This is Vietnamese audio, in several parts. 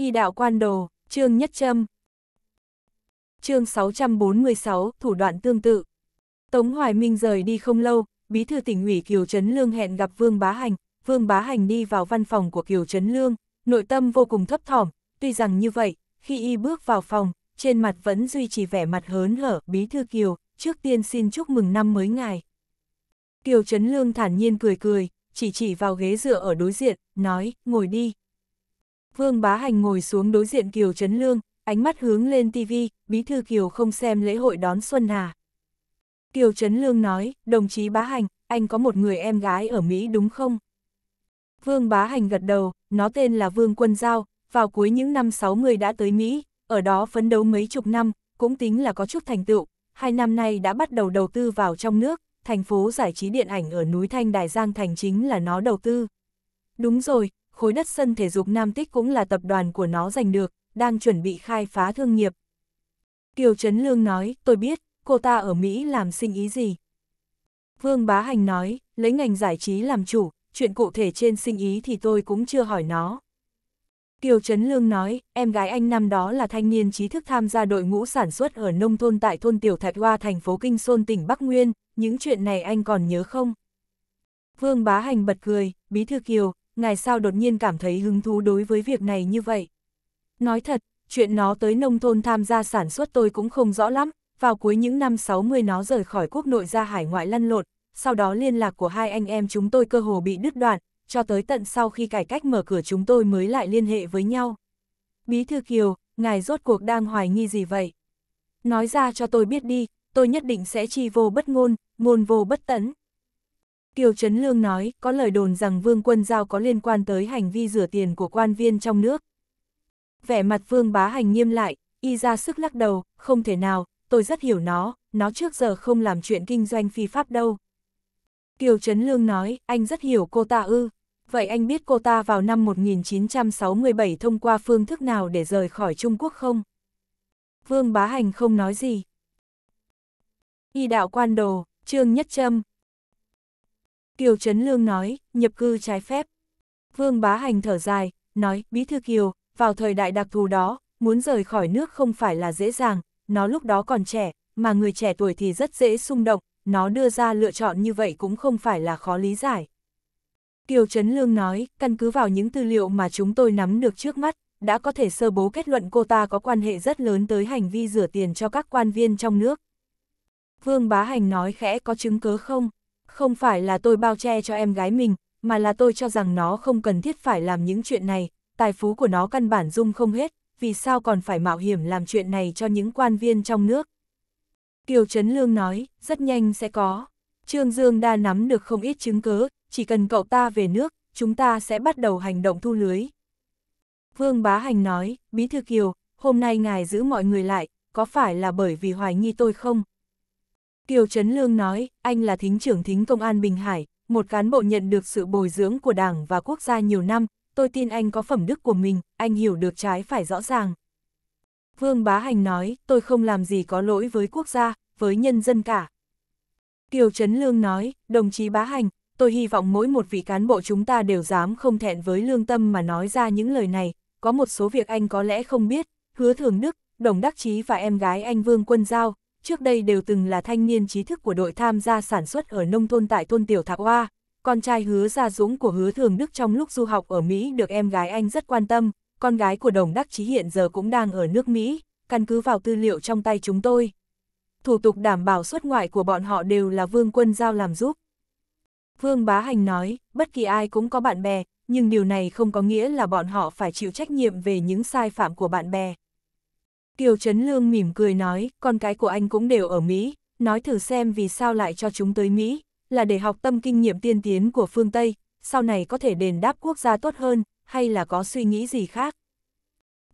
Y đạo quan đồ, trương nhất châm. Chương 646, thủ đoạn tương tự. Tống Hoài Minh rời đi không lâu, bí thư tỉnh ủy Kiều Trấn Lương hẹn gặp Vương Bá Hành, Vương Bá Hành đi vào văn phòng của Kiều Trấn Lương, nội tâm vô cùng thấp thỏm, tuy rằng như vậy, khi y bước vào phòng, trên mặt vẫn duy trì vẻ mặt hớn hở, bí thư Kiều, trước tiên xin chúc mừng năm mới ngài. Kiều Trấn Lương thản nhiên cười cười, chỉ chỉ vào ghế dựa ở đối diện, nói, ngồi đi. Vương Bá Hành ngồi xuống đối diện Kiều Trấn Lương, ánh mắt hướng lên TV, Bí Thư Kiều không xem lễ hội đón xuân hà. Kiều Trấn Lương nói, đồng chí Bá Hành, anh có một người em gái ở Mỹ đúng không? Vương Bá Hành gật đầu, nó tên là Vương Quân Giao, vào cuối những năm 60 đã tới Mỹ, ở đó phấn đấu mấy chục năm, cũng tính là có chút thành tựu, hai năm nay đã bắt đầu đầu tư vào trong nước, thành phố giải trí điện ảnh ở núi Thanh Đài Giang Thành chính là nó đầu tư. Đúng rồi, khối đất sân thể dục Nam Tích cũng là tập đoàn của nó giành được, đang chuẩn bị khai phá thương nghiệp. Kiều Trấn Lương nói, tôi biết, cô ta ở Mỹ làm sinh ý gì? Vương Bá Hành nói, lấy ngành giải trí làm chủ, chuyện cụ thể trên sinh ý thì tôi cũng chưa hỏi nó. Kiều Trấn Lương nói, em gái anh năm đó là thanh niên trí thức tham gia đội ngũ sản xuất ở nông thôn tại thôn Tiểu Thạch Hoa thành phố Kinh Sơn tỉnh Bắc Nguyên, những chuyện này anh còn nhớ không? Vương Bá Hành bật cười, Bí Thư Kiều, ngài sao đột nhiên cảm thấy hứng thú đối với việc này như vậy? Nói thật, chuyện nó tới nông thôn tham gia sản xuất tôi cũng không rõ lắm, vào cuối những năm 60 nó rời khỏi quốc nội ra hải ngoại lăn lộn, sau đó liên lạc của hai anh em chúng tôi cơ hồ bị đứt đoạn, cho tới tận sau khi cải cách mở cửa chúng tôi mới lại liên hệ với nhau. Bí thư Kiều, ngài rốt cuộc đang hoài nghi gì vậy? Nói ra cho tôi biết đi, tôi nhất định sẽ chi vô bất ngôn, ngôn vô bất tấn. Kiều Trấn Lương nói, có lời đồn rằng Vương Quân Giao có liên quan tới hành vi rửa tiền của quan viên trong nước. Vẻ mặt Vương Bá Hành nghiêm lại, y ra sức lắc đầu, không thể nào, tôi rất hiểu nó, nó trước giờ không làm chuyện kinh doanh phi pháp đâu. Kiều Trấn Lương nói, anh rất hiểu cô ta ư. Vậy anh biết cô ta vào năm 1967 thông qua phương thức nào để rời khỏi Trung Quốc không? Vương Bá Hành không nói gì. Y đạo quan đồ, Trương Nhất Trâm, Kiều Trấn Lương nói, nhập cư trái phép. Vương Bá Hành thở dài, nói, Bí Thư Kiều, vào thời đại đặc thù đó, muốn rời khỏi nước không phải là dễ dàng, nó lúc đó còn trẻ, mà người trẻ tuổi thì rất dễ xung động, nó đưa ra lựa chọn như vậy cũng không phải là khó lý giải. Kiều Trấn Lương nói, căn cứ vào những tư liệu mà chúng tôi nắm được trước mắt, đã có thể sơ bố kết luận cô ta có quan hệ rất lớn tới hành vi rửa tiền cho các quan viên trong nước. Vương Bá Hành nói khẽ có chứng cứ không? Không phải là tôi bao che cho em gái mình, mà là tôi cho rằng nó không cần thiết phải làm những chuyện này, tài phú của nó căn bản dung không hết, vì sao còn phải mạo hiểm làm chuyện này cho những quan viên trong nước. Kiều Trấn Lương nói, rất nhanh sẽ có. Trương Dương đa nắm được không ít chứng cứ, chỉ cần cậu ta về nước, chúng ta sẽ bắt đầu hành động thu lưới. Vương Bá Hành nói, Bí Thư Kiều, hôm nay ngài giữ mọi người lại, có phải là bởi vì hoài nghi tôi không? Kiều Trấn Lương nói, anh là thính trưởng thính công an Bình Hải, một cán bộ nhận được sự bồi dưỡng của đảng và quốc gia nhiều năm, tôi tin anh có phẩm đức của mình, anh hiểu được trái phải rõ ràng. Vương Bá Hành nói, tôi không làm gì có lỗi với quốc gia, với nhân dân cả. Kiều Trấn Lương nói, đồng chí Bá Hành, tôi hy vọng mỗi một vị cán bộ chúng ta đều dám không thẹn với lương tâm mà nói ra những lời này, có một số việc anh có lẽ không biết, hứa thường đức, đồng đắc chí và em gái anh Vương Quân Giao, trước đây đều từng là thanh niên trí thức của đội tham gia sản xuất ở nông thôn tại thôn Tiểu Thạc Hoa. Con trai hứa Gia Dũng của hứa Thường Đức trong lúc du học ở Mỹ được em gái anh rất quan tâm, con gái của Đồng Đắc Chí hiện giờ cũng đang ở nước Mỹ, căn cứ vào tư liệu trong tay chúng tôi. Thủ tục đảm bảo xuất ngoại của bọn họ đều là Vương Quân Giao làm giúp. Vương Bá Hành nói, bất kỳ ai cũng có bạn bè, nhưng điều này không có nghĩa là bọn họ phải chịu trách nhiệm về những sai phạm của bạn bè. Kiều Trấn Lương mỉm cười nói, con cái của anh cũng đều ở Mỹ, nói thử xem vì sao lại cho chúng tới Mỹ, là để học tâm kinh nghiệm tiên tiến của phương Tây, sau này có thể đền đáp quốc gia tốt hơn, hay là có suy nghĩ gì khác.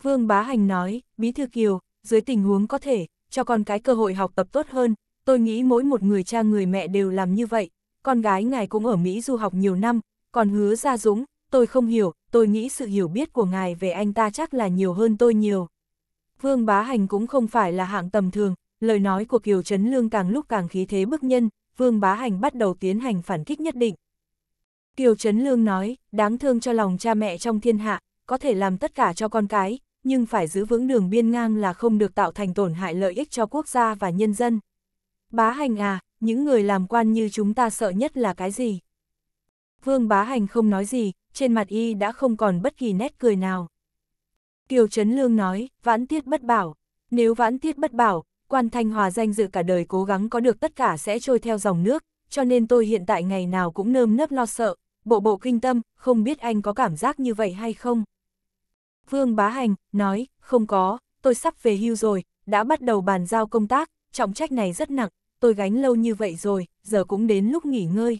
Vương Bá Hành nói, Bí Thư Kiều, dưới tình huống có thể, cho con cái cơ hội học tập tốt hơn, tôi nghĩ mỗi một người cha người mẹ đều làm như vậy, con gái ngài cũng ở Mỹ du học nhiều năm, còn hứa ra dũng, tôi không hiểu, tôi nghĩ sự hiểu biết của ngài về anh ta chắc là nhiều hơn tôi nhiều. Vương Bá Hành cũng không phải là hạng tầm thường, lời nói của Kiều Trấn Lương càng lúc càng khí thế bức nhân, Vương Bá Hành bắt đầu tiến hành phản kích nhất định. Kiều Trấn Lương nói, đáng thương cho lòng cha mẹ trong thiên hạ, có thể làm tất cả cho con cái, nhưng phải giữ vững đường biên ngang là không được tạo thành tổn hại lợi ích cho quốc gia và nhân dân. Bá Hành à, những người làm quan như chúng ta sợ nhất là cái gì? Vương Bá Hành không nói gì, trên mặt y đã không còn bất kỳ nét cười nào. Kiều Trấn Lương nói, vãn tiết bất bảo, nếu vãn tiết bất bảo, quan thanh hòa danh dự cả đời cố gắng có được tất cả sẽ trôi theo dòng nước, cho nên tôi hiện tại ngày nào cũng nơm nớp lo sợ, bộ bộ kinh tâm, không biết anh có cảm giác như vậy hay không. Vương Bá Hành, nói, không có, tôi sắp về hưu rồi, đã bắt đầu bàn giao công tác, trọng trách này rất nặng, tôi gánh lâu như vậy rồi, giờ cũng đến lúc nghỉ ngơi.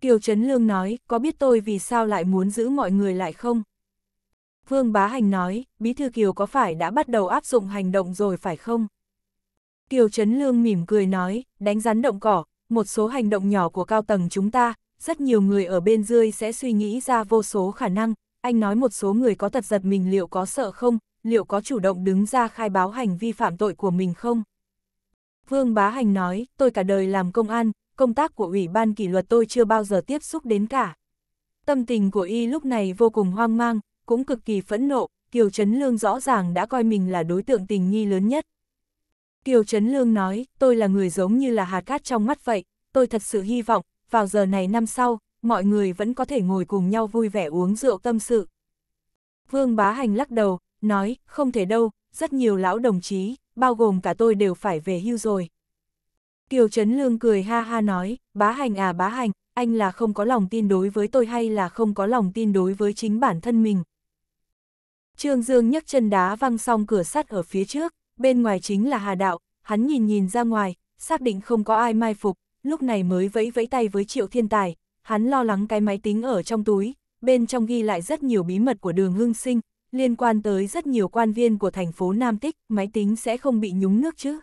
Kiều Trấn Lương nói, có biết tôi vì sao lại muốn giữ mọi người lại không? Vương Bá Hành nói, Bí Thư Kiều có phải đã bắt đầu áp dụng hành động rồi phải không? Kiều Trấn Lương mỉm cười nói, đánh rắn động cỏ, một số hành động nhỏ của cao tầng chúng ta, rất nhiều người ở bên dưới sẽ suy nghĩ ra vô số khả năng, anh nói một số người có tật giật mình liệu có sợ không, liệu có chủ động đứng ra khai báo hành vi phạm tội của mình không? Vương Bá Hành nói, tôi cả đời làm công an, công tác của Ủy ban kỷ luật tôi chưa bao giờ tiếp xúc đến cả. Tâm tình của y lúc này vô cùng hoang mang, cũng cực kỳ phẫn nộ, Kiều Trấn Lương rõ ràng đã coi mình là đối tượng tình nghi lớn nhất. Kiều Trấn Lương nói, tôi là người giống như là hạt cát trong mắt vậy, tôi thật sự hy vọng, vào giờ này năm sau, mọi người vẫn có thể ngồi cùng nhau vui vẻ uống rượu tâm sự. Vương Bá Hành lắc đầu, nói, không thể đâu, rất nhiều lão đồng chí, bao gồm cả tôi đều phải về hưu rồi. Kiều Trấn Lương cười ha ha nói, Bá Hành à Bá Hành, anh là không có lòng tin đối với tôi hay là không có lòng tin đối với chính bản thân mình. Trương Dương nhấc chân đá văng xong cửa sắt ở phía trước, bên ngoài chính là Hà Đạo, hắn nhìn nhìn ra ngoài, xác định không có ai mai phục, lúc này mới vẫy vẫy tay với Triệu Thiên Tài, hắn lo lắng cái máy tính ở trong túi, bên trong ghi lại rất nhiều bí mật của đường Hương sinh, liên quan tới rất nhiều quan viên của thành phố Nam Tích, máy tính sẽ không bị nhúng nước chứ.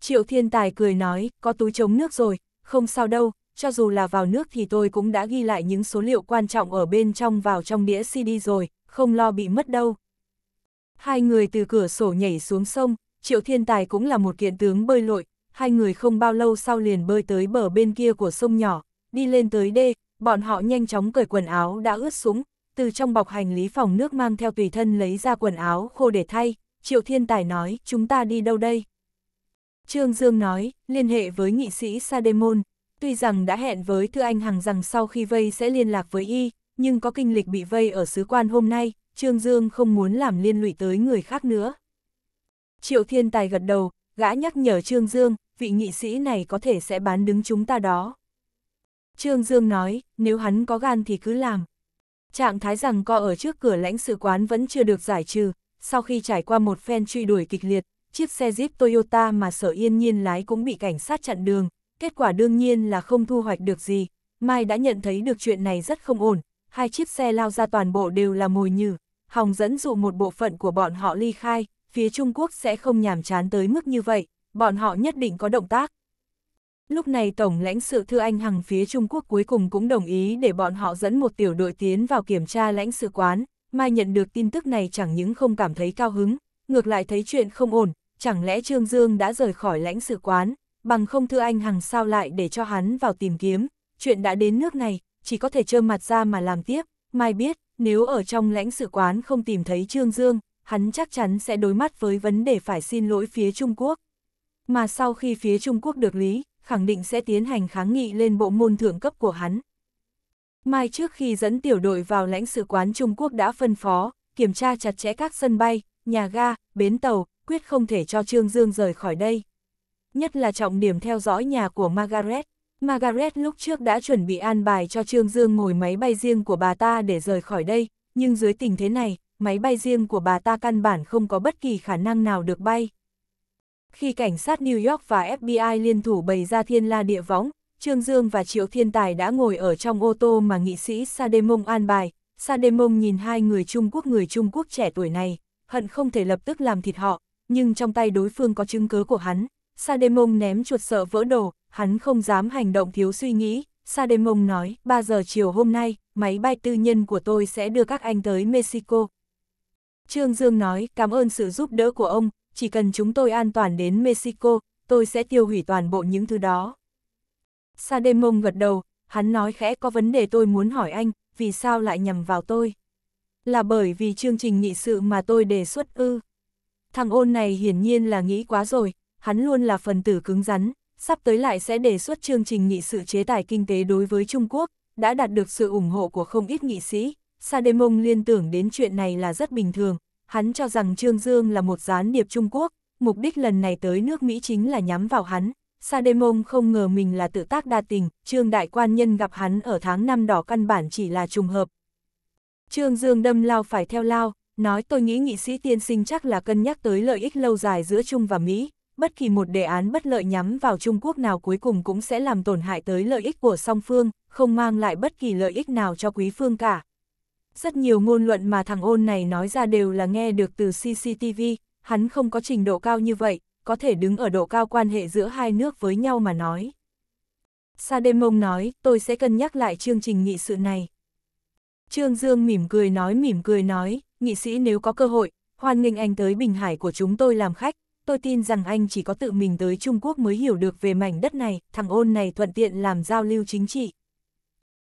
Triệu Thiên Tài cười nói, có túi chống nước rồi, không sao đâu, cho dù là vào nước thì tôi cũng đã ghi lại những số liệu quan trọng ở bên trong vào trong đĩa CD rồi, không lo bị mất đâu. Hai người từ cửa sổ nhảy xuống sông, Triệu Thiên Tài cũng là một kiện tướng bơi lội, hai người không bao lâu sau liền bơi tới bờ bên kia của sông nhỏ, đi lên tới đê, bọn họ nhanh chóng cởi quần áo đã ướt sũng, từ trong bọc hành lý phòng nước mang theo tùy thân lấy ra quần áo khô để thay, Triệu Thiên Tài nói, chúng ta đi đâu đây? Trương Dương nói, liên hệ với nghị sĩ Sademon, tuy rằng đã hẹn với Thư Anh Hằng rằng sau khi vây sẽ liên lạc với y, nhưng có kinh lịch bị vây ở sứ quan hôm nay, Trương Dương không muốn làm liên lụy tới người khác nữa. Triệu Thiên Tài gật đầu, gã nhắc nhở Trương Dương, vị nghị sĩ này có thể sẽ bán đứng chúng ta đó. Trương Dương nói, nếu hắn có gan thì cứ làm. Trạng thái rằng co ở trước cửa lãnh sự quán vẫn chưa được giải trừ, sau khi trải qua một phen truy đuổi kịch liệt, chiếc xe Jeep Toyota mà sở yên nhiên lái cũng bị cảnh sát chặn đường, kết quả đương nhiên là không thu hoạch được gì. Mai đã nhận thấy được chuyện này rất không ổn, hai chiếc xe lao ra toàn bộ đều là mồi nhử, hòng dẫn dụ một bộ phận của bọn họ ly khai, phía Trung Quốc sẽ không nhàm chán tới mức như vậy, bọn họ nhất định có động tác. Lúc này Tổng lãnh sự Thư Anh Hằng phía Trung Quốc cuối cùng cũng đồng ý để bọn họ dẫn một tiểu đội tiến vào kiểm tra lãnh sự quán, Mai nhận được tin tức này chẳng những không cảm thấy cao hứng, ngược lại thấy chuyện không ổn, chẳng lẽ Trương Dương đã rời khỏi lãnh sự quán, bằng không Thư Anh Hằng sao lại để cho hắn vào tìm kiếm, chuyện đã đến nước này, chỉ có thể trơ mặt ra mà làm tiếp, mai biết, nếu ở trong lãnh sự quán không tìm thấy Trương Dương, hắn chắc chắn sẽ đối mắt với vấn đề phải xin lỗi phía Trung Quốc. Mà sau khi phía Trung Quốc được lý, khẳng định sẽ tiến hành kháng nghị lên bộ môn thượng cấp của hắn. Mai trước khi dẫn tiểu đội vào lãnh sự quán Trung Quốc đã phân phó, kiểm tra chặt chẽ các sân bay, nhà ga, bến tàu, quyết không thể cho Trương Dương rời khỏi đây. Nhất là trọng điểm theo dõi nhà của Margaret. Margaret lúc trước đã chuẩn bị an bài cho Trương Dương ngồi máy bay riêng của bà ta để rời khỏi đây, nhưng dưới tình thế này, máy bay riêng của bà ta căn bản không có bất kỳ khả năng nào được bay. Khi cảnh sát New York và FBI liên thủ bày ra thiên la địa võng, Trương Dương và Triệu Thiên Tài đã ngồi ở trong ô tô mà nghị sĩ Sademong an bài. Sademong nhìn hai người Trung Quốc người Trung Quốc trẻ tuổi này, hận không thể lập tức làm thịt họ, nhưng trong tay đối phương có chứng cứ của hắn. Sademong ném chuột sợ vỡ đồ, hắn không dám hành động thiếu suy nghĩ, Sademong nói, 3 giờ chiều hôm nay, máy bay tư nhân của tôi sẽ đưa các anh tới Mexico. Trương Dương nói, cảm ơn sự giúp đỡ của ông, chỉ cần chúng tôi an toàn đến Mexico, tôi sẽ tiêu hủy toàn bộ những thứ đó. Sademong gật đầu, hắn nói khẽ có vấn đề tôi muốn hỏi anh, vì sao lại nhầm vào tôi? Là bởi vì chương trình nghị sự mà tôi đề xuất ư. Thằng ôn này hiển nhiên là nghĩ quá rồi, hắn luôn là phần tử cứng rắn, sắp tới lại sẽ đề xuất chương trình nghị sự chế tài kinh tế đối với Trung Quốc, đã đạt được sự ủng hộ của không ít nghị sĩ. Sademong liên tưởng đến chuyện này là rất bình thường, hắn cho rằng Trương Dương là một gián điệp Trung Quốc, mục đích lần này tới nước Mỹ chính là nhắm vào hắn. Sademong không ngờ mình là tự tác đa tình, Trương Đại Quan Nhân gặp hắn ở tháng năm đỏ căn bản chỉ là trùng hợp. Trương Dương đâm lao phải theo lao, nói tôi nghĩ nghị sĩ tiên sinh chắc là cân nhắc tới lợi ích lâu dài giữa Trung và Mỹ, bất kỳ một đề án bất lợi nhắm vào Trung Quốc nào cuối cùng cũng sẽ làm tổn hại tới lợi ích của song phương, không mang lại bất kỳ lợi ích nào cho quý phương cả. Rất nhiều ngôn luận mà thằng ôn này nói ra đều là nghe được từ CCTV, hắn không có trình độ cao như vậy, có thể đứng ở độ cao quan hệ giữa hai nước với nhau mà nói. Sademong nói, tôi sẽ cân nhắc lại chương trình nghị sự này. Trương Dương mỉm cười nói mỉm cười nói, nghị sĩ nếu có cơ hội, hoan nghênh anh tới Bình Hải của chúng tôi làm khách, tôi tin rằng anh chỉ có tự mình tới Trung Quốc mới hiểu được về mảnh đất này, thằng ôn này thuận tiện làm giao lưu chính trị.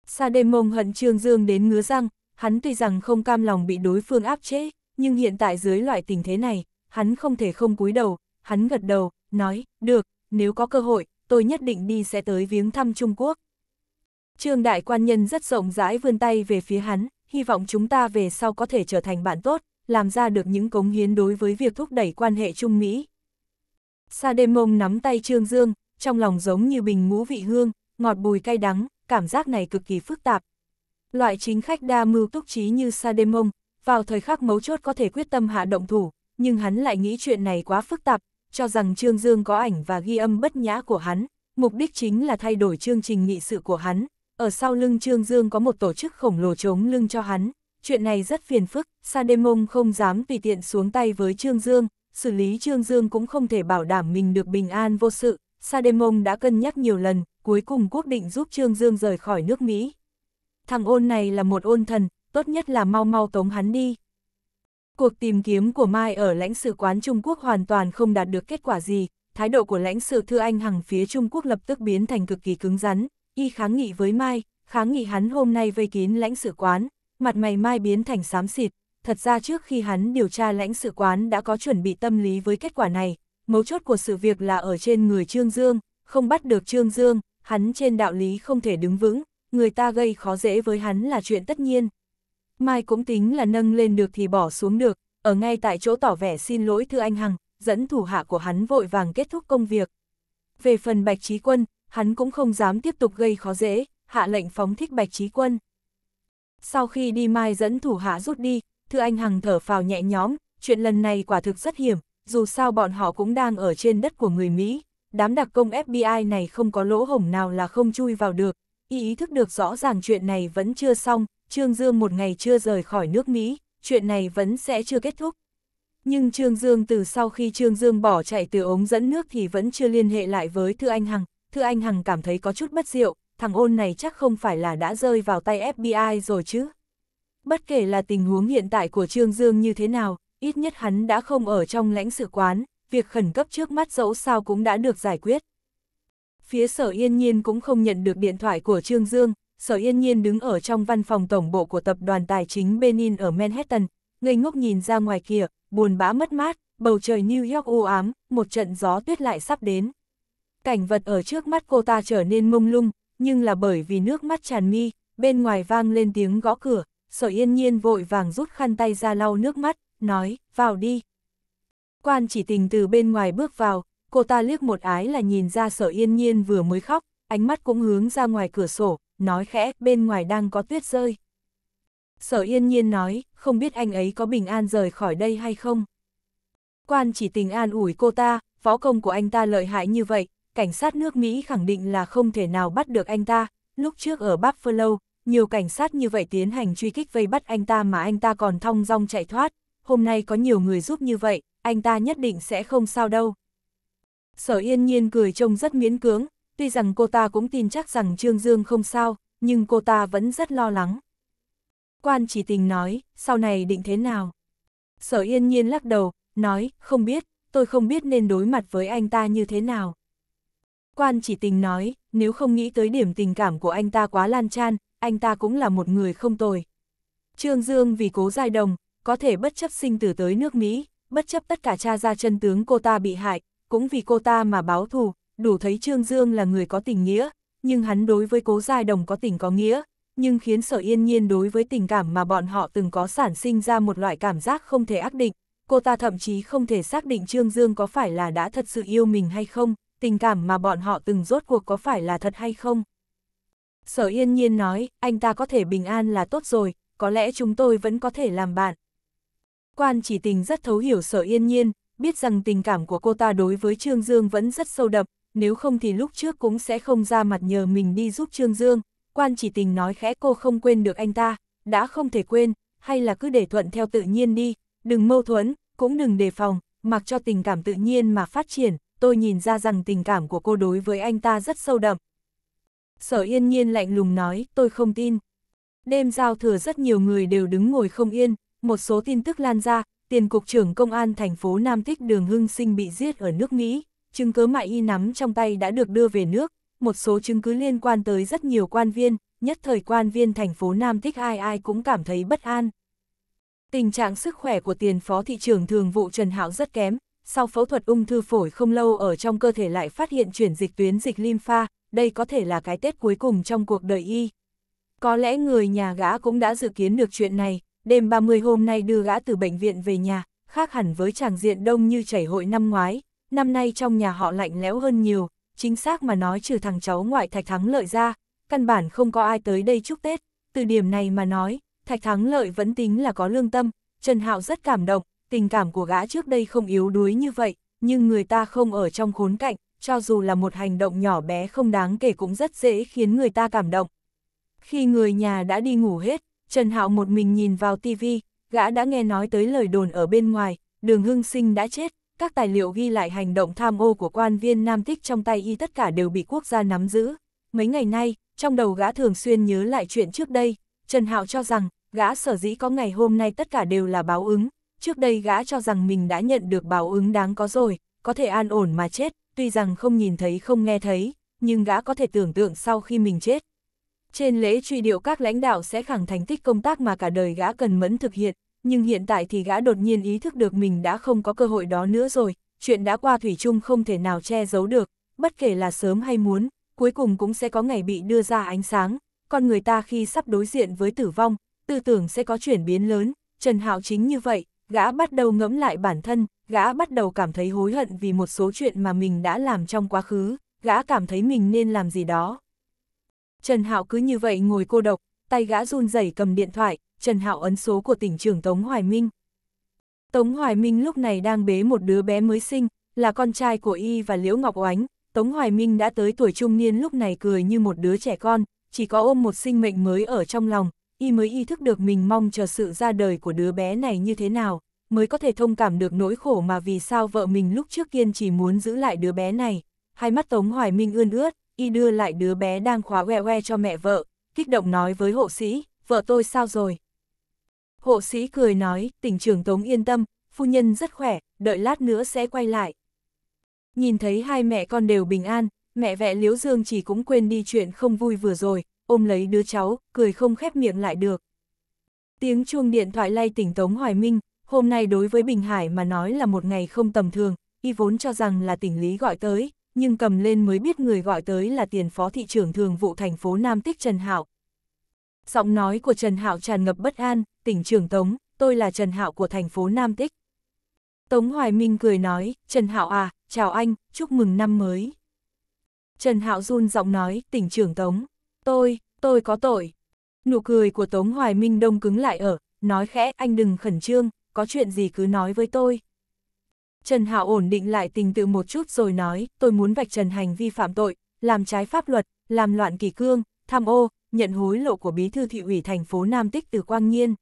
Sa đêm mông hận Trương Dương đến ngứa răng, hắn tuy rằng không cam lòng bị đối phương áp chế, nhưng hiện tại dưới loại tình thế này, hắn không thể không cúi đầu, hắn gật đầu, nói, được, nếu có cơ hội, tôi nhất định đi sẽ tới viếng thăm Trung Quốc. Trương đại quan nhân rất rộng rãi vươn tay về phía hắn, hy vọng chúng ta về sau có thể trở thành bạn tốt, làm ra được những cống hiến đối với việc thúc đẩy quan hệ Trung Mỹ. Sa Sademong nắm tay Trương Dương, trong lòng giống như bình ngũ vị hương, ngọt bùi cay đắng, cảm giác này cực kỳ phức tạp. Loại chính khách đa mưu túc trí như Sa Sademong, vào thời khắc mấu chốt có thể quyết tâm hạ động thủ, nhưng hắn lại nghĩ chuyện này quá phức tạp, cho rằng Trương Dương có ảnh và ghi âm bất nhã của hắn, mục đích chính là thay đổi chương trình nghị sự của hắn, ở sau lưng Trương Dương có một tổ chức khổng lồ chống lưng cho hắn, chuyện này rất phiền phức, Sademong không dám tùy tiện xuống tay với Trương Dương, xử lý Trương Dương cũng không thể bảo đảm mình được bình an vô sự, Sademong đã cân nhắc nhiều lần, cuối cùng quyết định giúp Trương Dương rời khỏi nước Mỹ. Thằng ôn này là một ôn thần, tốt nhất là mau mau tống hắn đi. Cuộc tìm kiếm của Mai ở lãnh sự quán Trung Quốc hoàn toàn không đạt được kết quả gì, thái độ của lãnh sự Thư Anh Hằng phía Trung Quốc lập tức biến thành cực kỳ cứng rắn, y kháng nghị với Mai, kháng nghị hắn hôm nay vây kín lãnh sự quán, mặt mày mai biến thành xám xịt, thật ra trước khi hắn điều tra lãnh sự quán đã có chuẩn bị tâm lý với kết quả này, mấu chốt của sự việc là ở trên người Trương Dương, không bắt được Trương Dương, hắn trên đạo lý không thể đứng vững, người ta gây khó dễ với hắn là chuyện tất nhiên. Mai cũng tính là nâng lên được thì bỏ xuống được, ở ngay tại chỗ tỏ vẻ xin lỗi thư anh Hằng, dẫn thủ hạ của hắn vội vàng kết thúc công việc. Về phần Bạch Trí Quân, hắn cũng không dám tiếp tục gây khó dễ, hạ lệnh phóng thích Bạch Trí Quân. Sau khi đi mai dẫn thủ hạ rút đi, Thư Anh Hằng thở phào nhẹ nhõm, chuyện lần này quả thực rất hiểm, dù sao bọn họ cũng đang ở trên đất của người Mỹ. Đám đặc công FBI này không có lỗ hổng nào là không chui vào được, y ý thức được rõ ràng chuyện này vẫn chưa xong, Trương Dương một ngày chưa rời khỏi nước Mỹ, chuyện này vẫn sẽ chưa kết thúc. Nhưng Trương Dương từ sau khi Trương Dương bỏ chạy từ ống dẫn nước thì vẫn chưa liên hệ lại với Thư Anh Hằng, Thư Anh Hằng cảm thấy có chút bất diệu, thằng ôn này chắc không phải là đã rơi vào tay FBI rồi chứ. Bất kể là tình huống hiện tại của Trương Dương như thế nào, ít nhất hắn đã không ở trong lãnh sự quán, việc khẩn cấp trước mắt dẫu sao cũng đã được giải quyết. Phía sở yên nhiên cũng không nhận được điện thoại của Trương Dương, sở yên nhiên đứng ở trong văn phòng tổng bộ của tập đoàn tài chính Benin ở Manhattan, ngây ngốc nhìn ra ngoài kia, buồn bã mất mát, bầu trời New York u ám, một trận gió tuyết lại sắp đến. Cảnh vật ở trước mắt cô ta trở nên mông lung, nhưng là bởi vì nước mắt tràn mi, bên ngoài vang lên tiếng gõ cửa, sở yên nhiên vội vàng rút khăn tay ra lau nước mắt, nói, vào đi. Quan chỉ tình từ bên ngoài bước vào, cô ta liếc một ái là nhìn ra sở yên nhiên vừa mới khóc, ánh mắt cũng hướng ra ngoài cửa sổ, nói khẽ, bên ngoài đang có tuyết rơi. Sở yên nhiên nói, không biết anh ấy có bình an rời khỏi đây hay không. Quan chỉ tình an ủi cô ta, võ công của anh ta lợi hại như vậy, cảnh sát nước Mỹ khẳng định là không thể nào bắt được anh ta, lúc trước ở Buffalo, nhiều cảnh sát như vậy tiến hành truy kích vây bắt anh ta mà anh ta còn thong dong chạy thoát, hôm nay có nhiều người giúp như vậy, anh ta nhất định sẽ không sao đâu. Sở yên nhiên cười trông rất miễn cưỡng, tuy rằng cô ta cũng tin chắc rằng Trương Dương không sao, nhưng cô ta vẫn rất lo lắng. Quan chỉ tình nói, sau này định thế nào? Sở yên nhiên lắc đầu, nói, không biết, tôi không biết nên đối mặt với anh ta như thế nào. Quan chỉ tình nói, nếu không nghĩ tới điểm tình cảm của anh ta quá lan tràn, anh ta cũng là một người không tồi. Trương Dương vì cố giai đồng, có thể bất chấp sinh tử tới nước Mỹ, bất chấp tất cả cha ra chân tướng cô ta bị hại, cũng vì cô ta mà báo thù, đủ thấy Trương Dương là người có tình nghĩa, nhưng hắn đối với cố giai đồng có tình có nghĩa, nhưng khiến sở yên nhiên đối với tình cảm mà bọn họ từng có sản sinh ra một loại cảm giác không thể ác định, cô ta thậm chí không thể xác định Trương Dương có phải là đã thật sự yêu mình hay không tình cảm mà bọn họ từng rốt cuộc có phải là thật hay không? Sở yên nhiên nói, anh ta có thể bình an là tốt rồi, có lẽ chúng tôi vẫn có thể làm bạn. Quan chỉ tình rất thấu hiểu sở yên nhiên, biết rằng tình cảm của cô ta đối với Trương Dương vẫn rất sâu đậm, nếu không thì lúc trước cũng sẽ không ra mặt nhờ mình đi giúp Trương Dương. Quan chỉ tình nói khẽ cô không quên được anh ta, đã không thể quên, hay là cứ để thuận theo tự nhiên đi, đừng mâu thuẫn, cũng đừng đề phòng, mặc cho tình cảm tự nhiên mà phát triển tôi nhìn ra rằng tình cảm của cô đối với anh ta rất sâu đậm. Sở yên nhiên lạnh lùng nói, tôi không tin. Đêm giao thừa rất nhiều người đều đứng ngồi không yên, một số tin tức lan ra, tiền cục trưởng công an thành phố Nam Thích Đường Hưng Sinh bị giết ở nước Mỹ, chứng cứ mại y nắm trong tay đã được đưa về nước, một số chứng cứ liên quan tới rất nhiều quan viên, nhất thời quan viên thành phố Nam Thích ai ai cũng cảm thấy bất an. Tình trạng sức khỏe của tiền phó thị trưởng thường vụ Trần Hảo rất kém, sau phẫu thuật ung thư phổi không lâu ở trong cơ thể lại phát hiện chuyển dịch tuyến dịch lympha, đây có thể là cái Tết cuối cùng trong cuộc đời y. Có lẽ người nhà gã cũng đã dự kiến được chuyện này, đêm 30 hôm nay đưa gã từ bệnh viện về nhà, khác hẳn với tràng diện đông như chảy hội năm ngoái, năm nay trong nhà họ lạnh lẽo hơn nhiều, chính xác mà nói trừ thằng cháu ngoại Thạch Thắng Lợi ra, căn bản không có ai tới đây chúc Tết, từ điểm này mà nói, Thạch Thắng Lợi vẫn tính là có lương tâm, Trần Hạo rất cảm động, tình cảm của gã trước đây không yếu đuối như vậy, nhưng người ta không ở trong khốn cạnh, cho dù là một hành động nhỏ bé không đáng kể cũng rất dễ khiến người ta cảm động. Khi người nhà đã đi ngủ hết, Trần Hạo một mình nhìn vào tivi, gã đã nghe nói tới lời đồn ở bên ngoài, đường hưng sinh đã chết, các tài liệu ghi lại hành động tham ô của quan viên Nam Tích trong tay y tất cả đều bị quốc gia nắm giữ. Mấy ngày nay, trong đầu gã thường xuyên nhớ lại chuyện trước đây, Trần Hạo cho rằng, gã sở dĩ có ngày hôm nay tất cả đều là báo ứng, trước đây gã cho rằng mình đã nhận được báo ứng đáng có rồi, có thể an ổn mà chết, tuy rằng không nhìn thấy không nghe thấy, nhưng gã có thể tưởng tượng sau khi mình chết. Trên lễ truy điệu các lãnh đạo sẽ khẳng thành tích công tác mà cả đời gã cần mẫn thực hiện, nhưng hiện tại thì gã đột nhiên ý thức được mình đã không có cơ hội đó nữa rồi, chuyện đã qua Thủy chung không thể nào che giấu được, bất kể là sớm hay muốn, cuối cùng cũng sẽ có ngày bị đưa ra ánh sáng, con người ta khi sắp đối diện với tử vong, tư tưởng sẽ có chuyển biến lớn, Trần Hạo chính như vậy, gã bắt đầu ngẫm lại bản thân, gã bắt đầu cảm thấy hối hận vì một số chuyện mà mình đã làm trong quá khứ, gã cảm thấy mình nên làm gì đó. Trần Hạo cứ như vậy ngồi cô độc, tay gã run rẩy cầm điện thoại, Trần Hạo ấn số của tỉnh trưởng Tống Hoài Minh. Tống Hoài Minh lúc này đang bế một đứa bé mới sinh, là con trai của Y và Liễu Ngọc Oánh. Tống Hoài Minh đã tới tuổi trung niên lúc này cười như một đứa trẻ con, chỉ có ôm một sinh mệnh mới ở trong lòng, y mới ý thức được mình mong chờ sự ra đời của đứa bé này như thế nào, mới có thể thông cảm được nỗi khổ mà vì sao vợ mình lúc trước kiên chỉ muốn giữ lại đứa bé này. Hai mắt Tống Hoài Minh ươn ướt, y đưa lại đứa bé đang khóa que que cho mẹ vợ, kích động nói với hộ sĩ, vợ tôi sao rồi? Hộ sĩ cười nói, tỉnh trưởng Tống yên tâm, phu nhân rất khỏe, đợi lát nữa sẽ quay lại. Nhìn thấy hai mẹ con đều bình an, mẹ vẹ Liễu Dương chỉ cũng quên đi chuyện không vui vừa rồi, ôm lấy đứa cháu, cười không khép miệng lại được. Tiếng chuông điện thoại lay tỉnh Tống Hoài Minh, hôm nay đối với Bình Hải mà nói là một ngày không tầm thường, y vốn cho rằng là tỉnh lý gọi tới, nhưng cầm lên mới biết người gọi tới là tiền phó thị trưởng thường vụ thành phố Nam Tích Trần Hạo. Giọng nói của Trần Hạo tràn ngập bất an, tỉnh trưởng Tống, tôi là Trần Hạo của thành phố Nam Tích. Tống Hoài Minh cười nói, Trần Hạo à, chào anh, chúc mừng năm mới. Trần Hạo run giọng nói, tỉnh trưởng Tống, tôi, tôi có tội. Nụ cười của Tống Hoài Minh đông cứng lại ở, nói khẽ anh đừng khẩn trương, có chuyện gì cứ nói với tôi. Trần Hạo ổn định lại tình tự một chút rồi nói, tôi muốn vạch trần hành vi phạm tội, làm trái pháp luật, làm loạn kỳ cương, tham ô, nhận hối lộ của bí thư thị ủy thành phố Nam Tích từ Quang Nhiên.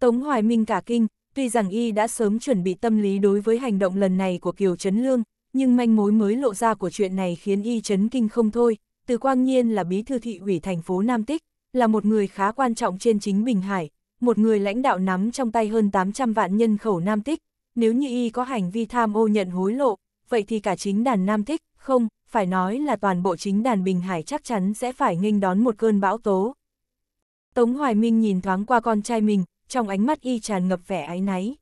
Tống Hoài Minh cả kinh, tuy rằng y đã sớm chuẩn bị tâm lý đối với hành động lần này của Kiều Trấn Lương, nhưng manh mối mới lộ ra của chuyện này khiến y chấn kinh không thôi, từ Quang Nhiên là bí thư thị ủy thành phố Nam Tích, là một người khá quan trọng trên chính Bình Hải, một người lãnh đạo nắm trong tay hơn 800 vạn nhân khẩu Nam Tích, nếu như y có hành vi tham ô nhận hối lộ, vậy thì cả chính đàn Nam Tích, không, phải nói là toàn bộ chính đàn Bình Hải chắc chắn sẽ phải nghênh đón một cơn bão tố. Tống Hoài Minh nhìn thoáng qua con trai mình, trong ánh mắt y tràn ngập vẻ áy náy.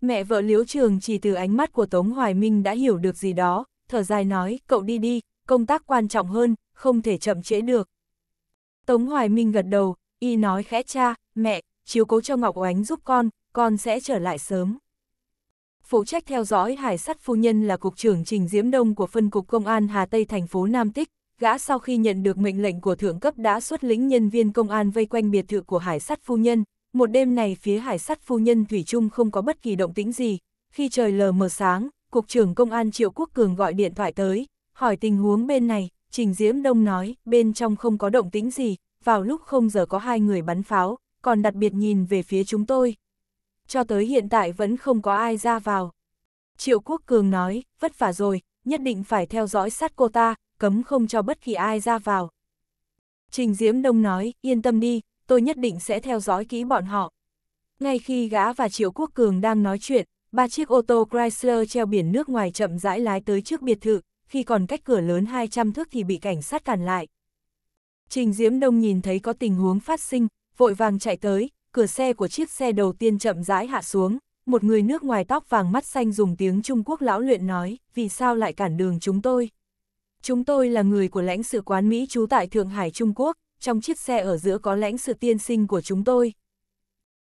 Mẹ vợ Liễu Trường chỉ từ ánh mắt của Tống Hoài Minh đã hiểu được gì đó, thở dài nói, cậu đi đi, công tác quan trọng hơn, không thể chậm trễ được. Tống Hoài Minh gật đầu, y nói khẽ cha, mẹ, chiếu cố cho Ngọc Oánh giúp con, con sẽ trở lại sớm. Phụ trách theo dõi hải sắt phu nhân là cục trưởng Trình Diễm Đông của phân cục công an Hà Tây thành phố Nam Tích, gã sau khi nhận được mệnh lệnh của thượng cấp đã xuất lĩnh nhân viên công an vây quanh biệt thự của hải sắt phu nhân. Một đêm này phía hải sắt phu nhân Thủy Trung không có bất kỳ động tĩnh gì. Khi trời lờ mờ sáng, cục trưởng công an Triệu Quốc Cường gọi điện thoại tới, Hỏi tình huống bên này, Trình Diễm Đông nói, bên trong không có động tĩnh gì, vào lúc không giờ có hai người bắn pháo, còn đặc biệt nhìn về phía chúng tôi. Cho tới hiện tại vẫn không có ai ra vào. Triệu Quốc Cường nói, vất vả rồi, nhất định phải theo dõi sát cô ta, cấm không cho bất kỳ ai ra vào. Trình Diễm Đông nói, yên tâm đi, tôi nhất định sẽ theo dõi kỹ bọn họ. Ngay khi gã và Triệu Quốc Cường đang nói chuyện, ba chiếc ô tô Chrysler treo biển nước ngoài chậm rãi lái tới trước biệt thự, khi còn cách cửa lớn 200 thước thì bị cảnh sát cản lại. Trình Diễm Đông nhìn thấy có tình huống phát sinh, vội vàng chạy tới, cửa xe của chiếc xe đầu tiên chậm rãi hạ xuống, một người nước ngoài tóc vàng mắt xanh dùng tiếng Trung Quốc lão luyện nói, vì sao lại cản đường chúng tôi? Chúng tôi là người của lãnh sự quán Mỹ trú tại Thượng Hải Trung Quốc, trong chiếc xe ở giữa có lãnh sự tiên sinh của chúng tôi.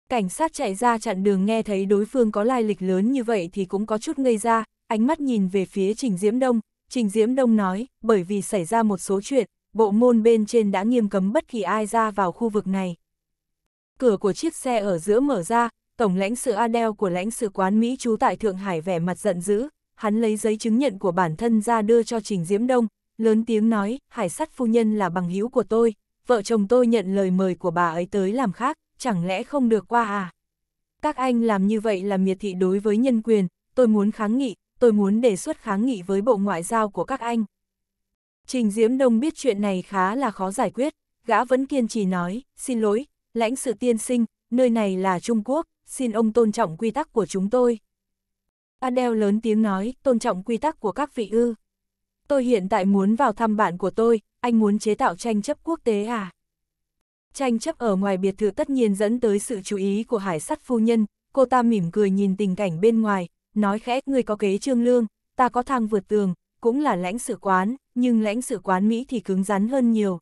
Cảnh sát chạy ra chặn đường nghe thấy đối phương có lai lịch lớn như vậy thì cũng có chút ngây ra, ánh mắt nhìn về phía Trình Diễm Đông, Trình Diễm Đông nói, bởi vì xảy ra một số chuyện, bộ môn bên trên đã nghiêm cấm bất kỳ ai ra vào khu vực này. Cửa của chiếc xe ở giữa mở ra, Tổng lãnh sự Adele của lãnh sự quán Mỹ trú tại Thượng Hải vẻ mặt giận dữ, hắn lấy giấy chứng nhận của bản thân ra đưa cho Trình Diễm Đông, lớn tiếng nói, hải sắt phu nhân là bằng hữu của tôi, vợ chồng tôi nhận lời mời của bà ấy tới làm khác, chẳng lẽ không được qua à? Các anh làm như vậy là miệt thị đối với nhân quyền, tôi muốn kháng nghị, tôi muốn đề xuất kháng nghị với Bộ Ngoại giao của các anh. Trình Diễm Đông biết chuyện này khá là khó giải quyết, gã vẫn kiên trì nói, xin lỗi, lãnh sự tiên sinh, nơi này là Trung Quốc, xin ông tôn trọng quy tắc của chúng tôi. Adele lớn tiếng nói, tôn trọng quy tắc của các vị ư. Tôi hiện tại muốn vào thăm bạn của tôi, anh muốn chế tạo tranh chấp quốc tế à? Tranh chấp ở ngoài biệt thự tất nhiên dẫn tới sự chú ý của hải sắt phu nhân, cô ta mỉm cười nhìn tình cảnh bên ngoài, nói khẽ người có kế trương lương, ta có thang vượt tường, cũng là lãnh sự quán, nhưng lãnh sự quán Mỹ thì cứng rắn hơn nhiều.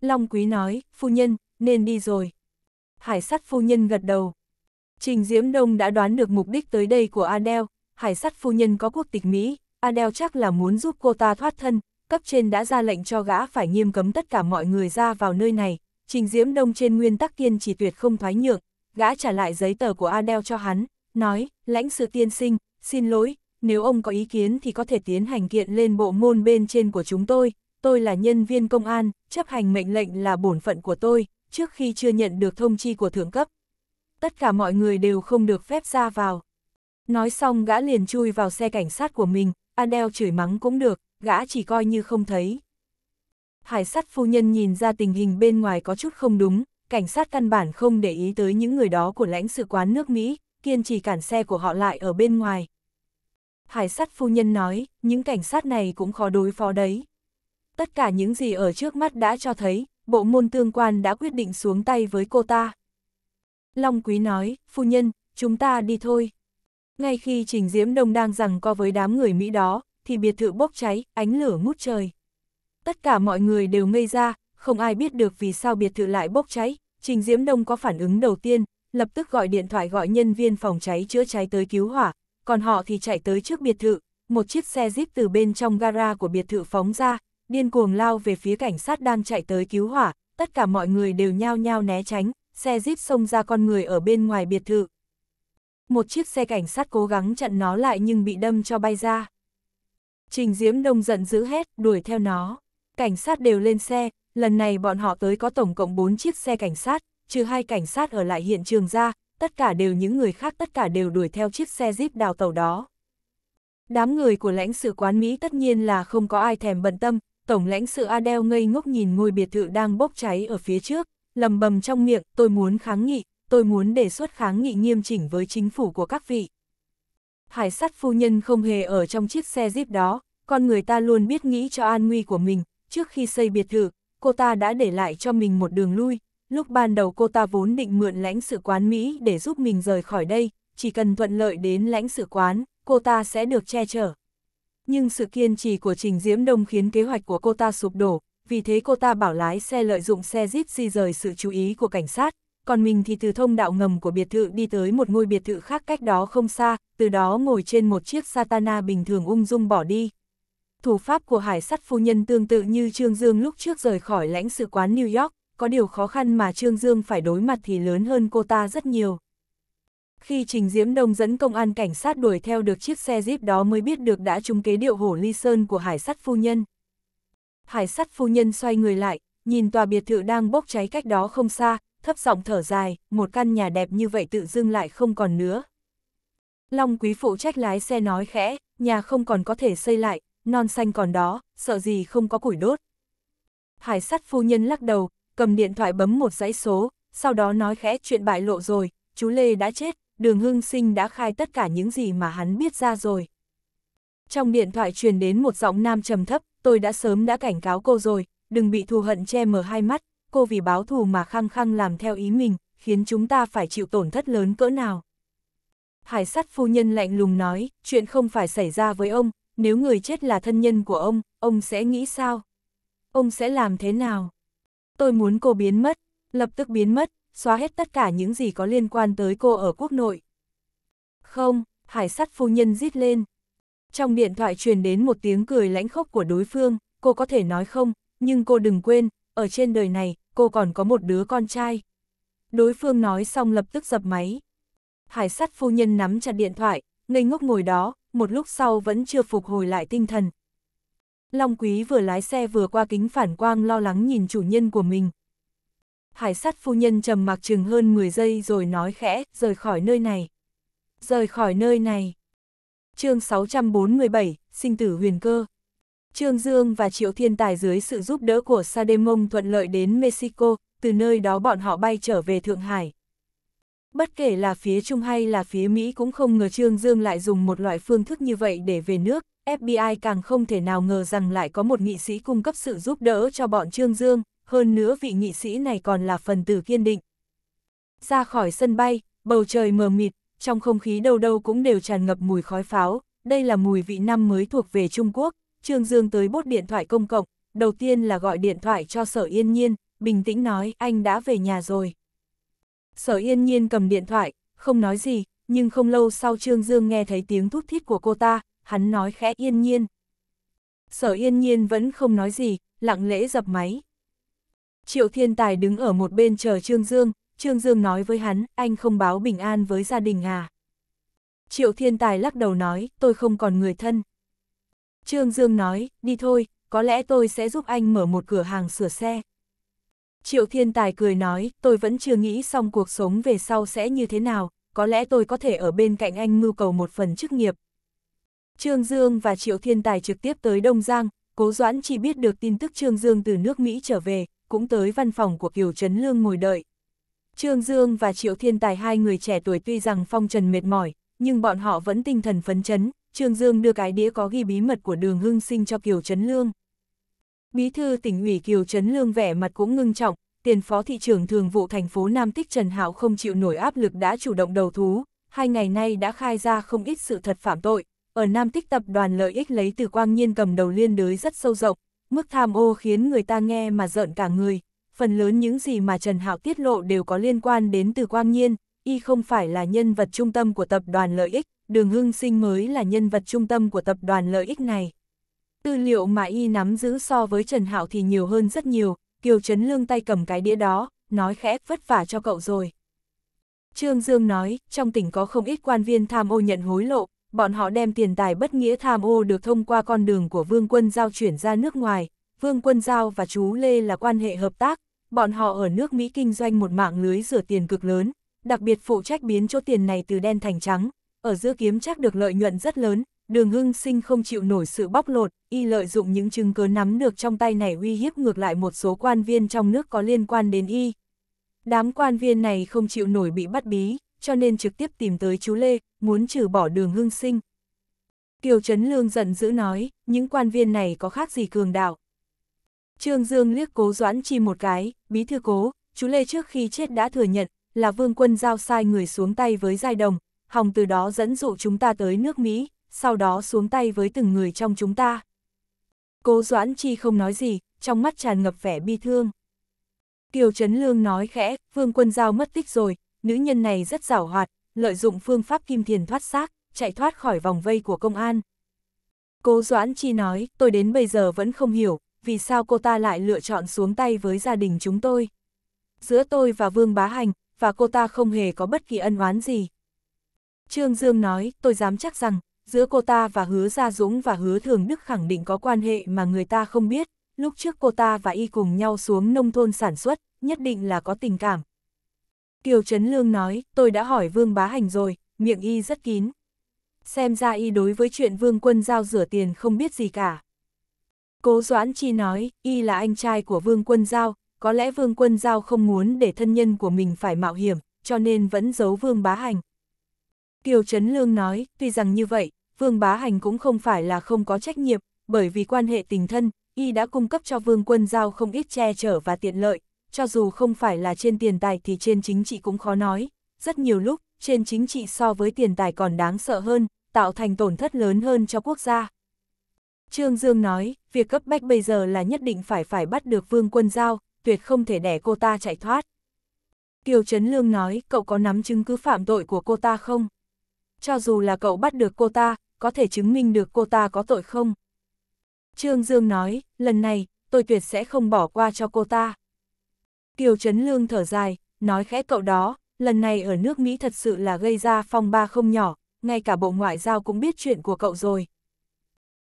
Long Quý nói, phu nhân, nên đi rồi. Hải sắt phu nhân gật đầu. Trình Diễm Đông đã đoán được mục đích tới đây của Adele, hải sắt phu nhân có quốc tịch Mỹ, Adele chắc là muốn giúp cô ta thoát thân, cấp trên đã ra lệnh cho gã phải nghiêm cấm tất cả mọi người ra vào nơi này, Trình Diễm Đông trên nguyên tắc kiên trì tuyệt không thoái nhượng, gã trả lại giấy tờ của Adele cho hắn, nói, lãnh sự tiên sinh, xin lỗi, nếu ông có ý kiến thì có thể tiến hành kiện lên bộ môn bên trên của chúng tôi, tôi là nhân viên công an, chấp hành mệnh lệnh là bổn phận của tôi, trước khi chưa nhận được thông chi của thượng cấp. Tất cả mọi người đều không được phép ra vào. Nói xong gã liền chui vào xe cảnh sát của mình, Adele chửi mắng cũng được, gã chỉ coi như không thấy. Hải sát phu nhân nhìn ra tình hình bên ngoài có chút không đúng, cảnh sát căn bản không để ý tới những người đó của lãnh sự quán nước Mỹ, kiên trì cản xe của họ lại ở bên ngoài. Hải sát phu nhân nói, những cảnh sát này cũng khó đối phó đấy. Tất cả những gì ở trước mắt đã cho thấy, bộ môn tương quan đã quyết định xuống tay với cô ta. Long Quý nói, phu nhân, chúng ta đi thôi. Ngay khi Trình Diễm Đông đang rằng co với đám người Mỹ đó, thì biệt thự bốc cháy, ánh lửa ngút trời. Tất cả mọi người đều ngây ra, không ai biết được vì sao biệt thự lại bốc cháy, Trình Diễm Đông có phản ứng đầu tiên, lập tức gọi điện thoại gọi nhân viên phòng cháy chữa cháy tới cứu hỏa, còn họ thì chạy tới trước biệt thự, một chiếc xe jeep từ bên trong gara của biệt thự phóng ra, điên cuồng lao về phía cảnh sát đang chạy tới cứu hỏa, tất cả mọi người đều nhao nhao né tránh, xe jeep xông ra con người ở bên ngoài biệt thự. Một chiếc xe cảnh sát cố gắng chặn nó lại nhưng bị đâm cho bay ra. Trình Diễm Đông giận dữ hét, đuổi theo nó. Cảnh sát đều lên xe, lần này bọn họ tới có tổng cộng 4 chiếc xe cảnh sát, trừ hai cảnh sát ở lại hiện trường ra, tất cả đều những người khác tất cả đều đuổi theo chiếc xe jeep đào tàu đó. Đám người của lãnh sự quán Mỹ tất nhiên là không có ai thèm bận tâm, tổng lãnh sự Adele ngây ngốc nhìn ngôi biệt thự đang bốc cháy ở phía trước, lầm bầm trong miệng, tôi muốn kháng nghị, tôi muốn đề xuất kháng nghị nghiêm chỉnh với chính phủ của các vị. Hải sát phu nhân không hề ở trong chiếc xe jeep đó, con người ta luôn biết nghĩ cho an nguy của mình, trước khi xây biệt thự, cô ta đã để lại cho mình một đường lui, Lúc ban đầu cô ta vốn định mượn lãnh sự quán Mỹ để giúp mình rời khỏi đây, chỉ cần thuận lợi đến lãnh sự quán, cô ta sẽ được che chở. Nhưng sự kiên trì của Trình Diễm Đông khiến kế hoạch của cô ta sụp đổ, vì thế cô ta bảo lái xe lợi dụng xe jeep di rời sự chú ý của cảnh sát, còn mình thì từ thông đạo ngầm của biệt thự đi tới một ngôi biệt thự khác cách đó không xa, từ đó ngồi trên một chiếc Satana bình thường ung dung bỏ đi. Thủ pháp của hải sắt phu nhân tương tự như Trương Dương lúc trước rời khỏi lãnh sự quán New York, có điều khó khăn mà Trương Dương phải đối mặt thì lớn hơn cô ta rất nhiều. Khi Trình Diễm Đông dẫn công an cảnh sát đuổi theo được chiếc xe Jeep đó mới biết được đã trúng kế điệu hổ ly sơn của hải sắt phu nhân. Hải sắt phu nhân xoay người lại, nhìn tòa biệt thự đang bốc cháy cách đó không xa, thấp giọng thở dài, một căn nhà đẹp như vậy tự dưng lại không còn nữa. Long quý phụ trách lái xe nói khẽ, nhà không còn có thể xây lại, non xanh còn đó, sợ gì không có củi đốt. Hải sắt phu nhân lắc đầu, cầm điện thoại bấm một dãy số, sau đó nói khẽ chuyện bại lộ rồi, chú Lê đã chết, đường hương sinh đã khai tất cả những gì mà hắn biết ra rồi. Trong điện thoại truyền đến một giọng nam trầm thấp, tôi đã sớm đã cảnh cáo cô rồi, đừng bị thù hận che mờ hai mắt, cô vì báo thù mà khăng khăng làm theo ý mình, khiến chúng ta phải chịu tổn thất lớn cỡ nào. Hải sắt phu nhân lạnh lùng nói, chuyện không phải xảy ra với ông, nếu người chết là thân nhân của ông, ông sẽ nghĩ sao? Ông sẽ làm thế nào? Tôi muốn cô biến mất, lập tức biến mất, xóa hết tất cả những gì có liên quan tới cô ở quốc nội. Không, hải sắt phu nhân rít lên. Trong điện thoại truyền đến một tiếng cười lãnh khốc của đối phương, cô có thể nói không, nhưng cô đừng quên, ở trên đời này, cô còn có một đứa con trai. Đối phương nói xong lập tức dập máy. Hải sắt phu nhân nắm chặt điện thoại, ngây ngốc ngồi đó, một lúc sau vẫn chưa phục hồi lại tinh thần, Long Quý vừa lái xe vừa qua kính phản quang lo lắng nhìn chủ nhân của mình. Hải sát phu nhân trầm mặc chừng hơn 10 giây rồi nói khẽ, rời khỏi nơi này. Rời khỏi nơi này. chương 647, sinh tử huyền cơ. Trương Dương và Triệu Thiên Tài dưới sự giúp đỡ của Sademong thuận lợi đến Mexico, từ nơi đó bọn họ bay trở về Thượng Hải. Bất kể là phía Trung hay là phía Mỹ cũng không ngờ Trương Dương lại dùng một loại phương thức như vậy để về nước, FBI càng không thể nào ngờ rằng lại có một nghị sĩ cung cấp sự giúp đỡ cho bọn Trương Dương, hơn nữa vị nghị sĩ này còn là phần tử kiên định. Ra khỏi sân bay, bầu trời mờ mịt, trong không khí đâu đâu cũng đều tràn ngập mùi khói pháo, đây là mùi vị năm mới thuộc về Trung Quốc, Trương Dương tới bốt điện thoại công cộng, đầu tiên là gọi điện thoại cho Sở Yên Nhiên, bình tĩnh nói anh đã về nhà rồi. Sở Yên Nhiên cầm điện thoại, không nói gì, nhưng không lâu sau Trương Dương nghe thấy tiếng thút thít của cô ta, hắn nói khẽ yên nhiên. Sở yên nhiên vẫn không nói gì, lặng lẽ dập máy. Triệu thiên tài đứng ở một bên chờ Trương Dương, Trương Dương nói với hắn, anh không báo bình an với gia đình à. Triệu thiên tài lắc đầu nói, tôi không còn người thân. Trương Dương nói, đi thôi, có lẽ tôi sẽ giúp anh mở một cửa hàng sửa xe. Triệu thiên tài cười nói, tôi vẫn chưa nghĩ xong cuộc sống về sau sẽ như thế nào, có lẽ tôi có thể ở bên cạnh anh mưu cầu một phần chức nghiệp, Trương Dương và Triệu Thiên Tài trực tiếp tới Đông Giang, Cố Doãn chỉ biết được tin tức Trương Dương từ nước Mỹ trở về, cũng tới văn phòng của Kiều Trấn Lương ngồi đợi. Trương Dương và Triệu Thiên Tài hai người trẻ tuổi tuy rằng phong trần mệt mỏi, nhưng bọn họ vẫn tinh thần phấn chấn. Trương Dương đưa cái đĩa có ghi bí mật của đường hưng sinh cho Kiều Trấn Lương. Bí thư tỉnh ủy Kiều Trấn Lương vẻ mặt cũng ngưng trọng, tiền phó thị trưởng thường vụ thành phố Nam Tích Trần Hạo không chịu nổi áp lực đã chủ động đầu thú, hai ngày nay đã khai ra không ít sự thật phạm tội, ở Nam Tích tập đoàn lợi ích lấy từ quang nhiên cầm đầu liên đới rất sâu rộng, mức tham ô khiến người ta nghe mà giận cả người, phần lớn những gì mà Trần Hạo tiết lộ đều có liên quan đến từ quang nhiên, y không phải là nhân vật trung tâm của tập đoàn lợi ích, đường hưng sinh mới là nhân vật trung tâm của tập đoàn lợi ích này. Tư liệu mà y nắm giữ so với Trần Hạo thì nhiều hơn rất nhiều, Kiều Trấn Lương tay cầm cái đĩa đó, nói khẽ vất vả cho cậu rồi. Trương Dương nói, trong tỉnh có không ít quan viên tham ô nhận hối lộ, bọn họ đem tiền tài bất nghĩa tham ô được thông qua con đường của Vương Quân Giao chuyển ra nước ngoài. Vương Quân Giao và chú Lê là quan hệ hợp tác, bọn họ ở nước Mỹ kinh doanh một mạng lưới rửa tiền cực lớn, đặc biệt phụ trách biến chỗ tiền này từ đen thành trắng, ở giữa kiếm chắc được lợi nhuận rất lớn, đường hưng sinh không chịu nổi sự bóc lột, y lợi dụng những chứng cứ nắm được trong tay này uy hiếp ngược lại một số quan viên trong nước có liên quan đến y. Đám quan viên này không chịu nổi bị bắt bí, cho nên trực tiếp tìm tới chú Lê, muốn trừ bỏ đường hương sinh. Kiều Trấn Lương giận dữ nói, những quan viên này có khác gì cường đạo. Trương Dương liếc cố doãn chi một cái, bí thư cố, chú Lê trước khi chết đã thừa nhận, là vương quân giao sai người xuống tay với giai đồng, hòng từ đó dẫn dụ chúng ta tới nước Mỹ, sau đó xuống tay với từng người trong chúng ta. Cố doãn chi không nói gì, trong mắt tràn ngập vẻ bi thương. Kiều Trấn Lương nói khẽ, vương quân giao mất tích rồi, nữ nhân này rất giảo hoạt, lợi dụng phương pháp kim thiền thoát xác, chạy thoát khỏi vòng vây của công an. Cố Doãn Chi nói, tôi đến bây giờ vẫn không hiểu, vì sao cô ta lại lựa chọn xuống tay với gia đình chúng tôi. Giữa tôi và Vương Bá Hành, và cô ta không hề có bất kỳ ân oán gì. Trương Dương nói, tôi dám chắc rằng, giữa cô ta và Hứa Gia Dũng và Hứa Thường Đức khẳng định có quan hệ mà người ta không biết, lúc trước cô ta và y cùng nhau xuống nông thôn sản xuất, nhất định là có tình cảm, Kiều Trấn Lương nói, tôi đã hỏi Vương Bá Hành rồi, miệng y rất kín. Xem ra y đối với chuyện Vương Quân Giao rửa tiền không biết gì cả. Cố Doãn Chi nói, y là anh trai của Vương Quân Giao, có lẽ Vương Quân Giao không muốn để thân nhân của mình phải mạo hiểm, cho nên vẫn giấu Vương Bá Hành. Kiều Trấn Lương nói, tuy rằng như vậy, Vương Bá Hành cũng không phải là không có trách nhiệm, bởi vì quan hệ tình thân, y đã cung cấp cho Vương Quân Giao không ít che chở và tiện lợi, cho dù không phải là trên tiền tài thì trên chính trị cũng khó nói, rất nhiều lúc, trên chính trị so với tiền tài còn đáng sợ hơn, tạo thành tổn thất lớn hơn cho quốc gia. Trương Dương nói, việc cấp bách bây giờ là nhất định phải phải bắt được vương quân giao, tuyệt không thể để cô ta chạy thoát. Kiều Trấn Lương nói, cậu có nắm chứng cứ phạm tội của cô ta không? Cho dù là cậu bắt được cô ta, có thể chứng minh được cô ta có tội không? Trương Dương nói, lần này, tôi tuyệt sẽ không bỏ qua cho cô ta. Kiều Trấn Lương thở dài, nói khẽ cậu đó, lần này ở nước Mỹ thật sự là gây ra phong ba không nhỏ, ngay cả Bộ Ngoại giao cũng biết chuyện của cậu rồi.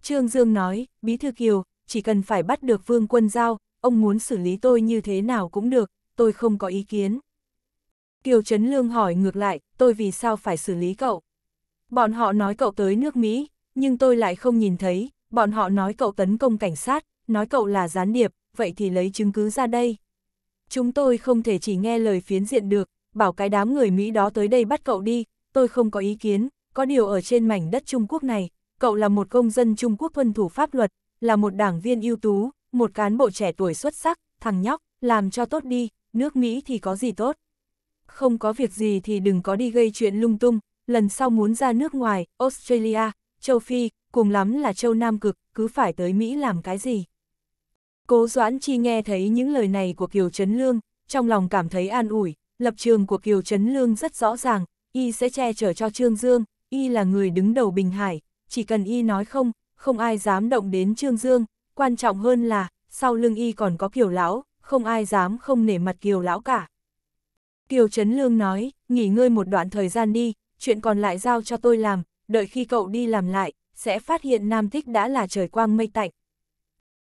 Trương Dương nói, Bí Thư Kiều, chỉ cần phải bắt được Vương Quân Giao, ông muốn xử lý tôi như thế nào cũng được, tôi không có ý kiến. Kiều Trấn Lương hỏi ngược lại, tôi vì sao phải xử lý cậu? Bọn họ nói cậu tới nước Mỹ, nhưng tôi lại không nhìn thấy, bọn họ nói cậu tấn công cảnh sát, nói cậu là gián điệp, vậy thì lấy chứng cứ ra đây. Chúng tôi không thể chỉ nghe lời phiến diện được, bảo cái đám người Mỹ đó tới đây bắt cậu đi, tôi không có ý kiến, có điều ở trên mảnh đất Trung Quốc này, cậu là một công dân Trung Quốc tuân thủ pháp luật, là một đảng viên ưu tú, một cán bộ trẻ tuổi xuất sắc, thằng nhóc, làm cho tốt đi, nước Mỹ thì có gì tốt. Không có việc gì thì đừng có đi gây chuyện lung tung, lần sau muốn ra nước ngoài, Australia, châu Phi, cùng lắm là châu Nam Cực, cứ phải tới Mỹ làm cái gì. Cố Doãn Chi nghe thấy những lời này của Kiều Trấn Lương, trong lòng cảm thấy an ủi, lập trường của Kiều Trấn Lương rất rõ ràng, y sẽ che chở cho Trương Dương, y là người đứng đầu Bình Hải, chỉ cần y nói không, không ai dám động đến Trương Dương, quan trọng hơn là, sau lưng y còn có Kiều Lão, không ai dám không nể mặt Kiều Lão cả. Kiều Trấn Lương nói, nghỉ ngơi một đoạn thời gian đi, chuyện còn lại giao cho tôi làm, đợi khi cậu đi làm lại, sẽ phát hiện Nam Thích đã là trời quang mây tạnh.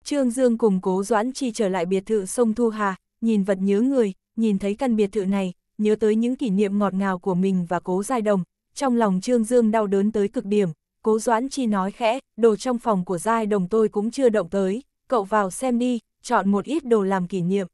Trương Dương cùng cố Doãn Chi trở lại biệt thự sông Thu Hà, nhìn vật nhớ người, nhìn thấy căn biệt thự này, nhớ tới những kỷ niệm ngọt ngào của mình và cố giai đồng. Trong lòng Trương Dương đau đớn tới cực điểm, cố Doãn Chi nói khẽ, đồ trong phòng của giai đồng tôi cũng chưa động tới, cậu vào xem đi, chọn một ít đồ làm kỷ niệm.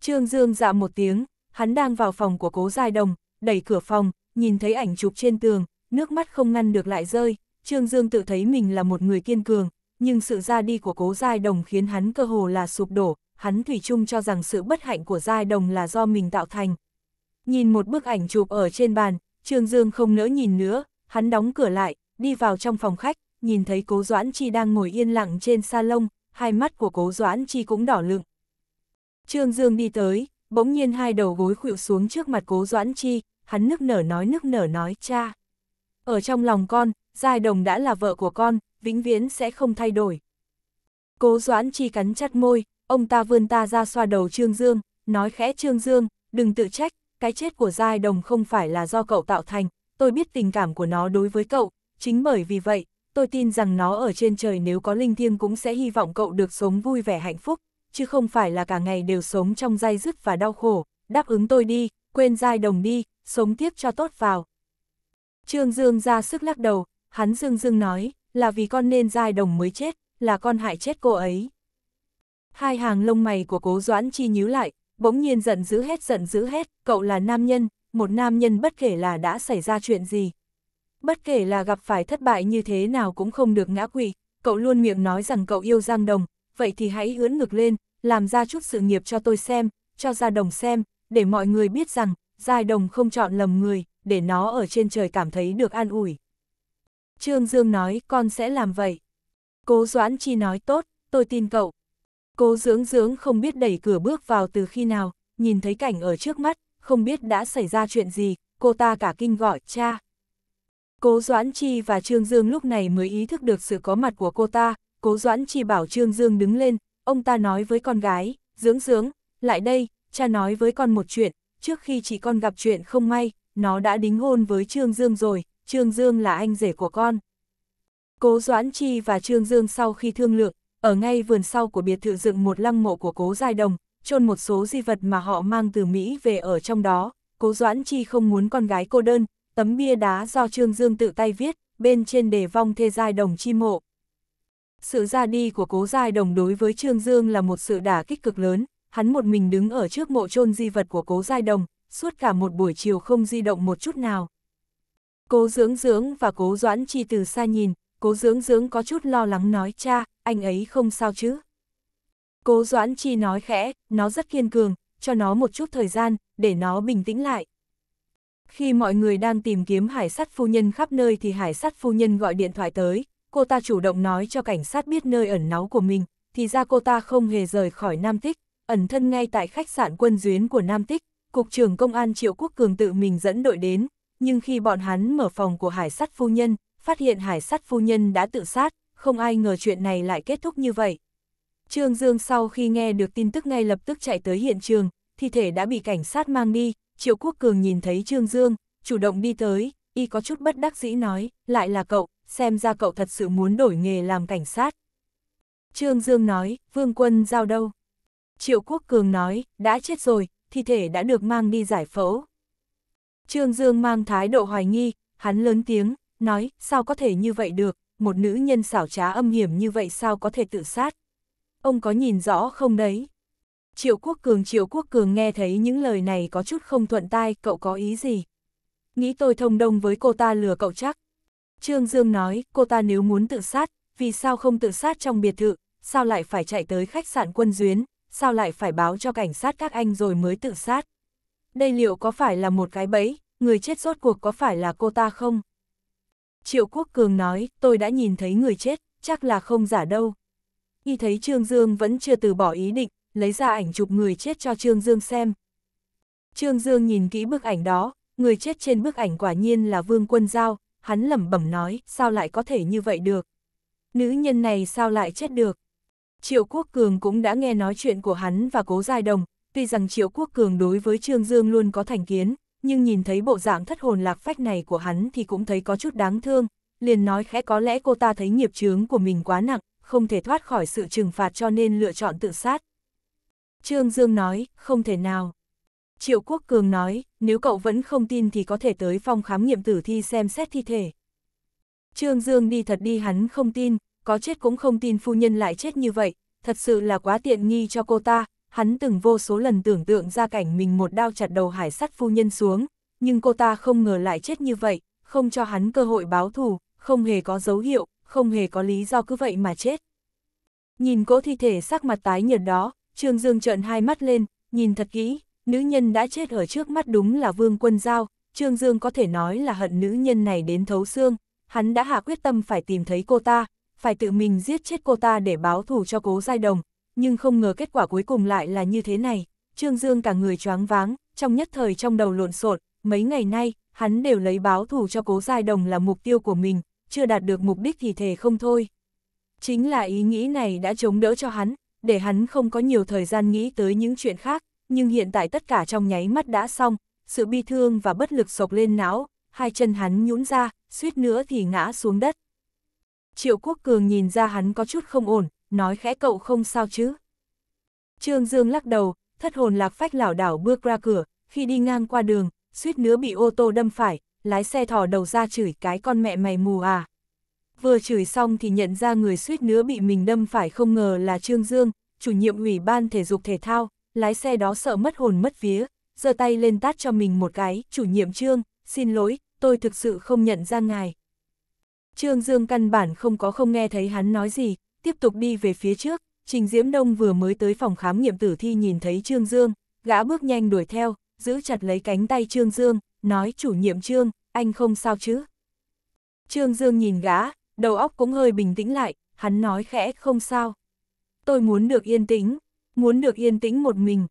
Trương Dương dạ một tiếng, hắn đang vào phòng của cố giai đồng, đẩy cửa phòng, nhìn thấy ảnh chụp trên tường, nước mắt không ngăn được lại rơi, Trương Dương tự thấy mình là một người kiên cường, nhưng sự ra đi của cố giai đồng khiến hắn cơ hồ là sụp đổ, hắn thủy chung cho rằng sự bất hạnh của giai đồng là do mình tạo thành. Nhìn một bức ảnh chụp ở trên bàn, Trương Dương không nỡ nhìn nữa, hắn đóng cửa lại, đi vào trong phòng khách, nhìn thấy cố Doãn Chi đang ngồi yên lặng trên salon, hai mắt của cố Doãn Chi cũng đỏ lựng. Trương Dương đi tới, bỗng nhiên hai đầu gối khuỵu xuống trước mặt cố Doãn Chi, hắn nức nở nói nức nở nói cha. Ở trong lòng con, Giai Đồng đã là vợ của con, vĩnh viễn sẽ không thay đổi. Cố Doãn Chi cắn chặt môi, ông ta vươn ta ra xoa đầu Trương Dương, nói khẽ Trương Dương, đừng tự trách, cái chết của Giai Đồng không phải là do cậu tạo thành, tôi biết tình cảm của nó đối với cậu, chính bởi vì vậy, tôi tin rằng nó ở trên trời nếu có linh thiêng cũng sẽ hy vọng cậu được sống vui vẻ hạnh phúc, chứ không phải là cả ngày đều sống trong dai dứt và đau khổ, đáp ứng tôi đi, quên Giai Đồng đi, sống tiếp cho tốt vào. Trương Dương ra sức lắc đầu, hắn Dương Dương nói, là vì con nên giai đồng mới chết, là con hại chết cô ấy. Hai hàng lông mày của cố doãn chi nhíu lại, bỗng nhiên giận dữ hết giận dữ hết, cậu là nam nhân, một nam nhân bất kể là đã xảy ra chuyện gì. Bất kể là gặp phải thất bại như thế nào cũng không được ngã quỵ, cậu luôn miệng nói rằng cậu yêu Giang Đồng, vậy thì hãy ưỡn ngực lên, làm ra chút sự nghiệp cho tôi xem, cho Gia Đồng xem, để mọi người biết rằng, Giai Đồng không chọn lầm người, để nó ở trên trời cảm thấy được an ủi. Trương Dương nói, con sẽ làm vậy. Cố Doãn Chi nói tốt, tôi tin cậu. Cố dưỡng dưỡng không biết đẩy cửa bước vào từ khi nào, nhìn thấy cảnh ở trước mắt, không biết đã xảy ra chuyện gì, cô ta cả kinh gọi cha. Cố Doãn Chi và Trương Dương lúc này mới ý thức được sự có mặt của cô ta, Cố Doãn Chi bảo Trương Dương đứng lên, ông ta nói với con gái, dưỡng dưỡng, lại đây, cha nói với con một chuyện, trước khi chị con gặp chuyện không may, nó đã đính hôn với Trương Dương rồi, Trương Dương là anh rể của con. Cố Doãn Chi và Trương Dương sau khi thương lượng, ở ngay vườn sau của biệt thự dựng một lăng mộ của Cố Giai Đồng, chôn một số di vật mà họ mang từ Mỹ về ở trong đó. Cố Doãn Chi không muốn con gái cô đơn, tấm bia đá do Trương Dương tự tay viết, bên trên đề vong thê Giai Đồng chi mộ. Sự ra đi của Cố Giai Đồng đối với Trương Dương là một sự đả kích cực lớn, hắn một mình đứng ở trước mộ chôn di vật của Cố Giai Đồng, suốt cả một buổi chiều không di động một chút nào. Cố dưỡng dưỡng và cố doãn chi từ xa nhìn, cố dưỡng dưỡng có chút lo lắng nói cha, anh ấy không sao chứ. Cố doãn chi nói khẽ, nó rất kiên cường, cho nó một chút thời gian, để nó bình tĩnh lại. Khi mọi người đang tìm kiếm hải sát phu nhân khắp nơi thì hải sát phu nhân gọi điện thoại tới, cô ta chủ động nói cho cảnh sát biết nơi ẩn náu của mình, thì ra cô ta không hề rời khỏi Nam Tích, ẩn thân ngay tại khách sạn quân duyến của Nam Tích, Cục trưởng Công an Triệu Quốc Cường tự mình dẫn đội đến, nhưng khi bọn hắn mở phòng của hải sắt phu nhân, phát hiện hải sắt phu nhân đã tự sát, không ai ngờ chuyện này lại kết thúc như vậy. Trương Dương sau khi nghe được tin tức ngay lập tức chạy tới hiện trường, thi thể đã bị cảnh sát mang đi, Triệu Quốc Cường nhìn thấy Trương Dương, chủ động đi tới, y có chút bất đắc dĩ nói, lại là cậu, xem ra cậu thật sự muốn đổi nghề làm cảnh sát. Trương Dương nói, Vương Quân giao đâu? Triệu Quốc Cường nói, đã chết rồi, thi thể đã được mang đi giải phẫu. Trương Dương mang thái độ hoài nghi, hắn lớn tiếng, nói, sao có thể như vậy được, một nữ nhân xảo trá âm hiểm như vậy sao có thể tự sát. Ông có nhìn rõ không đấy? Triệu Quốc Cường Triệu Quốc Cường nghe thấy những lời này có chút không thuận tai, cậu có ý gì? Nghĩ tôi thông đồng với cô ta lừa cậu chắc. Trương Dương nói, cô ta nếu muốn tự sát, vì sao không tự sát trong biệt thự, sao lại phải chạy tới khách sạn quân duyến, sao lại phải báo cho cảnh sát các anh rồi mới tự sát đây liệu có phải là một cái bẫy, người chết rốt cuộc có phải là cô ta không? Triệu Quốc Cường nói, tôi đã nhìn thấy người chết, chắc là không giả đâu. Y thấy Trương Dương vẫn chưa từ bỏ ý định, lấy ra ảnh chụp người chết cho Trương Dương xem. Trương Dương nhìn kỹ bức ảnh đó, người chết trên bức ảnh quả nhiên là Vương Quân Giao, hắn lẩm bẩm nói, sao lại có thể như vậy được? Nữ nhân này sao lại chết được? Triệu Quốc Cường cũng đã nghe nói chuyện của hắn và Cố Giai Đồng, tuy rằng Triệu Quốc Cường đối với Trương Dương luôn có thành kiến, nhưng nhìn thấy bộ dạng thất hồn lạc phách này của hắn thì cũng thấy có chút đáng thương, liền nói khẽ có lẽ cô ta thấy nghiệp chướng của mình quá nặng, không thể thoát khỏi sự trừng phạt cho nên lựa chọn tự sát. Trương Dương nói, không thể nào. Triệu Quốc Cường nói, nếu cậu vẫn không tin thì có thể tới phòng khám nghiệm tử thi xem xét thi thể. Trương Dương đi thật đi hắn không tin, có chết cũng không tin phu nhân lại chết như vậy, thật sự là quá tiện nghi cho cô ta, hắn từng vô số lần tưởng tượng ra cảnh mình một đao chặt đầu hải sắt phu nhân xuống, nhưng cô ta không ngờ lại chết như vậy, không cho hắn cơ hội báo thù, không hề có dấu hiệu, không hề có lý do cứ vậy mà chết. Nhìn cỗ thi thể sắc mặt tái nhợt đó, Trương Dương trợn hai mắt lên, nhìn thật kỹ, nữ nhân đã chết ở trước mắt đúng là Vương Quân Giao, Trương Dương có thể nói là hận nữ nhân này đến thấu xương, hắn đã hạ quyết tâm phải tìm thấy cô ta, phải tự mình giết chết cô ta để báo thù cho cố giai đồng, nhưng không ngờ kết quả cuối cùng lại là như thế này. Trương Dương cả người choáng váng, trong nhất thời trong đầu lộn xộn, mấy ngày nay, hắn đều lấy báo thù cho cố giai đồng là mục tiêu của mình, chưa đạt được mục đích thì thề không thôi. Chính là ý nghĩ này đã chống đỡ cho hắn, để hắn không có nhiều thời gian nghĩ tới những chuyện khác, nhưng hiện tại tất cả trong nháy mắt đã xong, sự bi thương và bất lực sộc lên não, hai chân hắn nhũn ra, suýt nữa thì ngã xuống đất. Triệu Quốc Cường nhìn ra hắn có chút không ổn, nói khẽ cậu không sao chứ. Trương Dương lắc đầu, thất hồn lạc phách lảo đảo bước ra cửa, khi đi ngang qua đường, suýt nữa bị ô tô đâm phải, lái xe thỏ đầu ra chửi cái con mẹ mày mù à. Vừa chửi xong thì nhận ra người suýt nữa bị mình đâm phải không ngờ là Trương Dương, chủ nhiệm ủy ban thể dục thể thao, lái xe đó sợ mất hồn mất vía, giơ tay lên tát cho mình một cái, chủ nhiệm Trương, xin lỗi, tôi thực sự không nhận ra ngài. Trương Dương căn bản không có không nghe thấy hắn nói gì, tiếp tục đi về phía trước, Trình Diễm Đông vừa mới tới phòng khám nghiệm tử thi nhìn thấy Trương Dương, gã bước nhanh đuổi theo, giữ chặt lấy cánh tay Trương Dương, nói chủ nhiệm Trương, anh không sao chứ. Trương Dương nhìn gã, đầu óc cũng hơi bình tĩnh lại, hắn nói khẽ không sao. Tôi muốn được yên tĩnh, muốn được yên tĩnh một mình.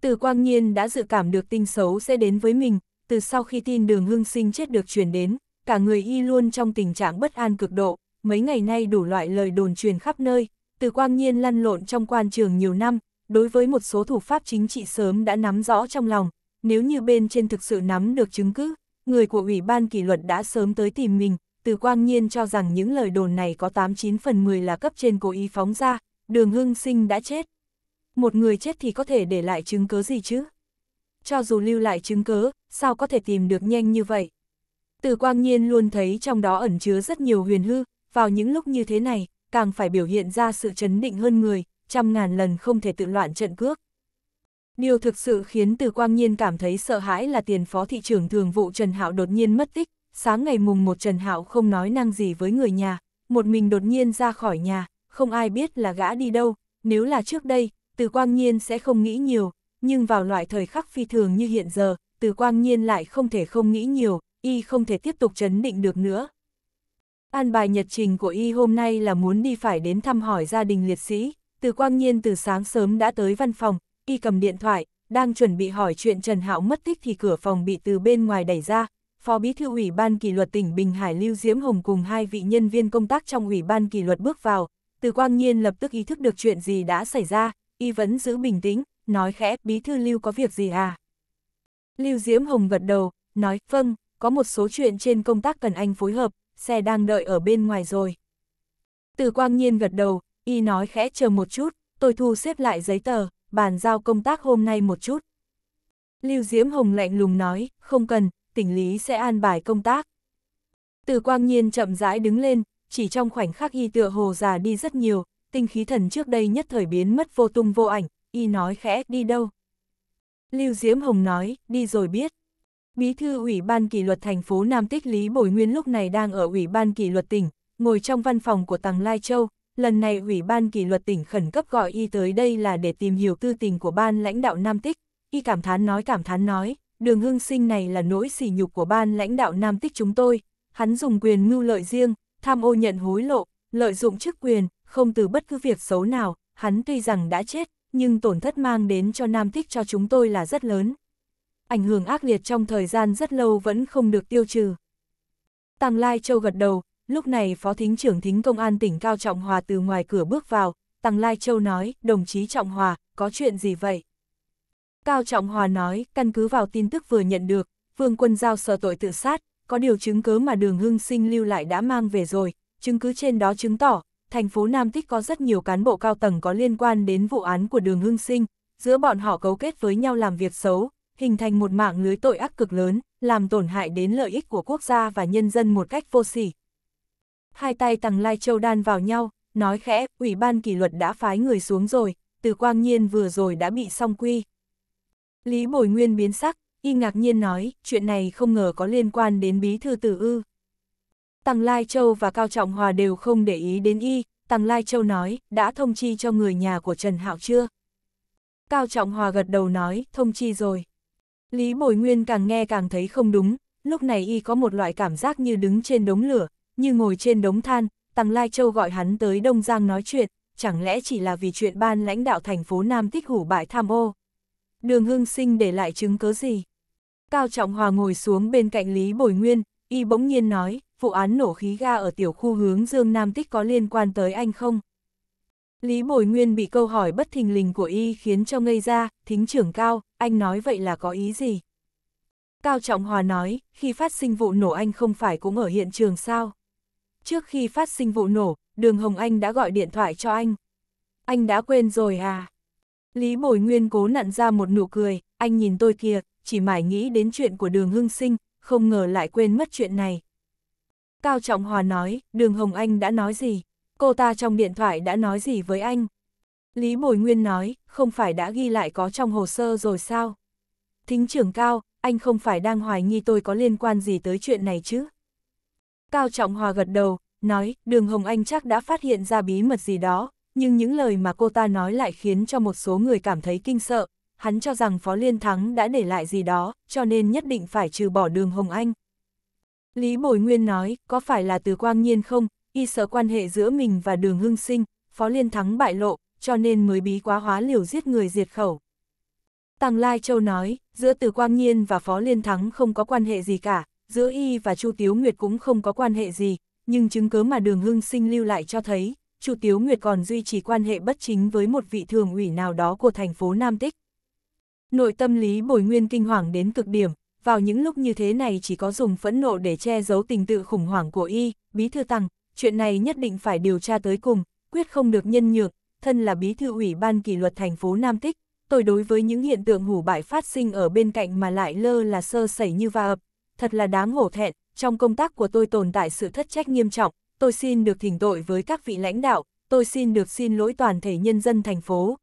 Từ quang nhiên đã dự cảm được tinh xấu sẽ đến với mình, từ sau khi tin đường hương sinh chết được chuyển đến, cả người y luôn trong tình trạng bất an cực độ, mấy ngày nay đủ loại lời đồn truyền khắp nơi, từ quang nhiên lăn lộn trong quan trường nhiều năm, đối với một số thủ pháp chính trị sớm đã nắm rõ trong lòng, nếu như bên trên thực sự nắm được chứng cứ, người của Ủy ban kỷ luật đã sớm tới tìm mình, từ quang nhiên cho rằng những lời đồn này có 89 phần 10 là cấp trên cố ý phóng ra, đường hưng sinh đã chết. Một người chết thì có thể để lại chứng cứ gì chứ? Cho dù lưu lại chứng cứ, sao có thể tìm được nhanh như vậy? Từ quang nhiên luôn thấy trong đó ẩn chứa rất nhiều huyền hư, vào những lúc như thế này, càng phải biểu hiện ra sự chấn định hơn người, trăm ngàn lần không thể tự loạn trận cước. Điều thực sự khiến Từ Quang Nhiên cảm thấy sợ hãi là tiền phó thị trưởng thường vụ Trần Hạo đột nhiên mất tích, sáng ngày mùng một Trần Hạo không nói năng gì với người nhà, một mình đột nhiên ra khỏi nhà, không ai biết là gã đi đâu, nếu là trước đây, Từ Quang Nhiên sẽ không nghĩ nhiều, nhưng vào loại thời khắc phi thường như hiện giờ, Từ Quang Nhiên lại không thể không nghĩ nhiều, y không thể tiếp tục chấn định được nữa. An bài nhật trình của y hôm nay là muốn đi phải đến thăm hỏi gia đình liệt sĩ, từ quang nhiên từ sáng sớm đã tới văn phòng, y cầm điện thoại, đang chuẩn bị hỏi chuyện Trần Hạo mất tích thì cửa phòng bị từ bên ngoài đẩy ra, Phó Bí thư Ủy ban kỷ luật tỉnh Bình Hải Lưu Diễm Hồng cùng hai vị nhân viên công tác trong Ủy ban kỷ luật bước vào, từ quang nhiên lập tức ý thức được chuyện gì đã xảy ra, y vẫn giữ bình tĩnh, nói khẽ, Bí thư Lưu có việc gì à? Lưu Diễm Hồng gật đầu, nói, vâng, có một số chuyện trên công tác cần anh phối hợp, xe đang đợi ở bên ngoài rồi. Từ quang nhiên gật đầu, y nói khẽ chờ một chút, tôi thu xếp lại giấy tờ, bàn giao công tác hôm nay một chút. Lưu Diễm Hồng lạnh lùng nói, không cần, tỉnh lý sẽ an bài công tác. Từ quang nhiên chậm rãi đứng lên, chỉ trong khoảnh khắc y tựa hồ già đi rất nhiều, tinh khí thần trước đây nhất thời biến mất vô tung vô ảnh, y nói khẽ đi đâu. Lưu Diễm Hồng nói, đi rồi biết. Bí thư Ủy ban kỷ luật thành phố Nam Tích Lý Bồi Nguyên lúc này đang ở Ủy ban kỷ luật tỉnh, ngồi trong văn phòng của Tằng Lai Châu. Lần này Ủy ban kỷ luật tỉnh khẩn cấp gọi y tới đây là để tìm hiểu tư tình của ban lãnh đạo Nam Tích. Y cảm thán nói cảm thán nói, đường hưng sinh này là nỗi sỉ nhục của ban lãnh đạo Nam Tích chúng tôi. Hắn dùng quyền mưu lợi riêng, tham ô nhận hối lộ, lợi dụng chức quyền, không từ bất cứ việc xấu nào. Hắn tuy rằng đã chết, nhưng tổn thất mang đến cho Nam Tích cho chúng tôi là rất lớn ảnh hưởng ác liệt trong thời gian rất lâu vẫn không được tiêu trừ. Tăng Lai Châu gật đầu, lúc này Phó Thính trưởng Thính Công an tỉnh Cao Trọng Hòa từ ngoài cửa bước vào, Tăng Lai Châu nói, đồng chí Trọng Hòa, có chuyện gì vậy? Cao Trọng Hòa nói, căn cứ vào tin tức vừa nhận được, Vương Quân Giao sợ tội tự sát, có điều chứng cứ mà đường hưng sinh lưu lại đã mang về rồi, chứng cứ trên đó chứng tỏ, thành phố Nam Tích có rất nhiều cán bộ cao tầng có liên quan đến vụ án của đường hưng sinh, giữa bọn họ cấu kết với nhau làm việc xấu, hình thành một mạng lưới tội ác cực lớn, làm tổn hại đến lợi ích của quốc gia và nhân dân một cách vô sỉ. Hai tay Tằng Lai Châu đan vào nhau, nói khẽ, Ủy ban kỷ luật đã phái người xuống rồi, từ quang nhiên vừa rồi đã bị song quy. Lý Bồi Nguyên biến sắc, y ngạc nhiên nói, chuyện này không ngờ có liên quan đến bí thư tử ư. Tằng Lai Châu và Cao Trọng Hòa đều không để ý đến y, Tằng Lai Châu nói, đã thông chi cho người nhà của Trần Hạo chưa? Cao Trọng Hòa gật đầu nói, thông chi rồi. Lý Bồi Nguyên càng nghe càng thấy không đúng, lúc này y có một loại cảm giác như đứng trên đống lửa, như ngồi trên đống than, Tăng Lai Châu gọi hắn tới Đông Giang nói chuyện, chẳng lẽ chỉ là vì chuyện ban lãnh đạo thành phố Nam tích hủ bại tham ô. Đường Hưng Sinh để lại chứng cứ gì? Cao Trọng Hòa ngồi xuống bên cạnh Lý Bồi Nguyên, y bỗng nhiên nói, vụ án nổ khí ga ở tiểu khu hướng Dương Nam tích có liên quan tới anh không? Lý Bồi Nguyên bị câu hỏi bất thình lình của y khiến cho ngây ra, thính trưởng cao, anh nói vậy là có ý gì? Cao Trọng Hòa nói, khi phát sinh vụ nổ anh không phải cũng ở hiện trường sao? Trước khi phát sinh vụ nổ, Đường Hồng Anh đã gọi điện thoại cho anh. Anh đã quên rồi à? Lý Bồi Nguyên cố nặn ra một nụ cười, anh nhìn tôi kìa, chỉ mải nghĩ đến chuyện của đường hưng sinh, không ngờ lại quên mất chuyện này. Cao Trọng Hòa nói, đường Hồng Anh đã nói gì? cô ta trong điện thoại đã nói gì với anh? Lý Bồi Nguyên nói, không phải đã ghi lại có trong hồ sơ rồi sao? Thính trưởng Cao, anh không phải đang hoài nghi tôi có liên quan gì tới chuyện này chứ? Cao Trọng Hòa gật đầu, nói, đường Hồng Anh chắc đã phát hiện ra bí mật gì đó, nhưng những lời mà cô ta nói lại khiến cho một số người cảm thấy kinh sợ. Hắn cho rằng Phó Liên Thắng đã để lại gì đó, cho nên nhất định phải trừ bỏ đường Hồng Anh. Lý Bồi Nguyên nói, có phải là từ Quang Nhiên không, y sợ quan hệ giữa mình và đường hưng sinh, Phó Liên Thắng bại lộ, cho nên mới bí quá hóa liều giết người diệt khẩu. Tăng Lai Châu nói, giữa Từ Quang Nhiên và Phó Liên Thắng không có quan hệ gì cả, giữa y và Chu Tiếu Nguyệt cũng không có quan hệ gì, nhưng chứng cứ mà đường hưng sinh lưu lại cho thấy, Chu Tiếu Nguyệt còn duy trì quan hệ bất chính với một vị thường ủy nào đó của thành phố Nam Tích. Nội tâm lý bồi nguyên kinh hoàng đến cực điểm, vào những lúc như thế này chỉ có dùng phẫn nộ để che giấu tình tự khủng hoảng của y, bí thư tăng, chuyện này nhất định phải điều tra tới cùng, quyết không được nhân nhược, thân là bí thư ủy ban kỷ luật thành phố Nam Tích, tôi đối với những hiện tượng hủ bại phát sinh ở bên cạnh mà lại lơ là sơ sẩy như va ập, thật là đáng hổ thẹn, trong công tác của tôi tồn tại sự thất trách nghiêm trọng, tôi xin được thỉnh tội với các vị lãnh đạo, tôi xin được xin lỗi toàn thể nhân dân thành phố.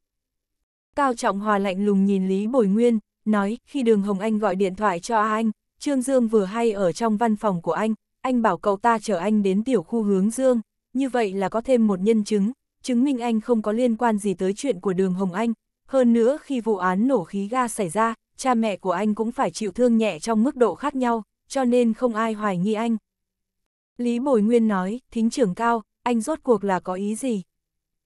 Cao Trọng Hòa lạnh lùng nhìn Lý Bồi Nguyên, nói khi đường Hồng Anh gọi điện thoại cho anh, Trương Dương vừa hay ở trong văn phòng của anh, anh bảo cậu ta chở anh đến tiểu khu hướng dương, như vậy là có thêm một nhân chứng, chứng minh anh không có liên quan gì tới chuyện của đường Hồng Anh. Hơn nữa khi vụ án nổ khí ga xảy ra, cha mẹ của anh cũng phải chịu thương nhẹ trong mức độ khác nhau, cho nên không ai hoài nghi anh. Lý Bồi Nguyên nói, thính trưởng cao, anh rốt cuộc là có ý gì?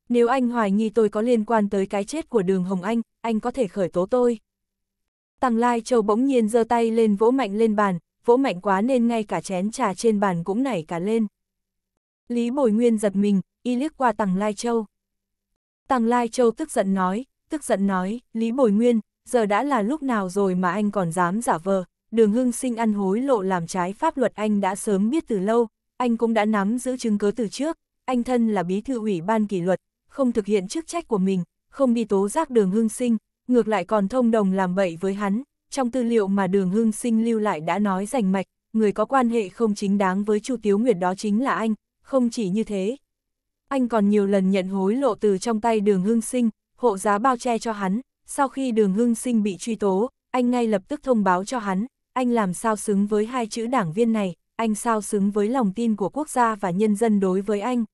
Nếu anh hoài nghi tôi có liên quan tới cái chết của đường Hồng Anh, anh có thể khởi tố tôi. Tăng Lai Châu bỗng nhiên giơ tay lên vỗ mạnh lên bàn, vỗ mạnh quá nên ngay cả chén trà trên bàn cũng nảy cả lên. Lý Bồi Nguyên giật mình, y liếc qua Tằng Lai Châu. Tằng Lai Châu tức giận nói, tức giận nói, Lý Bồi Nguyên, giờ đã là lúc nào rồi mà anh còn dám giả vờ, đường hưng sinh ăn hối lộ làm trái pháp luật anh đã sớm biết từ lâu, anh cũng đã nắm giữ chứng cứ từ trước, anh thân là bí thư ủy ban kỷ luật, không thực hiện chức trách của mình, không đi tố giác đường hưng sinh, ngược lại còn thông đồng làm bậy với hắn, trong tư liệu mà đường hương sinh lưu lại đã nói rành mạch, người có quan hệ không chính đáng với Chu Tiếu Nguyệt đó chính là anh, không chỉ như thế. Anh còn nhiều lần nhận hối lộ từ trong tay đường hương sinh, hộ giá bao che cho hắn, sau khi đường hương sinh bị truy tố, anh ngay lập tức thông báo cho hắn, anh làm sao xứng với hai chữ đảng viên này, anh sao xứng với lòng tin của quốc gia và nhân dân đối với anh.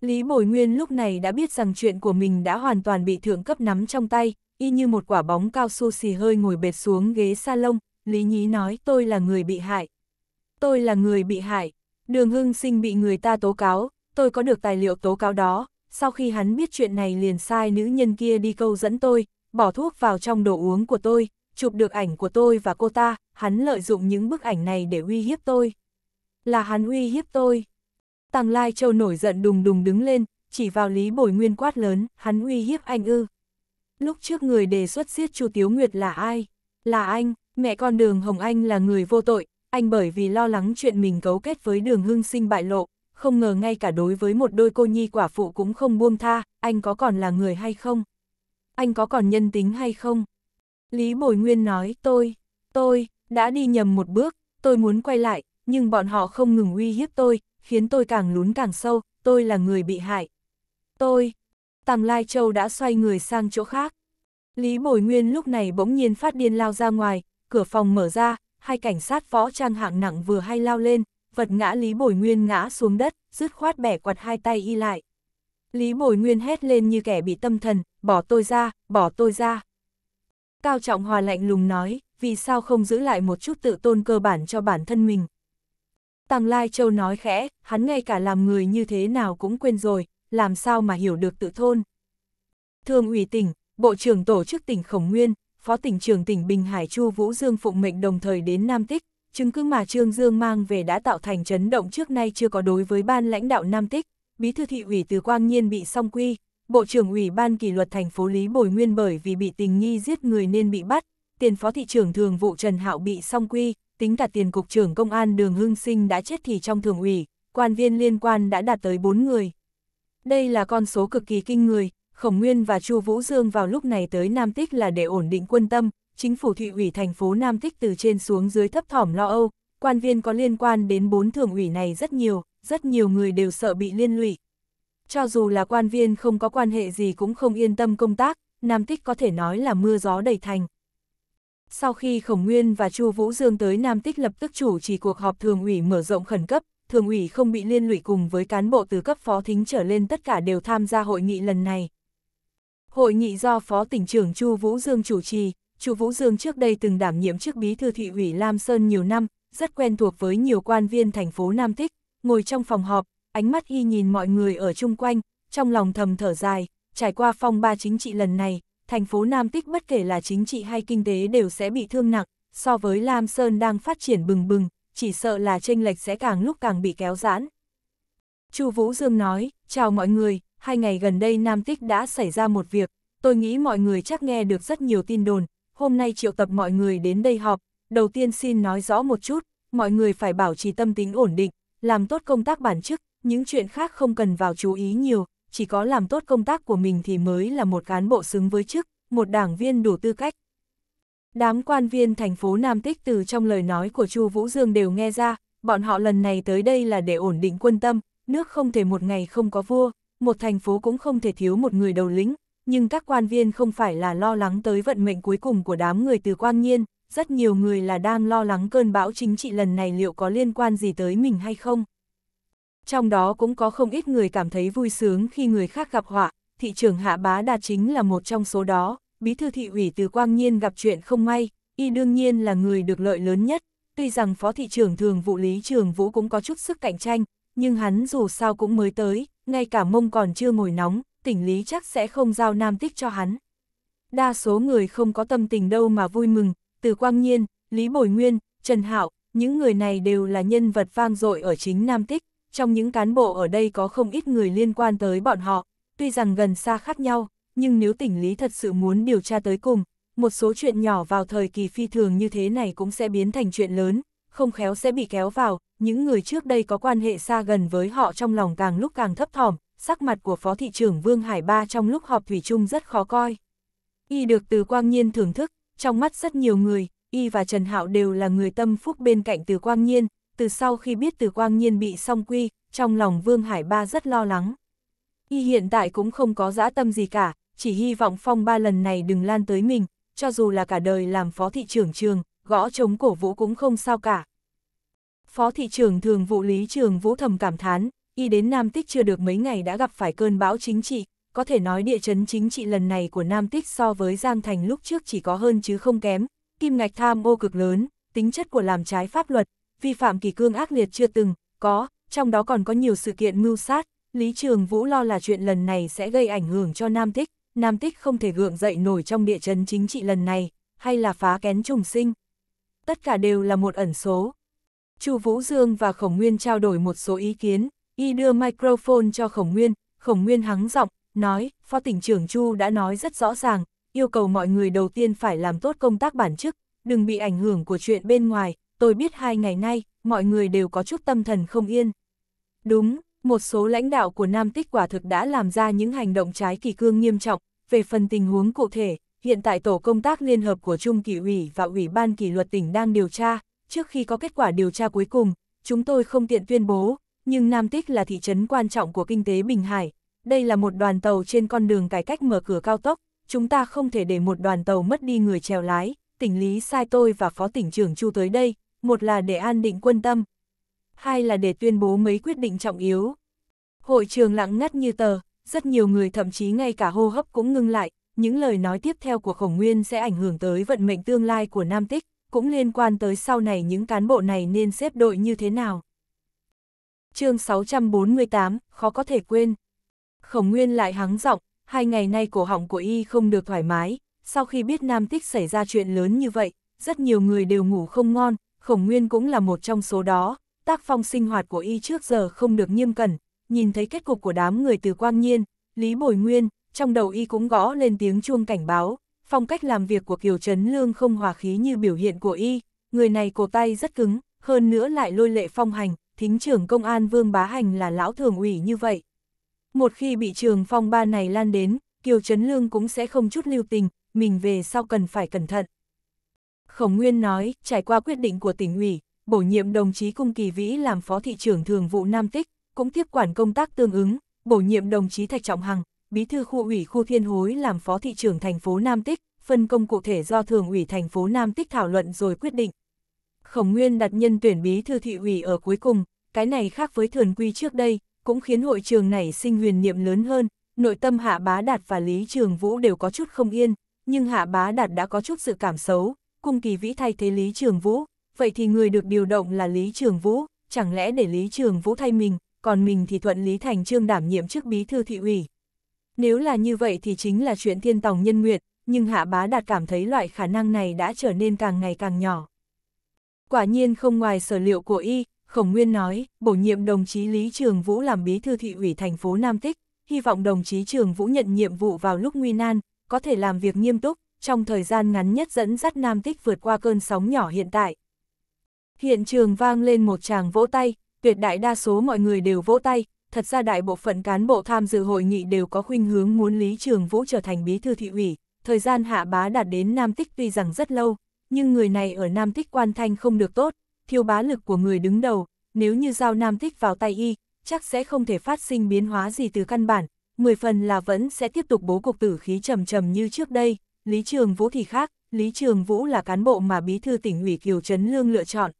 Lý Bồi Nguyên lúc này đã biết rằng chuyện của mình đã hoàn toàn bị thượng cấp nắm trong tay, y như một quả bóng cao su xì hơi ngồi bệt xuống ghế salon, Lý Nhí nói tôi là người bị hại. Tôi là người bị hại, đường hưng sinh bị người ta tố cáo, tôi có được tài liệu tố cáo đó, sau khi hắn biết chuyện này liền sai nữ nhân kia đi câu dẫn tôi, bỏ thuốc vào trong đồ uống của tôi, chụp được ảnh của tôi và cô ta, hắn lợi dụng những bức ảnh này để uy hiếp tôi. Là hắn uy hiếp tôi. Tàng Lai Châu nổi giận đùng đùng đứng lên, chỉ vào Lý Bồi Nguyên quát lớn, hắn uy hiếp anh ư. Lúc trước người đề xuất giết Chu Tiếu Nguyệt là ai? Là anh, mẹ con đường Hồng Anh là người vô tội, anh bởi vì lo lắng chuyện mình cấu kết với đường hưng sinh bại lộ, không ngờ ngay cả đối với một đôi cô nhi quả phụ cũng không buông tha, anh có còn là người hay không? Anh có còn nhân tính hay không? Lý Bồi Nguyên nói, tôi, tôi, đã đi nhầm một bước, tôi muốn quay lại, nhưng bọn họ không ngừng uy hiếp tôi, khiến tôi càng lún càng sâu, tôi là người bị hại. Tôi, Tàng Lai Châu đã xoay người sang chỗ khác. Lý Bồi Nguyên lúc này bỗng nhiên phát điên lao ra ngoài, cửa phòng mở ra, hai cảnh sát võ trang hạng nặng vừa hay lao lên, vật ngã Lý Bồi Nguyên ngã xuống đất, rứt khoát bẻ quạt hai tay y lại. Lý Bồi Nguyên hét lên như kẻ bị tâm thần, bỏ tôi ra, bỏ tôi ra. Cao Trọng Hòa lạnh lùng nói, vì sao không giữ lại một chút tự tôn cơ bản cho bản thân mình. Tàng Lai Châu nói khẽ, hắn ngay cả làm người như thế nào cũng quên rồi, làm sao mà hiểu được tự thôn. Thường ủy tỉnh, Bộ trưởng Tổ chức tỉnh Khổng Nguyên, Phó tỉnh trưởng tỉnh Bình Hải Chu Vũ Dương phụng mệnh đồng thời đến Nam Tích, chứng cứ mà Trương Dương mang về đã tạo thành chấn động trước nay chưa có đối với ban lãnh đạo Nam Tích, bí thư thị ủy từ Quang Nhiên bị song quy, Bộ trưởng ủy ban kỷ luật thành phố Lý Bồi Nguyên bởi vì bị tình nghi giết người nên bị bắt, tiền phó thị trưởng thường vụ Trần Hạo bị song quy, tính cả tiền cục trưởng công an Đường Hưng Sinh đã chết thì trong thường ủy, quan viên liên quan đã đạt tới 4 người. Đây là con số cực kỳ kinh người, Khổng Nguyên và Chu Vũ Dương vào lúc này tới Nam Tích là để ổn định quân tâm, chính phủ thị ủy thành phố Nam Tích từ trên xuống dưới thấp thỏm lo âu, quan viên có liên quan đến bốn thường ủy này rất nhiều, rất nhiều người đều sợ bị liên lụy. Cho dù là quan viên không có quan hệ gì cũng không yên tâm công tác, Nam Tích có thể nói là mưa gió đầy thành. Sau khi Khổng Nguyên và Chu Vũ Dương tới Nam Tích lập tức chủ trì cuộc họp thường ủy mở rộng khẩn cấp, thường ủy không bị liên lụy cùng với cán bộ từ cấp phó thính trở lên tất cả đều tham gia hội nghị lần này. Hội nghị do Phó tỉnh trưởng Chu Vũ Dương chủ trì, Chu Vũ Dương trước đây từng đảm nhiệm chức bí thư thị ủy Lam Sơn nhiều năm, rất quen thuộc với nhiều quan viên thành phố Nam Thích, ngồi trong phòng họp, ánh mắt y nhìn mọi người ở chung quanh, trong lòng thầm thở dài, trải qua phong ba chính trị lần này, thành phố Nam Thích bất kể là chính trị hay kinh tế đều sẽ bị thương nặng, so với Lam Sơn đang phát triển bừng bừng, chỉ sợ là tranh lệch sẽ càng lúc càng bị kéo giãn. Chu Vũ Dương nói, chào mọi người, hai ngày gần đây Nam Tích đã xảy ra một việc, tôi nghĩ mọi người chắc nghe được rất nhiều tin đồn, hôm nay triệu tập mọi người đến đây họp, đầu tiên xin nói rõ một chút, mọi người phải bảo trì tâm tính ổn định, làm tốt công tác bản chức, những chuyện khác không cần vào chú ý nhiều, chỉ có làm tốt công tác của mình thì mới là một cán bộ xứng với chức, một đảng viên đủ tư cách, Đám quan viên thành phố Nam Tích từ trong lời nói của Chu Vũ Dương đều nghe ra, bọn họ lần này tới đây là để ổn định quân tâm, nước không thể một ngày không có vua, một thành phố cũng không thể thiếu một người đầu lĩnh, nhưng các quan viên không phải là lo lắng tới vận mệnh cuối cùng của đám người từ Quan Nhiên, rất nhiều người là đang lo lắng cơn bão chính trị lần này liệu có liên quan gì tới mình hay không. Trong đó cũng có không ít người cảm thấy vui sướng khi người khác gặp họa, thị trưởng Hạ Bá đa chính là một trong số đó, bí thư thị ủy từ Quang Nhiên gặp chuyện không may, y đương nhiên là người được lợi lớn nhất, tuy rằng phó thị trưởng thường vụ lý trường vũ cũng có chút sức cạnh tranh, nhưng hắn dù sao cũng mới tới, ngay cả mông còn chưa ngồi nóng, tỉnh lý chắc sẽ không giao nam tích cho hắn. Đa số người không có tâm tình đâu mà vui mừng, từ Quang Nhiên, Lý Bồi Nguyên, Trần Hạo, những người này đều là nhân vật vang dội ở chính Nam Tích, trong những cán bộ ở đây có không ít người liên quan tới bọn họ, tuy rằng gần xa khác nhau, nhưng nếu tỉnh lý thật sự muốn điều tra tới cùng, một số chuyện nhỏ vào thời kỳ phi thường như thế này cũng sẽ biến thành chuyện lớn, không khéo sẽ bị kéo vào, những người trước đây có quan hệ xa gần với họ trong lòng càng lúc càng thấp thỏm, sắc mặt của Phó Thị trưởng Vương Hải Ba trong lúc họp Thủy chung rất khó coi. Y được từ quang nhiên thưởng thức, trong mắt rất nhiều người, Y và Trần Hạo đều là người tâm phúc bên cạnh từ quang nhiên, từ sau khi biết từ quang nhiên bị song quy, trong lòng Vương Hải Ba rất lo lắng. Y hiện tại cũng không có dã tâm gì cả, chỉ hy vọng phong ba lần này đừng lan tới mình, cho dù là cả đời làm phó thị trưởng trường, gõ chống cổ vũ cũng không sao cả. Phó thị trưởng thường vụ lý trường vũ thầm cảm thán, y đến Nam Tích chưa được mấy ngày đã gặp phải cơn bão chính trị, có thể nói địa chấn chính trị lần này của Nam Tích so với Giang Thành lúc trước chỉ có hơn chứ không kém, kim ngạch tham ô cực lớn, tính chất của làm trái pháp luật, vi phạm kỳ cương ác liệt chưa từng, có, trong đó còn có nhiều sự kiện mưu sát, Lý Trường Vũ lo là chuyện lần này sẽ gây ảnh hưởng cho Nam Tích. Nam Tích không thể gượng dậy nổi trong địa chấn chính trị lần này, hay là phá kén trùng sinh. Tất cả đều là một ẩn số. Chu Vũ Dương và Khổng Nguyên trao đổi một số ý kiến, y đưa microphone cho Khổng Nguyên, Khổng Nguyên hắng giọng, nói, Phó tỉnh trưởng Chu đã nói rất rõ ràng, yêu cầu mọi người đầu tiên phải làm tốt công tác bản chức, đừng bị ảnh hưởng của chuyện bên ngoài, tôi biết hai ngày nay, mọi người đều có chút tâm thần không yên. Đúng, một số lãnh đạo của Nam Tích quả thực đã làm ra những hành động trái kỳ cương nghiêm trọng, về phần tình huống cụ thể, hiện tại Tổ công tác Liên hợp của Trung kỳ ủy và Ủy ban Kỷ luật tỉnh đang điều tra, trước khi có kết quả điều tra cuối cùng, chúng tôi không tiện tuyên bố, nhưng Nam Tích là thị trấn quan trọng của kinh tế Bình Hải, đây là một đoàn tàu trên con đường cải cách mở cửa cao tốc, chúng ta không thể để một đoàn tàu mất đi người chèo lái, tỉnh lý sai tôi và phó tỉnh trưởng Chu tới đây, một là để an định quân tâm, hai là để tuyên bố mấy quyết định trọng yếu. Hội trường lặng ngắt như tờ, rất nhiều người thậm chí ngay cả hô hấp cũng ngưng lại, những lời nói tiếp theo của Khổng Nguyên sẽ ảnh hưởng tới vận mệnh tương lai của Nam Tích, cũng liên quan tới sau này những cán bộ này nên xếp đội như thế nào. chương 648, khó có thể quên. Khổng Nguyên lại hắng giọng, hai ngày nay cổ họng của y không được thoải mái, sau khi biết Nam Tích xảy ra chuyện lớn như vậy, rất nhiều người đều ngủ không ngon, Khổng Nguyên cũng là một trong số đó, tác phong sinh hoạt của y trước giờ không được nghiêm cẩn, nhìn thấy kết cục của đám người từ Quang Nhiên, Lý Bồi Nguyên, trong đầu y cũng gõ lên tiếng chuông cảnh báo, phong cách làm việc của Kiều Trấn Lương không hòa khí như biểu hiện của y, người này cổ tay rất cứng, hơn nữa lại lôi lệ phong hành, thính trưởng công an Vương Bá Hành là lão thường ủy như vậy. Một khi bị trường phong ba này lan đến, Kiều Trấn Lương cũng sẽ không chút lưu tình, mình về sau cần phải cẩn thận. Khổng Nguyên nói, trải qua quyết định của tỉnh ủy, bổ nhiệm đồng chí Cung Kỳ Vĩ làm Phó Thị trưởng Thường vụ Nam Tích, cũng tiếp quản công tác tương ứng, bổ nhiệm đồng chí Thạch Trọng Hằng, Bí thư khu ủy khu Thiên Hối làm Phó Thị trưởng thành phố Nam Tích, phân công cụ thể do Thường ủy thành phố Nam Tích thảo luận rồi quyết định. Khổng Nguyên đặt nhân tuyển Bí thư thị ủy ở cuối cùng, cái này khác với thường quy trước đây, cũng khiến hội trường này sinh huyền niệm lớn hơn, nội tâm Hạ Bá Đạt và Lý Trường Vũ đều có chút không yên, nhưng Hạ Bá Đạt đã có chút sự cảm xấu, cung kỳ vĩ thay thế Lý Trường Vũ, vậy thì người được điều động là Lý Trường Vũ, chẳng lẽ để Lý Trường Vũ thay mình, còn mình thì thuận Lý Thành Trương đảm nhiệm chức bí thư thị ủy. Nếu là như vậy thì chính là chuyện thiên tòng nhân nguyệt, nhưng Hạ Bá Đạt cảm thấy loại khả năng này đã trở nên càng ngày càng nhỏ. Quả nhiên không ngoài sở liệu của y, Khổng Nguyên nói, bổ nhiệm đồng chí Lý Trường Vũ làm bí thư thị ủy thành phố Nam Tích, hy vọng đồng chí Trường Vũ nhận nhiệm vụ vào lúc nguy nan, có thể làm việc nghiêm túc, trong thời gian ngắn nhất dẫn dắt Nam Tích vượt qua cơn sóng nhỏ hiện tại, Hiện trường vang lên một tràng vỗ tay, tuyệt đại đa số mọi người đều vỗ tay, thật ra đại bộ phận cán bộ tham dự hội nghị đều có khuynh hướng muốn Lý Trường Vũ trở thành bí thư thị ủy, thời gian hạ bá đạt đến Nam Tích tuy rằng rất lâu, nhưng người này ở Nam Tích quan thanh không được tốt, thiếu bá lực của người đứng đầu, nếu như giao Nam Tích vào tay y, chắc sẽ không thể phát sinh biến hóa gì từ căn bản, mười phần là vẫn sẽ tiếp tục bố cục tử khí trầm trầm như trước đây, Lý Trường Vũ thì khác, Lý Trường Vũ là cán bộ mà bí thư tỉnh ủy Kiều Trấn Lương lựa chọn,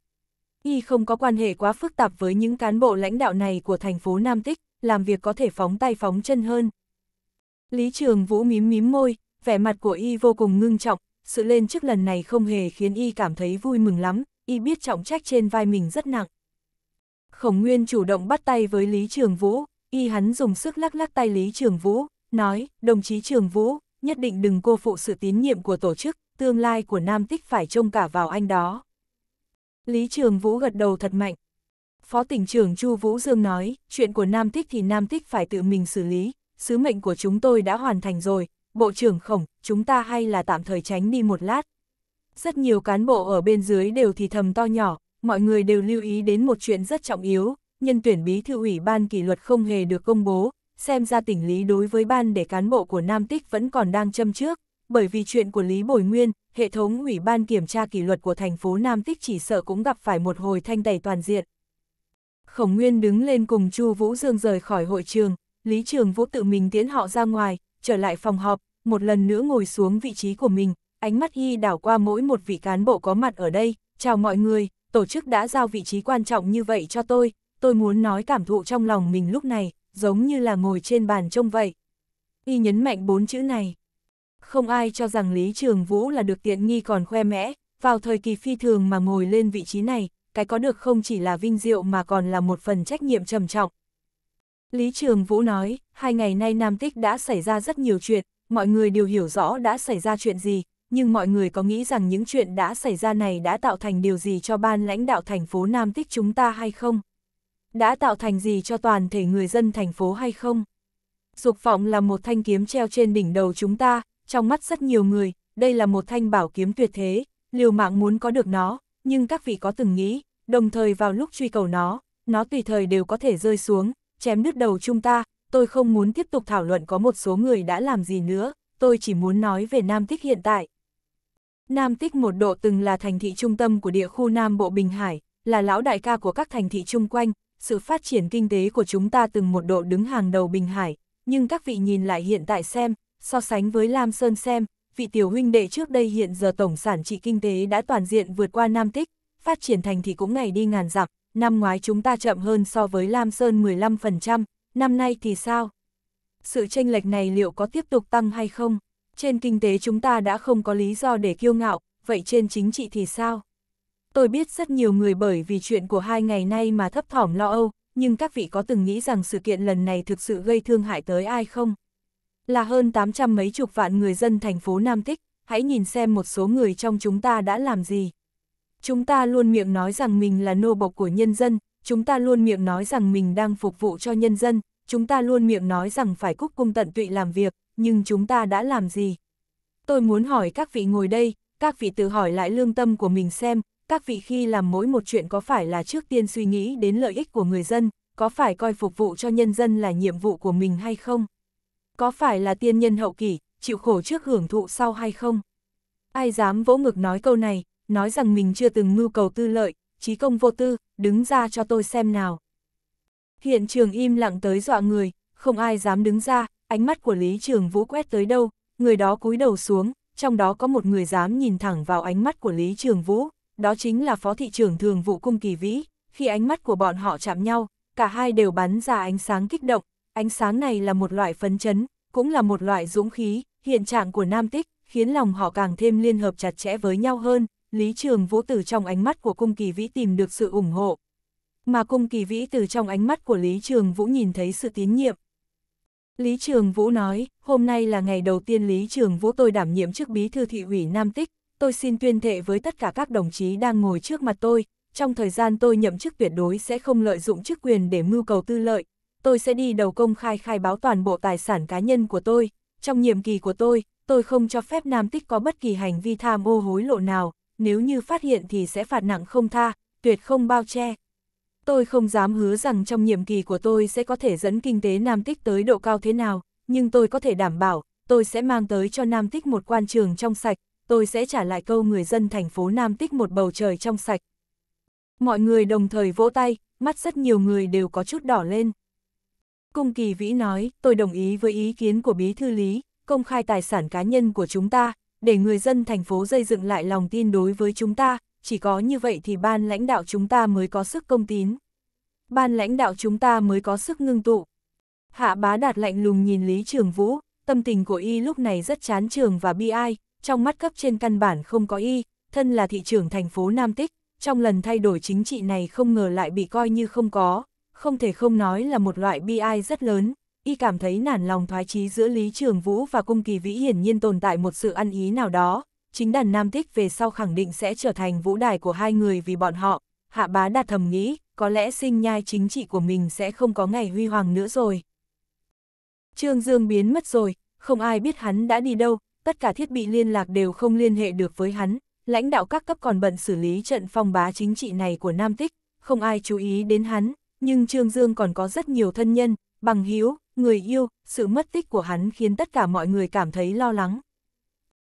y không có quan hệ quá phức tạp với những cán bộ lãnh đạo này của thành phố Nam Tích, làm việc có thể phóng tay phóng chân hơn. Lý Trường Vũ mím mím môi, vẻ mặt của y vô cùng ngưng trọng, sự lên chức lần này không hề khiến y cảm thấy vui mừng lắm, y biết trọng trách trên vai mình rất nặng. Khổng Nguyên chủ động bắt tay với Lý Trường Vũ, y hắn dùng sức lắc lắc tay Lý Trường Vũ, nói, đồng chí Trường Vũ, nhất định đừng cô phụ sự tín nhiệm của tổ chức, tương lai của Nam Tích phải trông cả vào anh đó. Lý Trường Vũ gật đầu thật mạnh. Phó tỉnh trưởng Chu Vũ Dương nói, chuyện của Nam Thích thì Nam Thích phải tự mình xử lý, sứ mệnh của chúng tôi đã hoàn thành rồi, Bộ trưởng Khổng, chúng ta hay là tạm thời tránh đi một lát. Rất nhiều cán bộ ở bên dưới đều thì thầm to nhỏ, mọi người đều lưu ý đến một chuyện rất trọng yếu, nhân tuyển bí thư ủy ban kỷ luật không hề được công bố, xem ra tỉnh lý đối với ban để cán bộ của Nam Tích vẫn còn đang châm trước, bởi vì chuyện của Lý Bồi Nguyên, hệ thống ủy ban kiểm tra kỷ luật của thành phố Nam Tích chỉ sợ cũng gặp phải một hồi thanh tẩy toàn diện. Khổng Nguyên đứng lên cùng Chu Vũ Dương rời khỏi hội trường, Lý Trường Vũ tự mình tiến họ ra ngoài, trở lại phòng họp, một lần nữa ngồi xuống vị trí của mình, ánh mắt y đảo qua mỗi một vị cán bộ có mặt ở đây, chào mọi người, tổ chức đã giao vị trí quan trọng như vậy cho tôi, tôi muốn nói cảm thụ trong lòng mình lúc này, giống như là ngồi trên bàn trông vậy. Y nhấn mạnh bốn chữ này không ai cho rằng Lý Trường Vũ là được tiện nghi còn khoe mẽ, vào thời kỳ phi thường mà ngồi lên vị trí này, cái có được không chỉ là vinh diệu mà còn là một phần trách nhiệm trầm trọng. Lý Trường Vũ nói, hai ngày nay Nam Tích đã xảy ra rất nhiều chuyện, mọi người đều hiểu rõ đã xảy ra chuyện gì, nhưng mọi người có nghĩ rằng những chuyện đã xảy ra này đã tạo thành điều gì cho ban lãnh đạo thành phố Nam Tích chúng ta hay không? Đã tạo thành gì cho toàn thể người dân thành phố hay không? Dục vọng là một thanh kiếm treo trên đỉnh đầu chúng ta, trong mắt rất nhiều người, đây là một thanh bảo kiếm tuyệt thế, liều mạng muốn có được nó, nhưng các vị có từng nghĩ, đồng thời vào lúc truy cầu nó, nó tùy thời đều có thể rơi xuống, chém đứt đầu chúng ta, tôi không muốn tiếp tục thảo luận có một số người đã làm gì nữa, tôi chỉ muốn nói về Nam Tích hiện tại. Nam Tích một độ từng là thành thị trung tâm của địa khu Nam Bộ Bình Hải, là lão đại ca của các thành thị chung quanh, sự phát triển kinh tế của chúng ta từng một độ đứng hàng đầu Bình Hải, nhưng các vị nhìn lại hiện tại xem, so sánh với Lam Sơn xem, vị tiểu huynh đệ trước đây hiện giờ tổng sản trị kinh tế đã toàn diện vượt qua Nam Tích, phát triển thành thì cũng ngày đi ngàn dặm, năm ngoái chúng ta chậm hơn so với Lam Sơn 15%, năm nay thì sao? Sự tranh lệch này liệu có tiếp tục tăng hay không? Trên kinh tế chúng ta đã không có lý do để kiêu ngạo, vậy trên chính trị thì sao? Tôi biết rất nhiều người bởi vì chuyện của hai ngày nay mà thấp thỏm lo âu, nhưng các vị có từng nghĩ rằng sự kiện lần này thực sự gây thương hại tới ai không? là hơn 800 mấy chục vạn người dân thành phố Nam Tích, hãy nhìn xem một số người trong chúng ta đã làm gì. Chúng ta luôn miệng nói rằng mình là nô bộc của nhân dân, chúng ta luôn miệng nói rằng mình đang phục vụ cho nhân dân, chúng ta luôn miệng nói rằng phải cúc cung tận tụy làm việc, nhưng chúng ta đã làm gì? Tôi muốn hỏi các vị ngồi đây, các vị tự hỏi lại lương tâm của mình xem, các vị khi làm mỗi một chuyện có phải là trước tiên suy nghĩ đến lợi ích của người dân, có phải coi phục vụ cho nhân dân là nhiệm vụ của mình hay không? có phải là tiên nhân hậu kỳ chịu khổ trước hưởng thụ sau hay không? Ai dám vỗ ngực nói câu này, nói rằng mình chưa từng mưu cầu tư lợi, trí công vô tư, đứng ra cho tôi xem nào. Hiện trường im lặng tới dọa người, không ai dám đứng ra, ánh mắt của Lý Trường Vũ quét tới đâu, người đó cúi đầu xuống, trong đó có một người dám nhìn thẳng vào ánh mắt của Lý Trường Vũ, đó chính là Phó Thị trưởng Thường Vụ Cung Kỳ Vĩ, khi ánh mắt của bọn họ chạm nhau, cả hai đều bắn ra ánh sáng kích động, ánh sáng này là một loại phấn chấn, cũng là một loại dũng khí, hiện trạng của nam tích, khiến lòng họ càng thêm liên hợp chặt chẽ với nhau hơn, Lý Trường Vũ từ trong ánh mắt của cung kỳ vĩ tìm được sự ủng hộ. Mà cung kỳ vĩ từ trong ánh mắt của Lý Trường Vũ nhìn thấy sự tín nhiệm. Lý Trường Vũ nói, hôm nay là ngày đầu tiên Lý Trường Vũ tôi đảm nhiệm chức bí thư thị ủy Nam Tích, tôi xin tuyên thệ với tất cả các đồng chí đang ngồi trước mặt tôi, trong thời gian tôi nhậm chức tuyệt đối sẽ không lợi dụng chức quyền để mưu cầu tư lợi, tôi sẽ đi đầu công khai khai báo toàn bộ tài sản cá nhân của tôi. Trong nhiệm kỳ của tôi, tôi không cho phép Nam Tích có bất kỳ hành vi tham ô hối lộ nào, nếu như phát hiện thì sẽ phạt nặng không tha, tuyệt không bao che. Tôi không dám hứa rằng trong nhiệm kỳ của tôi sẽ có thể dẫn kinh tế Nam Tích tới độ cao thế nào, nhưng tôi có thể đảm bảo, tôi sẽ mang tới cho Nam Tích một quan trường trong sạch, tôi sẽ trả lại câu người dân thành phố Nam Tích một bầu trời trong sạch. Mọi người đồng thời vỗ tay, mắt rất nhiều người đều có chút đỏ lên. Cung Kỳ Vĩ nói, tôi đồng ý với ý kiến của Bí Thư Lý, công khai tài sản cá nhân của chúng ta, để người dân thành phố xây dựng lại lòng tin đối với chúng ta, chỉ có như vậy thì ban lãnh đạo chúng ta mới có sức công tín. Ban lãnh đạo chúng ta mới có sức ngưng tụ. Hạ bá đạt lạnh lùng nhìn Lý Trường Vũ, tâm tình của y lúc này rất chán trường và bi ai, trong mắt cấp trên căn bản không có y, thân là thị trưởng thành phố Nam Tích, trong lần thay đổi chính trị này không ngờ lại bị coi như không có, không thể không nói là một loại bi ai rất lớn, y cảm thấy nản lòng thoái chí giữa Lý Trường Vũ và Cung Kỳ Vĩ hiển nhiên tồn tại một sự ăn ý nào đó, chính đàn Nam Tích về sau khẳng định sẽ trở thành vũ đài của hai người vì bọn họ, hạ bá đạt thầm nghĩ, có lẽ sinh nhai chính trị của mình sẽ không có ngày huy hoàng nữa rồi. Trương Dương biến mất rồi, không ai biết hắn đã đi đâu, tất cả thiết bị liên lạc đều không liên hệ được với hắn, lãnh đạo các cấp còn bận xử lý trận phong bá chính trị này của Nam Tích, không ai chú ý đến hắn, nhưng Trương Dương còn có rất nhiều thân nhân, bằng hiếu, người yêu, sự mất tích của hắn khiến tất cả mọi người cảm thấy lo lắng.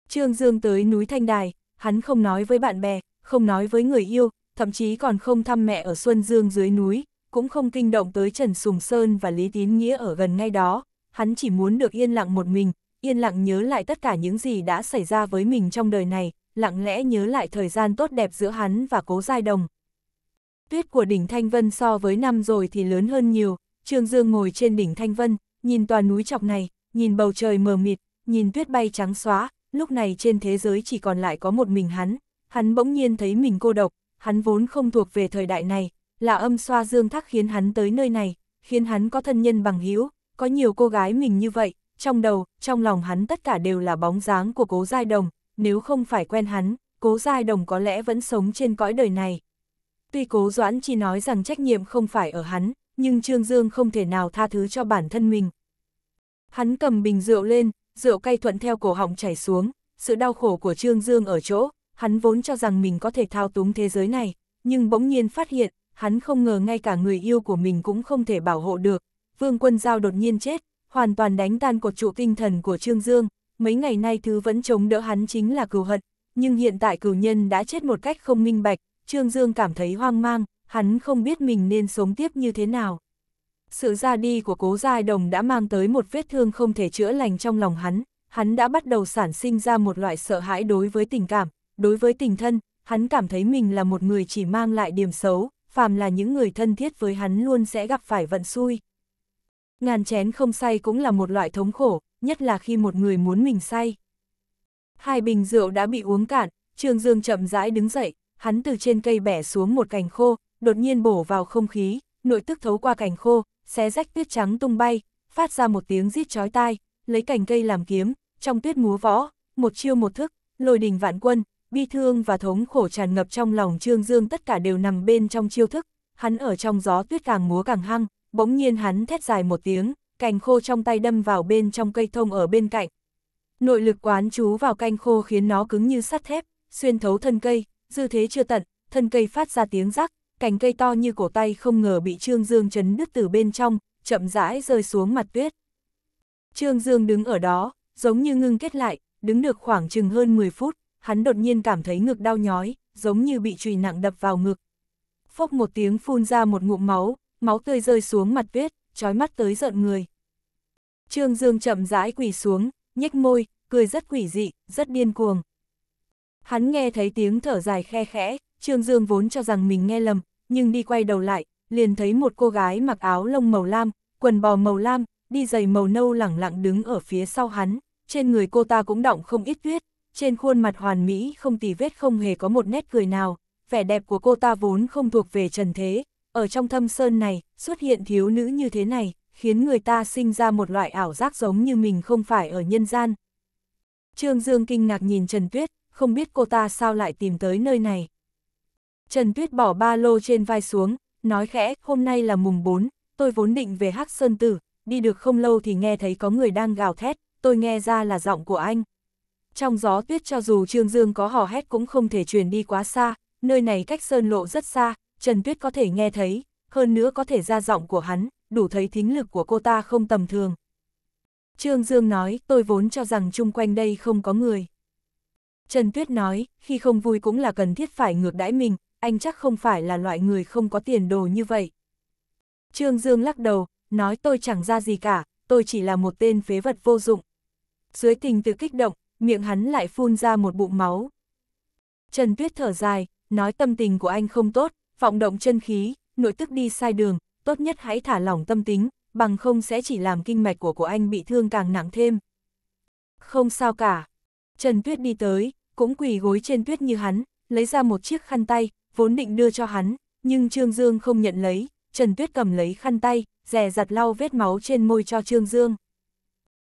Trương Dương tới núi Thanh Đài, hắn không nói với bạn bè, không nói với người yêu, thậm chí còn không thăm mẹ ở Xuân Dương dưới núi, cũng không kinh động tới Trần Sùng Sơn và Lý Tín Nghĩa ở gần ngay đó, hắn chỉ muốn được yên lặng một mình, yên lặng nhớ lại tất cả những gì đã xảy ra với mình trong đời này, lặng lẽ nhớ lại thời gian tốt đẹp giữa hắn và cố giai đồng. Tuyết của đỉnh Thanh Vân so với năm rồi thì lớn hơn nhiều, Trương Dương ngồi trên đỉnh Thanh Vân, nhìn toàn núi chọc này, nhìn bầu trời mờ mịt, nhìn tuyết bay trắng xóa, lúc này trên thế giới chỉ còn lại có một mình hắn, hắn bỗng nhiên thấy mình cô độc, hắn vốn không thuộc về thời đại này, là âm xoa dương thác khiến hắn tới nơi này, khiến hắn có thân nhân bằng hữu, có nhiều cô gái mình như vậy, trong đầu, trong lòng hắn tất cả đều là bóng dáng của cố giai đồng, nếu không phải quen hắn, cố giai đồng có lẽ vẫn sống trên cõi đời này. Tuy cố doãn chỉ nói rằng trách nhiệm không phải ở hắn, nhưng Trương Dương không thể nào tha thứ cho bản thân mình. Hắn cầm bình rượu lên, rượu cay thuận theo cổ họng chảy xuống, sự đau khổ của Trương Dương ở chỗ, hắn vốn cho rằng mình có thể thao túng thế giới này, nhưng bỗng nhiên phát hiện, hắn không ngờ ngay cả người yêu của mình cũng không thể bảo hộ được. Vương Quân Giao đột nhiên chết, hoàn toàn đánh tan cột trụ tinh thần của Trương Dương, mấy ngày nay thứ vẫn chống đỡ hắn chính là cừu hận, nhưng hiện tại cừu nhân đã chết một cách không minh bạch, Trương Dương cảm thấy hoang mang, hắn không biết mình nên sống tiếp như thế nào. Sự ra đi của cố giai đồng đã mang tới một vết thương không thể chữa lành trong lòng hắn, hắn đã bắt đầu sản sinh ra một loại sợ hãi đối với tình cảm, đối với tình thân, hắn cảm thấy mình là một người chỉ mang lại điểm xấu, phàm là những người thân thiết với hắn luôn sẽ gặp phải vận xui. Ngàn chén không say cũng là một loại thống khổ, nhất là khi một người muốn mình say. Hai bình rượu đã bị uống cạn, Trương Dương chậm rãi đứng dậy, hắn từ trên cây bẻ xuống một cành khô, đột nhiên bổ vào không khí, nội tức thấu qua cành khô, xé rách tuyết trắng tung bay, phát ra một tiếng rít chói tai, lấy cành cây làm kiếm, trong tuyết múa võ, một chiêu một thức, lôi đình vạn quân, bi thương và thống khổ tràn ngập trong lòng Trương Dương tất cả đều nằm bên trong chiêu thức, hắn ở trong gió tuyết càng múa càng hăng, bỗng nhiên hắn thét dài một tiếng, cành khô trong tay đâm vào bên trong cây thông ở bên cạnh. Nội lực quán chú vào canh khô khiến nó cứng như sắt thép, xuyên thấu thân cây, dư thế chưa tận, thân cây phát ra tiếng rắc, cành cây to như cổ tay không ngờ bị Trương Dương chấn đứt từ bên trong, chậm rãi rơi xuống mặt tuyết. Trương Dương đứng ở đó, giống như ngưng kết lại, đứng được khoảng chừng hơn 10 phút, hắn đột nhiên cảm thấy ngực đau nhói, giống như bị chùy nặng đập vào ngực. Phốc một tiếng phun ra một ngụm máu, máu tươi rơi xuống mặt tuyết, trói mắt tới giận người. Trương Dương chậm rãi quỳ xuống, nhếch môi, cười rất quỷ dị, rất điên cuồng. Hắn nghe thấy tiếng thở dài khe khẽ, Trương Dương vốn cho rằng mình nghe lầm, nhưng đi quay đầu lại, liền thấy một cô gái mặc áo lông màu lam, quần bò màu lam, đi giày màu nâu lẳng lặng đứng ở phía sau hắn, trên người cô ta cũng đọng không ít tuyết, trên khuôn mặt hoàn mỹ không tì vết không hề có một nét cười nào, vẻ đẹp của cô ta vốn không thuộc về trần thế, ở trong thâm sơn này, xuất hiện thiếu nữ như thế này, khiến người ta sinh ra một loại ảo giác giống như mình không phải ở nhân gian. Trương Dương kinh ngạc nhìn Trần Tuyết, không biết cô ta sao lại tìm tới nơi này. Trần Tuyết bỏ ba lô trên vai xuống, nói khẽ, hôm nay là mùng 4, tôi vốn định về Hắc Sơn Tử, đi được không lâu thì nghe thấy có người đang gào thét, tôi nghe ra là giọng của anh. Trong gió tuyết cho dù Trương Dương có hò hét cũng không thể truyền đi quá xa, nơi này cách sơn lộ rất xa, Trần Tuyết có thể nghe thấy, hơn nữa có thể ra giọng của hắn, đủ thấy thính lực của cô ta không tầm thường. Trương Dương nói, tôi vốn cho rằng chung quanh đây không có người. Trần Tuyết nói, khi không vui cũng là cần thiết phải ngược đãi mình, anh chắc không phải là loại người không có tiền đồ như vậy. Trương Dương lắc đầu, nói tôi chẳng ra gì cả, tôi chỉ là một tên phế vật vô dụng. Dưới tình tự kích động, miệng hắn lại phun ra một bụng máu. Trần Tuyết thở dài, nói tâm tình của anh không tốt, vọng động chân khí, nội tức đi sai đường, tốt nhất hãy thả lỏng tâm tính, bằng không sẽ chỉ làm kinh mạch của của anh bị thương càng nặng thêm. Không sao cả. Trần Tuyết đi tới, cũng quỳ gối trên tuyết như hắn, lấy ra một chiếc khăn tay, vốn định đưa cho hắn, nhưng Trương Dương không nhận lấy, Trần Tuyết cầm lấy khăn tay, rè giặt lau vết máu trên môi cho Trương Dương.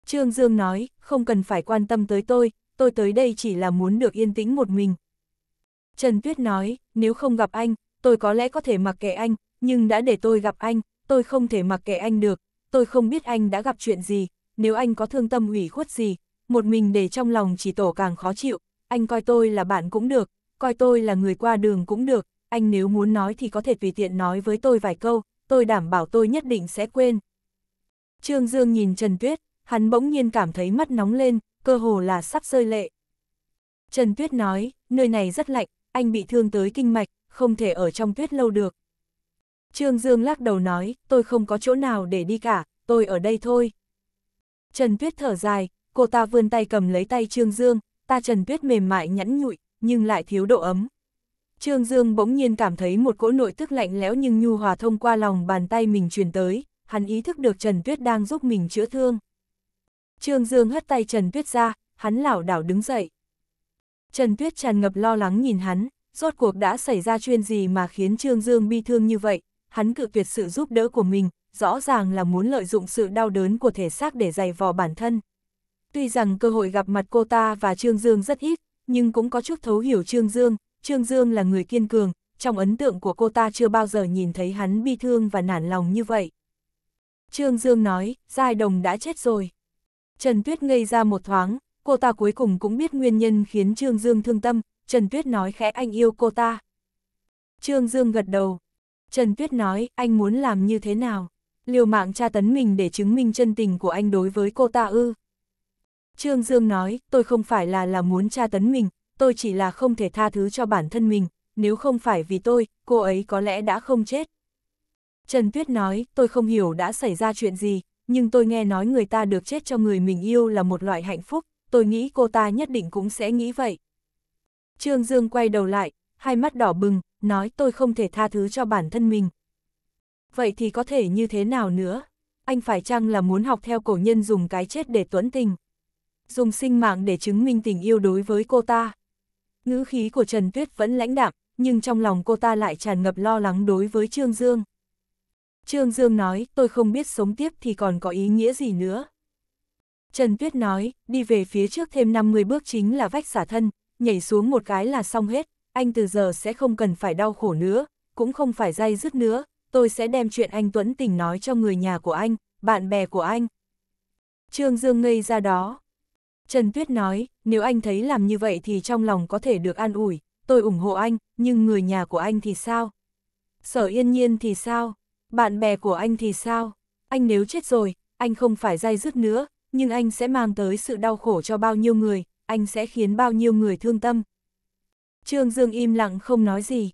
Trương Dương nói, không cần phải quan tâm tới tôi, tôi tới đây chỉ là muốn được yên tĩnh một mình. Trần Tuyết nói, nếu không gặp anh, tôi có lẽ có thể mặc kệ anh, nhưng đã để tôi gặp anh, tôi không thể mặc kệ anh được, tôi không biết anh đã gặp chuyện gì, nếu anh có thương tâm hủy khuất gì, một mình để trong lòng chỉ tổ càng khó chịu, anh coi tôi là bạn cũng được, coi tôi là người qua đường cũng được, anh nếu muốn nói thì có thể tùy tiện nói với tôi vài câu, tôi đảm bảo tôi nhất định sẽ quên. Trương Dương nhìn Trần Tuyết, hắn bỗng nhiên cảm thấy mắt nóng lên, cơ hồ là sắp rơi lệ. Trần Tuyết nói, nơi này rất lạnh, anh bị thương tới kinh mạch, không thể ở trong tuyết lâu được. Trương Dương lắc đầu nói, tôi không có chỗ nào để đi cả, tôi ở đây thôi. Trần Tuyết thở dài, cô ta vươn tay cầm lấy tay Trương Dương, ta trần tuyết mềm mại nhẫn nhụi, nhưng lại thiếu độ ấm. Trương Dương bỗng nhiên cảm thấy một cỗ nội tức lạnh lẽo nhưng nhu hòa thông qua lòng bàn tay mình truyền tới, hắn ý thức được Trần Tuyết đang giúp mình chữa thương. Trương Dương hất tay Trần Tuyết ra, hắn lảo đảo đứng dậy. Trần Tuyết tràn ngập lo lắng nhìn hắn, rốt cuộc đã xảy ra chuyện gì mà khiến Trương Dương bi thương như vậy, hắn cự tuyệt sự giúp đỡ của mình, rõ ràng là muốn lợi dụng sự đau đớn của thể xác để dày vò bản thân. Tuy rằng cơ hội gặp mặt cô ta và Trương Dương rất ít, nhưng cũng có chút thấu hiểu Trương Dương, Trương Dương là người kiên cường, trong ấn tượng của cô ta chưa bao giờ nhìn thấy hắn bi thương và nản lòng như vậy. Trương Dương nói, Giai Đồng đã chết rồi. Trần Tuyết ngây ra một thoáng, cô ta cuối cùng cũng biết nguyên nhân khiến Trương Dương thương tâm, Trần Tuyết nói khẽ anh yêu cô ta. Trương Dương gật đầu. Trần Tuyết nói, anh muốn làm như thế nào? Liều mạng tra tấn mình để chứng minh chân tình của anh đối với cô ta ư? Trương Dương nói, tôi không phải là là muốn tra tấn mình, tôi chỉ là không thể tha thứ cho bản thân mình, nếu không phải vì tôi, cô ấy có lẽ đã không chết. Trần Tuyết nói, tôi không hiểu đã xảy ra chuyện gì, nhưng tôi nghe nói người ta được chết cho người mình yêu là một loại hạnh phúc, tôi nghĩ cô ta nhất định cũng sẽ nghĩ vậy. Trương Dương quay đầu lại, hai mắt đỏ bừng, nói tôi không thể tha thứ cho bản thân mình. Vậy thì có thể như thế nào nữa? Anh phải chăng là muốn học theo cổ nhân dùng cái chết để tuấn tình? dùng sinh mạng để chứng minh tình yêu đối với cô ta. Ngữ khí của Trần Tuyết vẫn lãnh đạm, nhưng trong lòng cô ta lại tràn ngập lo lắng đối với Trương Dương. Trương Dương nói, tôi không biết sống tiếp thì còn có ý nghĩa gì nữa. Trần Tuyết nói, đi về phía trước thêm 50 bước chính là vách xả thân, nhảy xuống một cái là xong hết, anh từ giờ sẽ không cần phải đau khổ nữa, cũng không phải dây dứt nữa, tôi sẽ đem chuyện anh Tuấn Tình nói cho người nhà của anh, bạn bè của anh. Trương Dương ngây ra đó, Trần Tuyết nói, nếu anh thấy làm như vậy thì trong lòng có thể được an ủi, tôi ủng hộ anh, nhưng người nhà của anh thì sao? Sở yên nhiên thì sao? Bạn bè của anh thì sao? Anh nếu chết rồi, anh không phải dai dứt nữa, nhưng anh sẽ mang tới sự đau khổ cho bao nhiêu người, anh sẽ khiến bao nhiêu người thương tâm. Trương Dương im lặng không nói gì.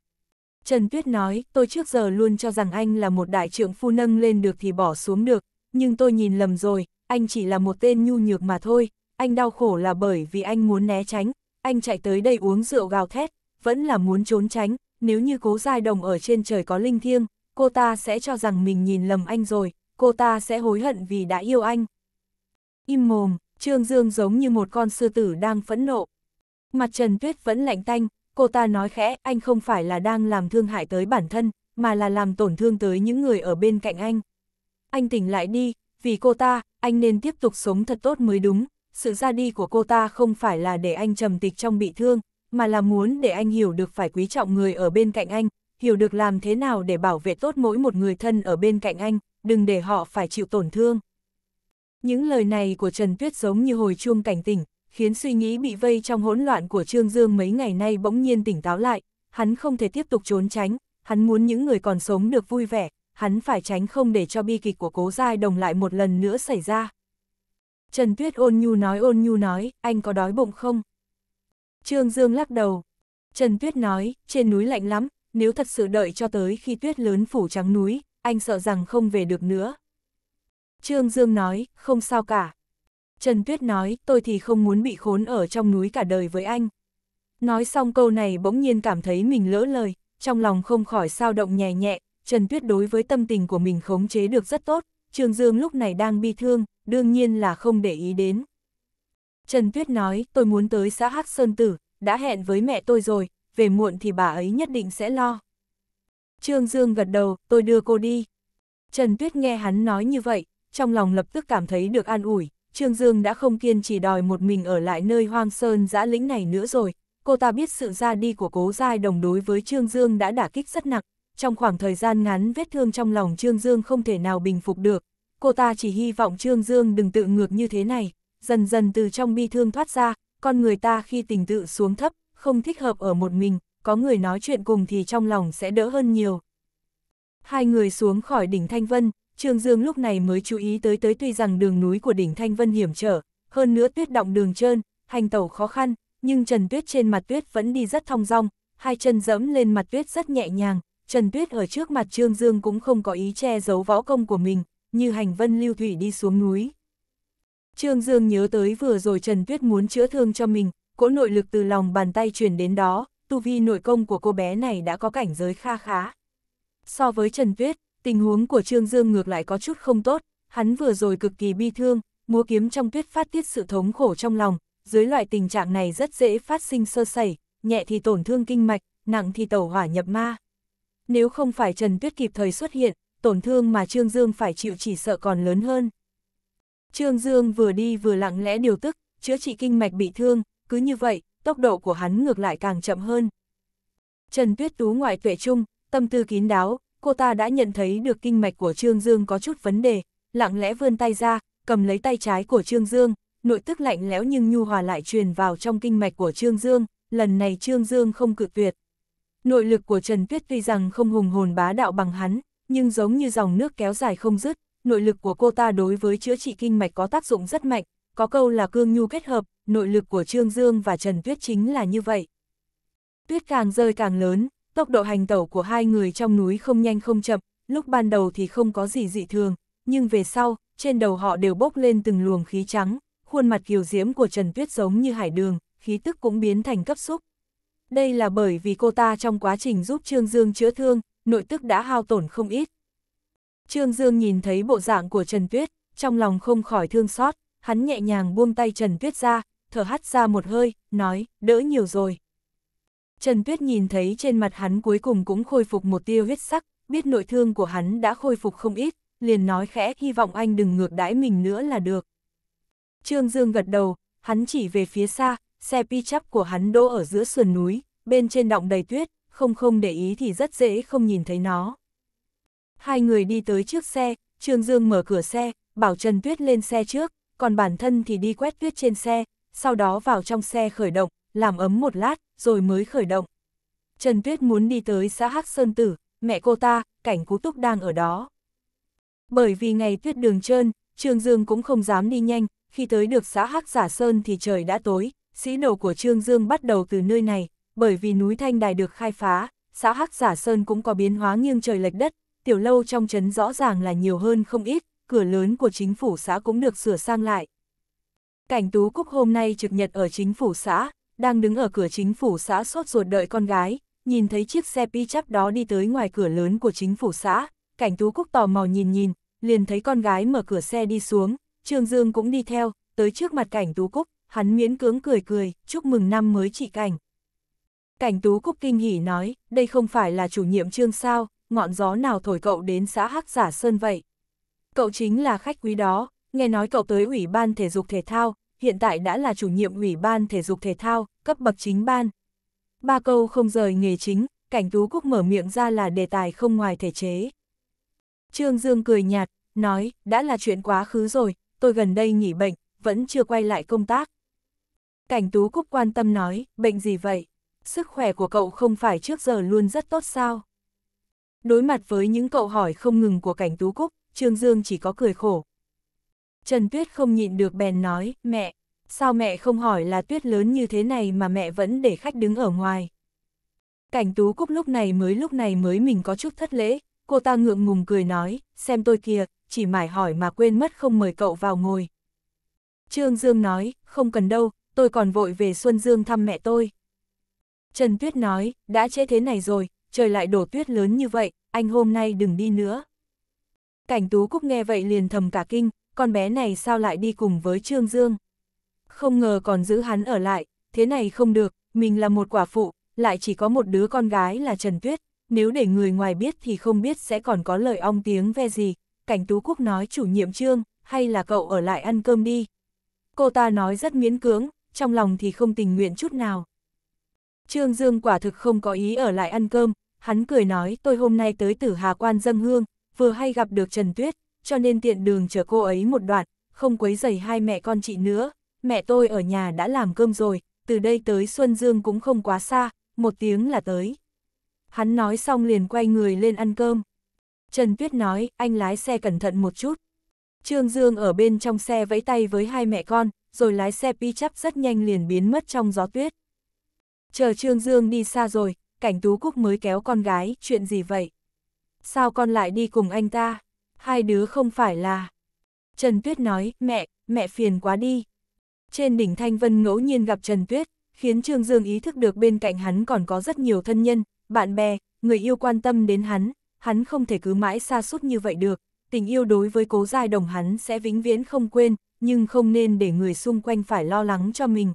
Trần Tuyết nói, tôi trước giờ luôn cho rằng anh là một đại trưởng phu nâng lên được thì bỏ xuống được, nhưng tôi nhìn lầm rồi, anh chỉ là một tên nhu nhược mà thôi, anh đau khổ là bởi vì anh muốn né tránh, anh chạy tới đây uống rượu gào thét, vẫn là muốn trốn tránh, nếu như cố giai đồng ở trên trời có linh thiêng, cô ta sẽ cho rằng mình nhìn lầm anh rồi, cô ta sẽ hối hận vì đã yêu anh. Im mồm, Trương Dương giống như một con sư tử đang phẫn nộ. Mặt Trần Tuyết vẫn lạnh tanh, cô ta nói khẽ anh không phải là đang làm thương hại tới bản thân, mà là làm tổn thương tới những người ở bên cạnh anh. Anh tỉnh lại đi, vì cô ta, anh nên tiếp tục sống thật tốt mới đúng, sự ra đi của cô ta không phải là để anh trầm tịch trong bị thương, mà là muốn để anh hiểu được phải quý trọng người ở bên cạnh anh, hiểu được làm thế nào để bảo vệ tốt mỗi một người thân ở bên cạnh anh, đừng để họ phải chịu tổn thương. Những lời này của Trần Tuyết giống như hồi chuông cảnh tỉnh, khiến suy nghĩ bị vây trong hỗn loạn của Trương Dương mấy ngày nay bỗng nhiên tỉnh táo lại, hắn không thể tiếp tục trốn tránh, hắn muốn những người còn sống được vui vẻ, hắn phải tránh không để cho bi kịch của cố giai đồng lại một lần nữa xảy ra. Trần Tuyết ôn nhu nói ôn nhu nói, anh có đói bụng không? Trương Dương lắc đầu. Trần Tuyết nói, trên núi lạnh lắm, nếu thật sự đợi cho tới khi tuyết lớn phủ trắng núi, anh sợ rằng không về được nữa. Trương Dương nói, không sao cả. Trần Tuyết nói, tôi thì không muốn bị khốn ở trong núi cả đời với anh. Nói xong câu này bỗng nhiên cảm thấy mình lỡ lời, trong lòng không khỏi sao động nhẹ nhẹ, Trần Tuyết đối với tâm tình của mình khống chế được rất tốt, Trương Dương lúc này đang bi thương, đương nhiên là không để ý đến. Trần Tuyết nói, tôi muốn tới xã Hắc Sơn Tử, đã hẹn với mẹ tôi rồi, về muộn thì bà ấy nhất định sẽ lo. Trương Dương gật đầu, tôi đưa cô đi. Trần Tuyết nghe hắn nói như vậy, trong lòng lập tức cảm thấy được an ủi, Trương Dương đã không kiên trì đòi một mình ở lại nơi hoang sơn dã lĩnh này nữa rồi. Cô ta biết sự ra đi của cố giai đồng đối với Trương Dương đã đả kích rất nặng. Trong khoảng thời gian ngắn vết thương trong lòng Trương Dương không thể nào bình phục được, cô ta chỉ hy vọng Trương Dương đừng tự ngược như thế này, dần dần từ trong bi thương thoát ra, con người ta khi tình tự xuống thấp, không thích hợp ở một mình, có người nói chuyện cùng thì trong lòng sẽ đỡ hơn nhiều. Hai người xuống khỏi đỉnh Thanh Vân, Trương Dương lúc này mới chú ý tới tới tuy rằng đường núi của đỉnh Thanh Vân hiểm trở, hơn nữa tuyết động đường trơn, hành tẩu khó khăn, nhưng trần tuyết trên mặt tuyết vẫn đi rất thong dong, hai chân dẫm lên mặt tuyết rất nhẹ nhàng, trần tuyết ở trước mặt Trương Dương cũng không có ý che giấu võ công của mình, như hành vân lưu thủy đi xuống núi. Trương Dương nhớ tới vừa rồi Trần Tuyết muốn chữa thương cho mình, cỗ nội lực từ lòng bàn tay truyền đến đó, tu vi nội công của cô bé này đã có cảnh giới kha khá. So với Trần Tuyết, tình huống của Trương Dương ngược lại có chút không tốt, hắn vừa rồi cực kỳ bi thương, múa kiếm trong tuyết phát tiết sự thống khổ trong lòng, dưới loại tình trạng này rất dễ phát sinh sơ sẩy, nhẹ thì tổn thương kinh mạch, nặng thì tẩu hỏa nhập ma. Nếu không phải Trần Tuyết kịp thời xuất hiện, tổn thương mà Trương Dương phải chịu chỉ sợ còn lớn hơn. Trương Dương vừa đi vừa lặng lẽ điều tức, chữa trị kinh mạch bị thương, cứ như vậy, tốc độ của hắn ngược lại càng chậm hơn. Trần Tuyết Tú ngoại tuệ trung, tâm tư kín đáo, cô ta đã nhận thấy được kinh mạch của Trương Dương có chút vấn đề, lặng lẽ vươn tay ra, cầm lấy tay trái của Trương Dương, nội tức lạnh lẽo nhưng nhu hòa lại truyền vào trong kinh mạch của Trương Dương, lần này Trương Dương không cự tuyệt. Nội lực của Trần Tuyết tuy rằng không hùng hồn bá đạo bằng hắn, nhưng giống như dòng nước kéo dài không dứt, nội lực của cô ta đối với chữa trị kinh mạch có tác dụng rất mạnh, có câu là cương nhu kết hợp, nội lực của Trương Dương và Trần Tuyết chính là như vậy. Tuyết càng rơi càng lớn, tốc độ hành tẩu của hai người trong núi không nhanh không chậm, lúc ban đầu thì không có gì dị thường, nhưng về sau, trên đầu họ đều bốc lên từng luồng khí trắng, khuôn mặt kiều diễm của Trần Tuyết giống như hải đường, khí tức cũng biến thành cấp xúc. Đây là bởi vì cô ta trong quá trình giúp Trương Dương chữa thương, nội tức đã hao tổn không ít. Trương Dương nhìn thấy bộ dạng của Trần Tuyết, trong lòng không khỏi thương xót, hắn nhẹ nhàng buông tay Trần Tuyết ra, thở hắt ra một hơi, nói, đỡ nhiều rồi. Trần Tuyết nhìn thấy trên mặt hắn cuối cùng cũng khôi phục một tia huyết sắc, biết nội thương của hắn đã khôi phục không ít, liền nói khẽ hy vọng anh đừng ngược đãi mình nữa là được. Trương Dương gật đầu, hắn chỉ về phía xa, xe pi chắp của hắn đỗ ở giữa sườn núi, bên trên đọng đầy tuyết, không không để ý thì rất dễ không nhìn thấy nó. Hai người đi tới trước xe, Trương Dương mở cửa xe, bảo Trần Tuyết lên xe trước, còn bản thân thì đi quét tuyết trên xe, sau đó vào trong xe khởi động, làm ấm một lát, rồi mới khởi động. Trần Tuyết muốn đi tới xã Hắc Sơn Tử, mẹ cô ta, cảnh cú túc đang ở đó. Bởi vì ngày tuyết đường trơn, Trương Dương cũng không dám đi nhanh, khi tới được xã Hắc Giả Sơn thì trời đã tối, sĩ nổ của Trương Dương bắt đầu từ nơi này, bởi vì núi Thanh Đài được khai phá, xã Hắc Giả Sơn cũng có biến hóa nghiêng trời lệch đất, tiểu lâu trong trấn rõ ràng là nhiều hơn không ít, cửa lớn của chính phủ xã cũng được sửa sang lại. Cảnh Tú Cúc hôm nay trực nhật ở chính phủ xã, đang đứng ở cửa chính phủ xã sốt ruột đợi con gái, nhìn thấy chiếc xe pi chắp đó đi tới ngoài cửa lớn của chính phủ xã, Cảnh Tú Cúc tò mò nhìn nhìn, liền thấy con gái mở cửa xe đi xuống, Trương Dương cũng đi theo, tới trước mặt Cảnh Tú Cúc, hắn miễn cưỡng cười cười, chúc mừng năm mới chị Cảnh. Cảnh tú cúc kinh hỉ nói, đây không phải là chủ nhiệm trương sao, ngọn gió nào thổi cậu đến xã Hắc Giả Sơn vậy. Cậu chính là khách quý đó, nghe nói cậu tới Ủy ban Thể dục Thể thao, hiện tại đã là chủ nhiệm Ủy ban Thể dục Thể thao, cấp bậc chính ban. Ba câu không rời nghề chính, cảnh tú cúc mở miệng ra là đề tài không ngoài thể chế. Trương Dương cười nhạt, nói, đã là chuyện quá khứ rồi, tôi gần đây nghỉ bệnh, vẫn chưa quay lại công tác. Cảnh tú cúc quan tâm nói, bệnh gì vậy? sức khỏe của cậu không phải trước giờ luôn rất tốt sao? Đối mặt với những cậu hỏi không ngừng của cảnh tú cúc, Trương Dương chỉ có cười khổ. Trần Tuyết không nhịn được bèn nói, mẹ, sao mẹ không hỏi là tuyết lớn như thế này mà mẹ vẫn để khách đứng ở ngoài? Cảnh tú cúc lúc này mới lúc này mới mình có chút thất lễ, cô ta ngượng ngùng cười nói, xem tôi kìa, chỉ mải hỏi mà quên mất không mời cậu vào ngồi. Trương Dương nói, không cần đâu, tôi còn vội về Xuân Dương thăm mẹ tôi. Trần Tuyết nói, đã chế thế này rồi, trời lại đổ tuyết lớn như vậy, anh hôm nay đừng đi nữa. Cảnh Tú Cúc nghe vậy liền thầm cả kinh, con bé này sao lại đi cùng với Trương Dương. Không ngờ còn giữ hắn ở lại, thế này không được, mình là một quả phụ, lại chỉ có một đứa con gái là Trần Tuyết, nếu để người ngoài biết thì không biết sẽ còn có lời ong tiếng ve gì. Cảnh Tú Cúc nói chủ nhiệm Trương, hay là cậu ở lại ăn cơm đi. Cô ta nói rất miễn cưỡng, trong lòng thì không tình nguyện chút nào. Trương Dương quả thực không có ý ở lại ăn cơm, hắn cười nói tôi hôm nay tới tử Hà Quan dâng hương, vừa hay gặp được Trần Tuyết, cho nên tiện đường chở cô ấy một đoạn, không quấy rầy hai mẹ con chị nữa, mẹ tôi ở nhà đã làm cơm rồi, từ đây tới Xuân Dương cũng không quá xa, một tiếng là tới. Hắn nói xong liền quay người lên ăn cơm. Trần Tuyết nói, anh lái xe cẩn thận một chút. Trương Dương ở bên trong xe vẫy tay với hai mẹ con, rồi lái xe pi chấp rất nhanh liền biến mất trong gió tuyết. Chờ Trương Dương đi xa rồi, cảnh tú cúc mới kéo con gái, chuyện gì vậy? Sao con lại đi cùng anh ta? Hai đứa không phải là... Trần Tuyết nói, mẹ, mẹ phiền quá đi. Trên đỉnh Thanh Vân ngẫu nhiên gặp Trần Tuyết, khiến Trương Dương ý thức được bên cạnh hắn còn có rất nhiều thân nhân, bạn bè, người yêu quan tâm đến hắn, hắn không thể cứ mãi xa suốt như vậy được. Tình yêu đối với cố giai đồng hắn sẽ vĩnh viễn không quên, nhưng không nên để người xung quanh phải lo lắng cho mình.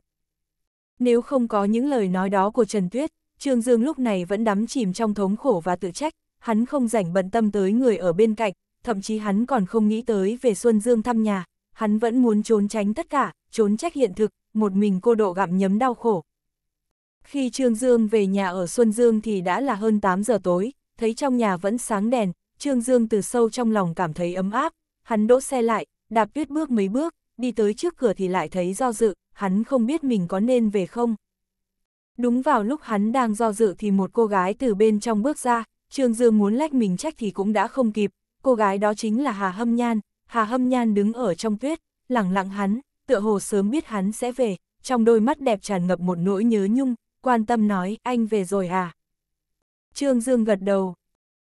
Nếu không có những lời nói đó của Trần Tuyết, Trương Dương lúc này vẫn đắm chìm trong thống khổ và tự trách, hắn không rảnh bận tâm tới người ở bên cạnh, thậm chí hắn còn không nghĩ tới về Xuân Dương thăm nhà, hắn vẫn muốn trốn tránh tất cả, trốn trách hiện thực, một mình cô độ gặm nhấm đau khổ. Khi Trương Dương về nhà ở Xuân Dương thì đã là hơn 8 giờ tối, thấy trong nhà vẫn sáng đèn, Trương Dương từ sâu trong lòng cảm thấy ấm áp, hắn đỗ xe lại, đạp tuyết bước mấy bước, đi tới trước cửa thì lại thấy do dự, hắn không biết mình có nên về không. Đúng vào lúc hắn đang do dự thì một cô gái từ bên trong bước ra, Trương Dương muốn lách mình trách thì cũng đã không kịp, cô gái đó chính là Hà Hâm Nhan, Hà Hâm Nhan đứng ở trong tuyết, lẳng lặng hắn, tựa hồ sớm biết hắn sẽ về, trong đôi mắt đẹp tràn ngập một nỗi nhớ nhung, quan tâm nói, anh về rồi à? Trương Dương gật đầu,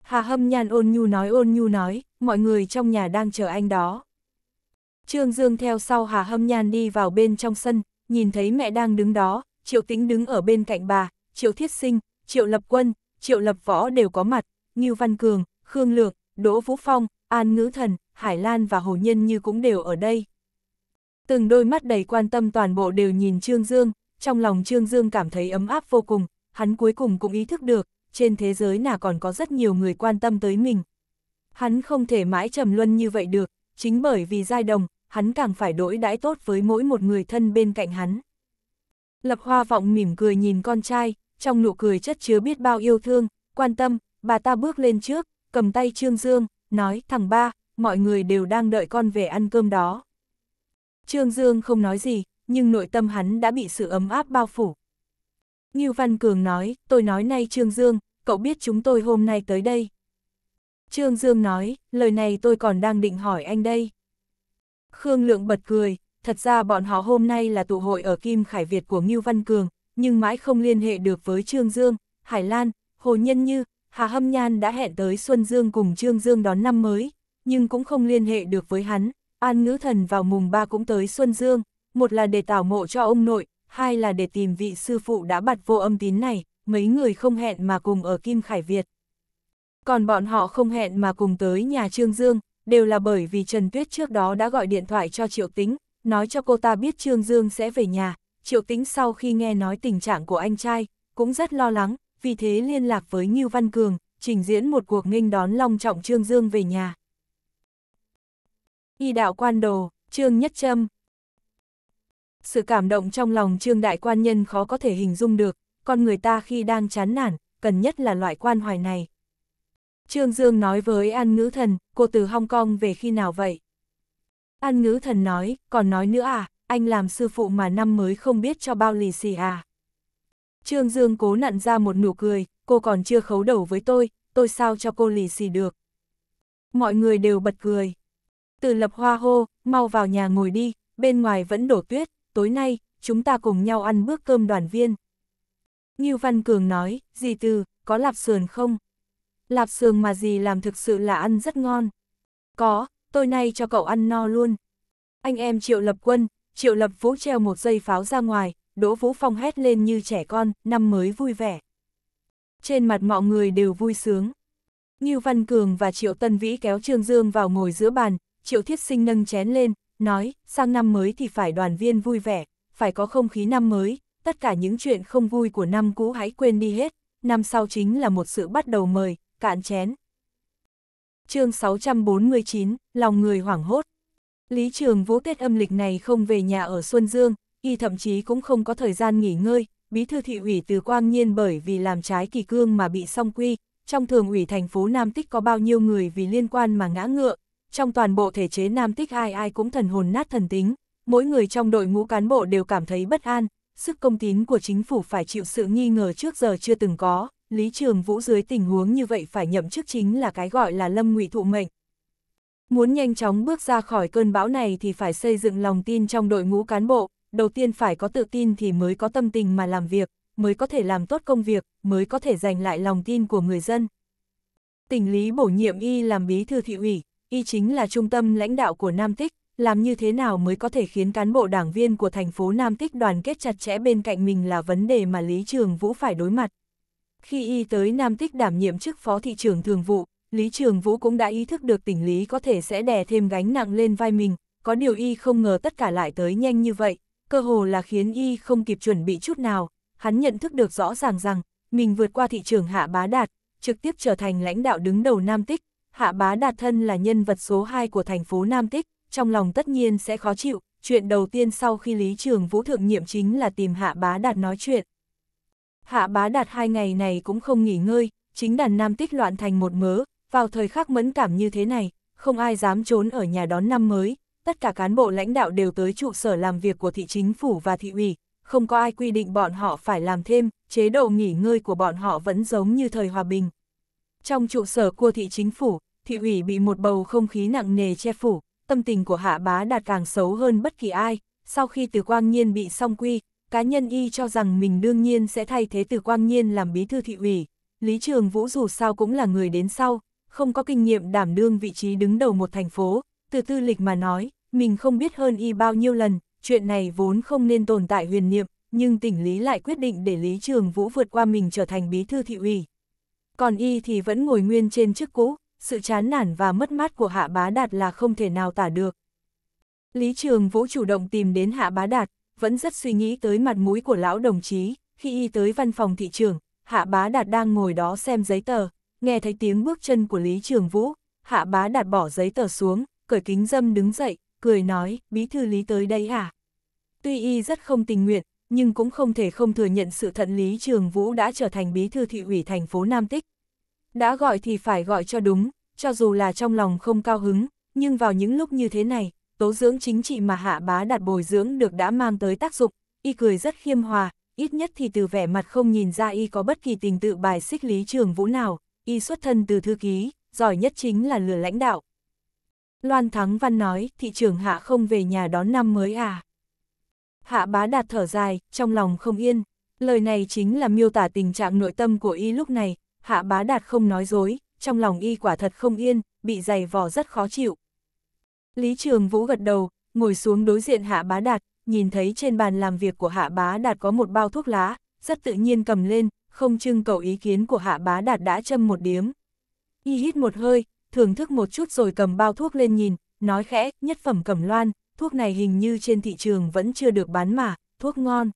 Hà Hâm Nhan ôn nhu nói ôn nhu nói, mọi người trong nhà đang chờ anh đó. Trương Dương theo sau Hà Hâm Nhan đi vào bên trong sân, nhìn thấy mẹ đang đứng đó, Triệu Tĩnh đứng ở bên cạnh bà, Triệu Thiết Sinh, Triệu Lập Quân, Triệu Lập Võ đều có mặt, Ngưu Văn Cường, Khương Lược, Đỗ Vũ Phong, An Ngữ Thần, Hải Lan và Hồ Nhân Như cũng đều ở đây. Từng đôi mắt đầy quan tâm toàn bộ đều nhìn Trương Dương, trong lòng Trương Dương cảm thấy ấm áp vô cùng, hắn cuối cùng cũng ý thức được, trên thế giới nào còn có rất nhiều người quan tâm tới mình. Hắn không thể mãi trầm luân như vậy được, chính bởi vì giai đồng, hắn càng phải đối đãi tốt với mỗi một người thân bên cạnh hắn. Lập Hoa Vọng mỉm cười nhìn con trai, trong nụ cười chất chứa biết bao yêu thương, quan tâm, bà ta bước lên trước, cầm tay Trương Dương, nói thằng ba, mọi người đều đang đợi con về ăn cơm đó. Trương Dương không nói gì, nhưng nội tâm hắn đã bị sự ấm áp bao phủ. như Văn Cường nói, tôi nói nay Trương Dương, cậu biết chúng tôi hôm nay tới đây. Trương Dương nói, lời này tôi còn đang định hỏi anh đây. Khương Lượng bật cười, thật ra bọn họ hôm nay là tụ hội ở Kim Khải Việt của Ngưu Văn Cường, nhưng mãi không liên hệ được với Trương Dương, Hải Lan, Hồ Nhân Như, Hà Hâm Nhan đã hẹn tới Xuân Dương cùng Trương Dương đón năm mới, nhưng cũng không liên hệ được với hắn, An Ngữ Thần vào mùng 3 cũng tới Xuân Dương, một là để tảo mộ cho ông nội, hai là để tìm vị sư phụ đã bạt vô âm tín này, mấy người không hẹn mà cùng ở Kim Khải Việt. Còn bọn họ không hẹn mà cùng tới nhà Trương Dương, đều là bởi vì Trần Tuyết trước đó đã gọi điện thoại cho Triệu Tính, nói cho cô ta biết Trương Dương sẽ về nhà. Triệu Tính sau khi nghe nói tình trạng của anh trai, cũng rất lo lắng, vì thế liên lạc với Ngưu Văn Cường, trình diễn một cuộc nghênh đón long trọng Trương Dương về nhà. Y đạo quan đồ, Trương Nhất Trâm Sự cảm động trong lòng Trương Đại Quan Nhân khó có thể hình dung được, con người ta khi đang chán nản, cần nhất là loại quan hoài này, Trương Dương nói với An Ngữ Thần, cô từ Hong Kong về khi nào vậy? An Ngữ Thần nói, còn nói nữa à, anh làm sư phụ mà năm mới không biết cho bao lì xì à. Trương Dương cố nặn ra một nụ cười, cô còn chưa khấu đầu với tôi, tôi sao cho cô lì xì được. Mọi người đều bật cười. Từ lập hoa hô, mau vào nhà ngồi đi, bên ngoài vẫn đổ tuyết, tối nay, chúng ta cùng nhau ăn bữa cơm đoàn viên. Ngưu Văn Cường nói, gì từ, có lạp sườn không? lạp sườn mà gì làm thực sự là ăn rất ngon. Có, tôi nay cho cậu ăn no luôn. Anh em Triệu Lập Quân, Triệu Lập Vũ treo một dây pháo ra ngoài, Đỗ Vũ Phong hét lên như trẻ con, năm mới vui vẻ. Trên mặt mọi người đều vui sướng. Ngưu Văn Cường và Triệu Tân Vĩ kéo Trương Dương vào ngồi giữa bàn, Triệu Thiết Sinh nâng chén lên, nói, sang năm mới thì phải đoàn viên vui vẻ, phải có không khí năm mới, tất cả những chuyện không vui của năm cũ hãy quên đi hết, năm sau chính là một sự bắt đầu mời, cạn chén. chương 649, lòng người hoảng hốt. Lý Trường Vũ Tết âm lịch này không về nhà ở Xuân Dương, y thậm chí cũng không có thời gian nghỉ ngơi, bí thư thị ủy từ quang nhiên bởi vì làm trái kỳ cương mà bị song quy, trong thường ủy thành phố Nam Tích có bao nhiêu người vì liên quan mà ngã ngựa, trong toàn bộ thể chế Nam Tích ai ai cũng thần hồn nát thần tính, mỗi người trong đội ngũ cán bộ đều cảm thấy bất an, sức công tín của chính phủ phải chịu sự nghi ngờ trước giờ chưa từng có. Lý Trường Vũ dưới tình huống như vậy phải nhậm chức chính là cái gọi là lâm ngụy thụ mệnh. Muốn nhanh chóng bước ra khỏi cơn bão này thì phải xây dựng lòng tin trong đội ngũ cán bộ, đầu tiên phải có tự tin thì mới có tâm tình mà làm việc, mới có thể làm tốt công việc, mới có thể giành lại lòng tin của người dân. Tỉnh Lý bổ nhiệm y làm bí thư thị ủy, y chính là trung tâm lãnh đạo của Nam Tích, làm như thế nào mới có thể khiến cán bộ đảng viên của thành phố Nam Tích đoàn kết chặt chẽ bên cạnh mình là vấn đề mà Lý Trường Vũ phải đối mặt. Khi y tới Nam Tích đảm nhiệm chức phó thị trưởng thường vụ, Lý Trường Vũ cũng đã ý thức được tỉnh Lý có thể sẽ đè thêm gánh nặng lên vai mình, có điều y không ngờ tất cả lại tới nhanh như vậy, cơ hồ là khiến y không kịp chuẩn bị chút nào, hắn nhận thức được rõ ràng rằng, mình vượt qua thị trường Hạ Bá Đạt, trực tiếp trở thành lãnh đạo đứng đầu Nam Tích, Hạ Bá Đạt thân là nhân vật số 2 của thành phố Nam Tích, trong lòng tất nhiên sẽ khó chịu, chuyện đầu tiên sau khi Lý Trường Vũ thượng nhiệm chính là tìm Hạ Bá Đạt nói chuyện hạ bá đạt hai ngày này cũng không nghỉ ngơi, chính đàn nam tích loạn thành một mớ, vào thời khắc mẫn cảm như thế này, không ai dám trốn ở nhà đón năm mới, tất cả cán bộ lãnh đạo đều tới trụ sở làm việc của thị chính phủ và thị ủy, không có ai quy định bọn họ phải làm thêm, chế độ nghỉ ngơi của bọn họ vẫn giống như thời hòa bình. Trong trụ sở của thị chính phủ, thị ủy bị một bầu không khí nặng nề che phủ, tâm tình của hạ bá đạt càng xấu hơn bất kỳ ai, sau khi từ quang nhiên bị song quy, cá nhân y cho rằng mình đương nhiên sẽ thay thế từ quang nhiên làm bí thư thị ủy. Lý Trường Vũ dù sao cũng là người đến sau, không có kinh nghiệm đảm đương vị trí đứng đầu một thành phố, từ tư lịch mà nói, mình không biết hơn y bao nhiêu lần, chuyện này vốn không nên tồn tại huyền niệm, nhưng tỉnh Lý lại quyết định để Lý Trường Vũ vượt qua mình trở thành bí thư thị ủy. Còn y thì vẫn ngồi nguyên trên chức cũ, sự chán nản và mất mát của Hạ Bá Đạt là không thể nào tả được. Lý Trường Vũ chủ động tìm đến Hạ Bá Đạt, vẫn rất suy nghĩ tới mặt mũi của lão đồng chí, khi y tới văn phòng thị trường, Hạ Bá Đạt đang ngồi đó xem giấy tờ, nghe thấy tiếng bước chân của Lý Trường Vũ, Hạ Bá Đạt bỏ giấy tờ xuống, cởi kính dâm đứng dậy, cười nói, bí thư Lý tới đây à? Tuy y rất không tình nguyện, nhưng cũng không thể không thừa nhận sự thận Lý Trường Vũ đã trở thành bí thư thị ủy thành phố Nam Tích. Đã gọi thì phải gọi cho đúng, cho dù là trong lòng không cao hứng, nhưng vào những lúc như thế này, tố dưỡng chính trị mà hạ bá đạt bồi dưỡng được đã mang tới tác dụng, y cười rất khiêm hòa, ít nhất thì từ vẻ mặt không nhìn ra y có bất kỳ tình tự bài xích lý trường vũ nào, y xuất thân từ thư ký, giỏi nhất chính là lừa lãnh đạo. Loan Thắng Văn nói, thị trường hạ không về nhà đón năm mới à. Hạ bá đạt thở dài, trong lòng không yên, lời này chính là miêu tả tình trạng nội tâm của y lúc này, hạ bá đạt không nói dối, trong lòng y quả thật không yên, bị dày vò rất khó chịu. Lý Trường Vũ gật đầu, ngồi xuống đối diện Hạ Bá Đạt, nhìn thấy trên bàn làm việc của Hạ Bá Đạt có một bao thuốc lá, rất tự nhiên cầm lên, không trưng cầu ý kiến của Hạ Bá Đạt đã châm một điếm. Y hít một hơi, thưởng thức một chút rồi cầm bao thuốc lên nhìn, nói khẽ, nhất phẩm cẩm loan, thuốc này hình như trên thị trường vẫn chưa được bán mà, thuốc ngon.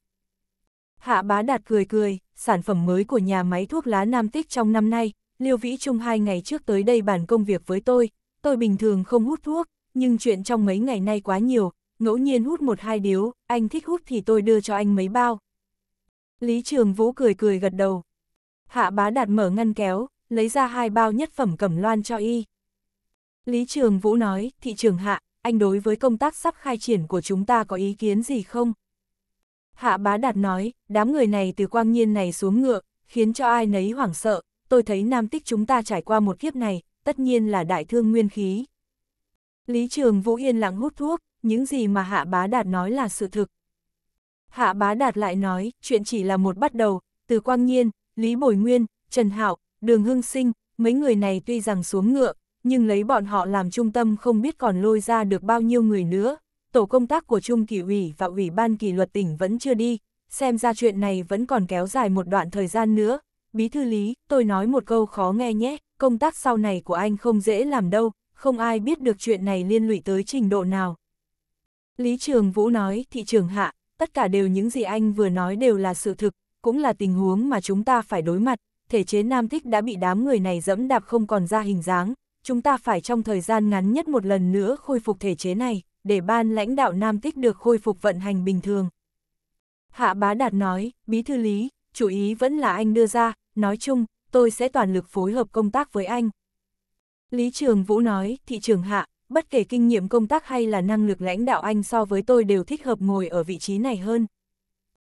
Hạ Bá Đạt cười cười, sản phẩm mới của nhà máy thuốc lá Nam Tích trong năm nay, Liêu Vĩ Trung hai ngày trước tới đây bàn công việc với tôi, tôi bình thường không hút thuốc, nhưng chuyện trong mấy ngày nay quá nhiều, ngẫu nhiên hút một hai điếu, anh thích hút thì tôi đưa cho anh mấy bao. Lý Trường Vũ cười cười gật đầu. Hạ bá đạt mở ngăn kéo, lấy ra hai bao nhất phẩm cẩm loan cho y. Lý Trường Vũ nói, thị trường hạ, anh đối với công tác sắp khai triển của chúng ta có ý kiến gì không? Hạ bá đạt nói, đám người này từ quang nhiên này xuống ngựa, khiến cho ai nấy hoảng sợ, tôi thấy nam tích chúng ta trải qua một kiếp này, tất nhiên là đại thương nguyên khí. Lý Trường Vũ yên lặng hút thuốc, những gì mà Hạ Bá Đạt nói là sự thực. Hạ Bá Đạt lại nói, chuyện chỉ là một bắt đầu, từ Quang Nhiên, Lý Bồi Nguyên, Trần Hạo, Đường Hưng Sinh, mấy người này tuy rằng xuống ngựa, nhưng lấy bọn họ làm trung tâm không biết còn lôi ra được bao nhiêu người nữa. Tổ công tác của Trung kỳ ủy và Ủy ban Kỷ luật tỉnh vẫn chưa đi, xem ra chuyện này vẫn còn kéo dài một đoạn thời gian nữa. Bí thư Lý, tôi nói một câu khó nghe nhé, công tác sau này của anh không dễ làm đâu, không ai biết được chuyện này liên lụy tới trình độ nào. Lý Trường Vũ nói, thị trường hạ, tất cả đều những gì anh vừa nói đều là sự thực, cũng là tình huống mà chúng ta phải đối mặt, thể chế nam thích đã bị đám người này dẫm đạp không còn ra hình dáng, chúng ta phải trong thời gian ngắn nhất một lần nữa khôi phục thể chế này, để ban lãnh đạo nam Thích được khôi phục vận hành bình thường. Hạ bá đạt nói, bí thư lý, chủ ý vẫn là anh đưa ra, nói chung, tôi sẽ toàn lực phối hợp công tác với anh, Lý Trường Vũ nói, thị trường hạ, bất kể kinh nghiệm công tác hay là năng lực lãnh đạo anh so với tôi đều thích hợp ngồi ở vị trí này hơn.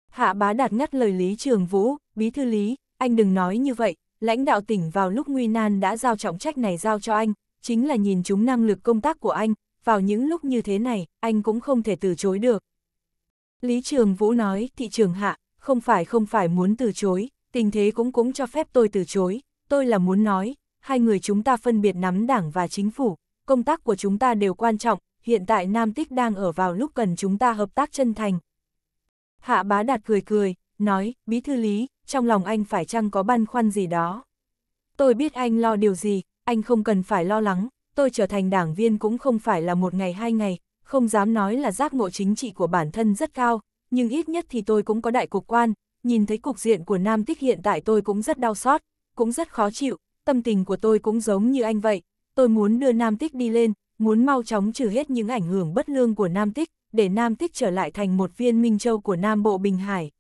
Hạ bá đạt ngắt lời Lý Trường Vũ, bí thư Lý, anh đừng nói như vậy, lãnh đạo tỉnh vào lúc nguy nan đã giao trọng trách này giao cho anh, chính là nhìn chúng năng lực công tác của anh, vào những lúc như thế này, anh cũng không thể từ chối được. Lý Trường Vũ nói, thị trường hạ, không phải không phải muốn từ chối, tình thế cũng cũng cho phép tôi từ chối, tôi là muốn nói, hai người chúng ta phân biệt nắm đảng và chính phủ, công tác của chúng ta đều quan trọng, hiện tại Nam Tích đang ở vào lúc cần chúng ta hợp tác chân thành. Hạ bá đạt cười cười, nói, bí thư lý, trong lòng anh phải chăng có băn khoăn gì đó. Tôi biết anh lo điều gì, anh không cần phải lo lắng, tôi trở thành đảng viên cũng không phải là một ngày hai ngày, không dám nói là giác ngộ chính trị của bản thân rất cao, nhưng ít nhất thì tôi cũng có đại cục quan, nhìn thấy cục diện của Nam Tích hiện tại tôi cũng rất đau xót, cũng rất khó chịu, tâm tình của tôi cũng giống như anh vậy, tôi muốn đưa Nam Tích đi lên, muốn mau chóng trừ hết những ảnh hưởng bất lương của Nam Tích, để Nam Tích trở lại thành một viên Minh Châu của Nam Bộ Bình Hải.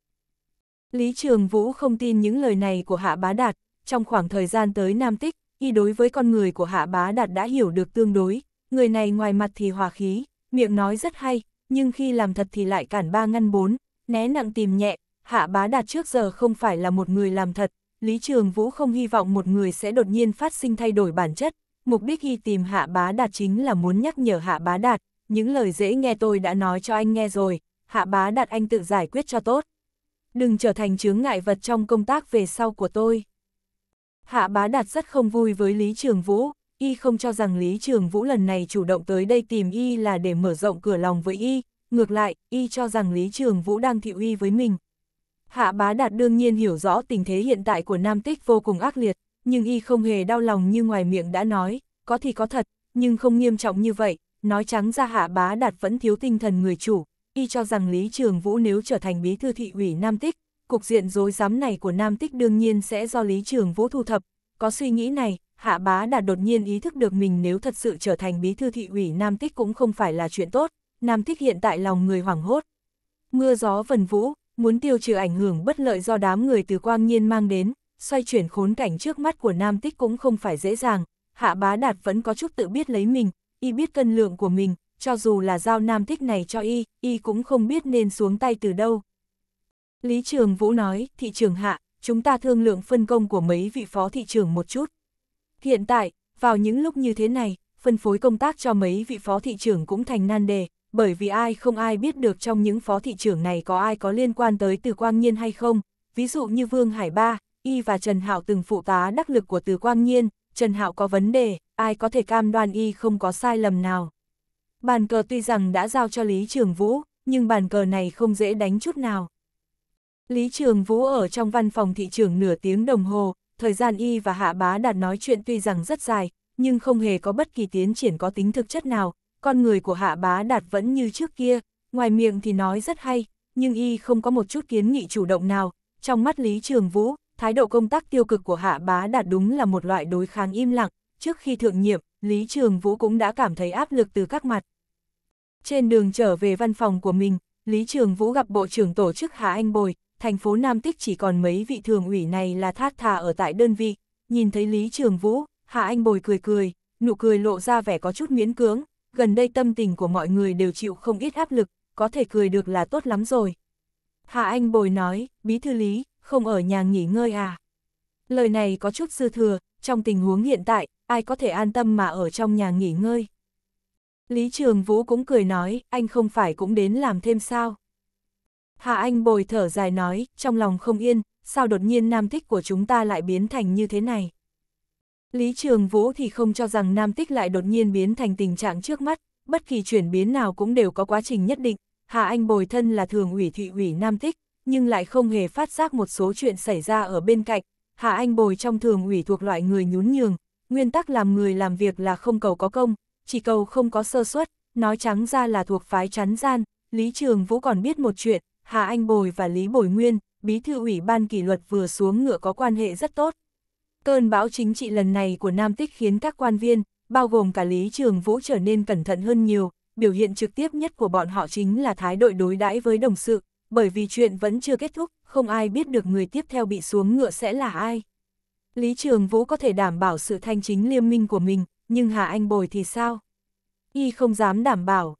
Lý Trường Vũ không tin những lời này của Hạ Bá Đạt, trong khoảng thời gian tới Nam Tích, y đối với con người của Hạ Bá Đạt đã hiểu được tương đối, người này ngoài mặt thì hòa khí, miệng nói rất hay, nhưng khi làm thật thì lại cản ba ngăn bốn, né nặng tìm nhẹ, Hạ Bá Đạt trước giờ không phải là một người làm thật, Lý Trường Vũ không hy vọng một người sẽ đột nhiên phát sinh thay đổi bản chất, mục đích khi tìm Hạ Bá Đạt chính là muốn nhắc nhở Hạ Bá Đạt, những lời dễ nghe tôi đã nói cho anh nghe rồi, Hạ Bá Đạt anh tự giải quyết cho tốt. Đừng trở thành chướng ngại vật trong công tác về sau của tôi. Hạ Bá Đạt rất không vui với Lý Trường Vũ, y không cho rằng Lý Trường Vũ lần này chủ động tới đây tìm y là để mở rộng cửa lòng với y, ngược lại, y cho rằng Lý Trường Vũ đang thị uy với mình, Hạ bá đạt đương nhiên hiểu rõ tình thế hiện tại của Nam Tích vô cùng ác liệt, nhưng y không hề đau lòng như ngoài miệng đã nói, có thì có thật, nhưng không nghiêm trọng như vậy, nói trắng ra hạ bá đạt vẫn thiếu tinh thần người chủ, y cho rằng Lý Trường Vũ nếu trở thành bí thư thị ủy Nam Tích, cục diện rối rắm này của Nam Tích đương nhiên sẽ do Lý Trường Vũ thu thập, có suy nghĩ này, hạ bá đạt đột nhiên ý thức được mình nếu thật sự trở thành bí thư thị ủy Nam Tích cũng không phải là chuyện tốt, Nam Tích hiện tại lòng người hoảng hốt. Mưa gió vần vũ, muốn tiêu trừ ảnh hưởng bất lợi do đám người từ quang nhiên mang đến, xoay chuyển khốn cảnh trước mắt của Nam Tích cũng không phải dễ dàng, Hạ Bá Đạt vẫn có chút tự biết lấy mình, y biết cân lượng của mình, cho dù là giao Nam Tích này cho y, y cũng không biết nên xuống tay từ đâu. Lý Trường Vũ nói, thị trường Hạ, chúng ta thương lượng phân công của mấy vị phó thị trường một chút. Hiện tại, vào những lúc như thế này, phân phối công tác cho mấy vị phó thị trường cũng thành nan đề, bởi vì ai không ai biết được trong những phó thị trưởng này có ai có liên quan tới Từ Quang Nhiên hay không, ví dụ như Vương Hải Ba, Y và Trần Hạo từng phụ tá đắc lực của Từ Quang Nhiên, Trần Hạo có vấn đề, ai có thể cam đoan Y không có sai lầm nào. Bàn cờ tuy rằng đã giao cho Lý Trường Vũ, nhưng bàn cờ này không dễ đánh chút nào. Lý Trường Vũ ở trong văn phòng thị trường nửa tiếng đồng hồ, thời gian Y và Hạ Bá Đạt nói chuyện tuy rằng rất dài, nhưng không hề có bất kỳ tiến triển có tính thực chất nào, con người của hạ bá đạt vẫn như trước kia, ngoài miệng thì nói rất hay, nhưng y không có một chút kiến nghị chủ động nào, trong mắt Lý Trường Vũ, thái độ công tác tiêu cực của hạ bá đạt đúng là một loại đối kháng im lặng, trước khi thượng nhiệm, Lý Trường Vũ cũng đã cảm thấy áp lực từ các mặt. Trên đường trở về văn phòng của mình, Lý Trường Vũ gặp Bộ trưởng Tổ chức hạ Anh Bồi, thành phố Nam Tích chỉ còn mấy vị thường ủy này là thát thà ở tại đơn vị, nhìn thấy Lý Trường Vũ, hạ Anh Bồi cười cười, nụ cười lộ ra vẻ có chút miễn cưỡng, gần đây tâm tình của mọi người đều chịu không ít áp lực, có thể cười được là tốt lắm rồi. Hạ Anh Bồi nói, bí thư lý, không ở nhà nghỉ ngơi à. Lời này có chút dư thừa, trong tình huống hiện tại, ai có thể an tâm mà ở trong nhà nghỉ ngơi. Lý Trường Vũ cũng cười nói, anh không phải cũng đến làm thêm sao. Hạ Anh Bồi thở dài nói, trong lòng không yên, sao đột nhiên nam thích của chúng ta lại biến thành như thế này. Lý Trường Vũ thì không cho rằng Nam Tích lại đột nhiên biến thành tình trạng trước mắt, bất kỳ chuyển biến nào cũng đều có quá trình nhất định. Hà Anh bồi thân là thường ủy thị ủy Nam Tích, nhưng lại không hề phát giác một số chuyện xảy ra ở bên cạnh. Hà Anh bồi trong thường ủy thuộc loại người nhún nhường, nguyên tắc làm người làm việc là không cầu có công, chỉ cầu không có sơ suất, nói trắng ra là thuộc phái chắn gian. Lý Trường Vũ còn biết một chuyện, Hà Anh Bồi và Lý Bồi Nguyên, bí thư ủy ban kỷ luật vừa xuống ngựa có quan hệ rất tốt, Cơn bão chính trị lần này của Nam Tích khiến các quan viên, bao gồm cả Lý Trường Vũ trở nên cẩn thận hơn nhiều, biểu hiện trực tiếp nhất của bọn họ chính là thái độ đối đãi với đồng sự, bởi vì chuyện vẫn chưa kết thúc, không ai biết được người tiếp theo bị xuống ngựa sẽ là ai. Lý Trường Vũ có thể đảm bảo sự thanh chính liêm minh của mình, nhưng Hà Anh Bồi thì sao? Y không dám đảm bảo.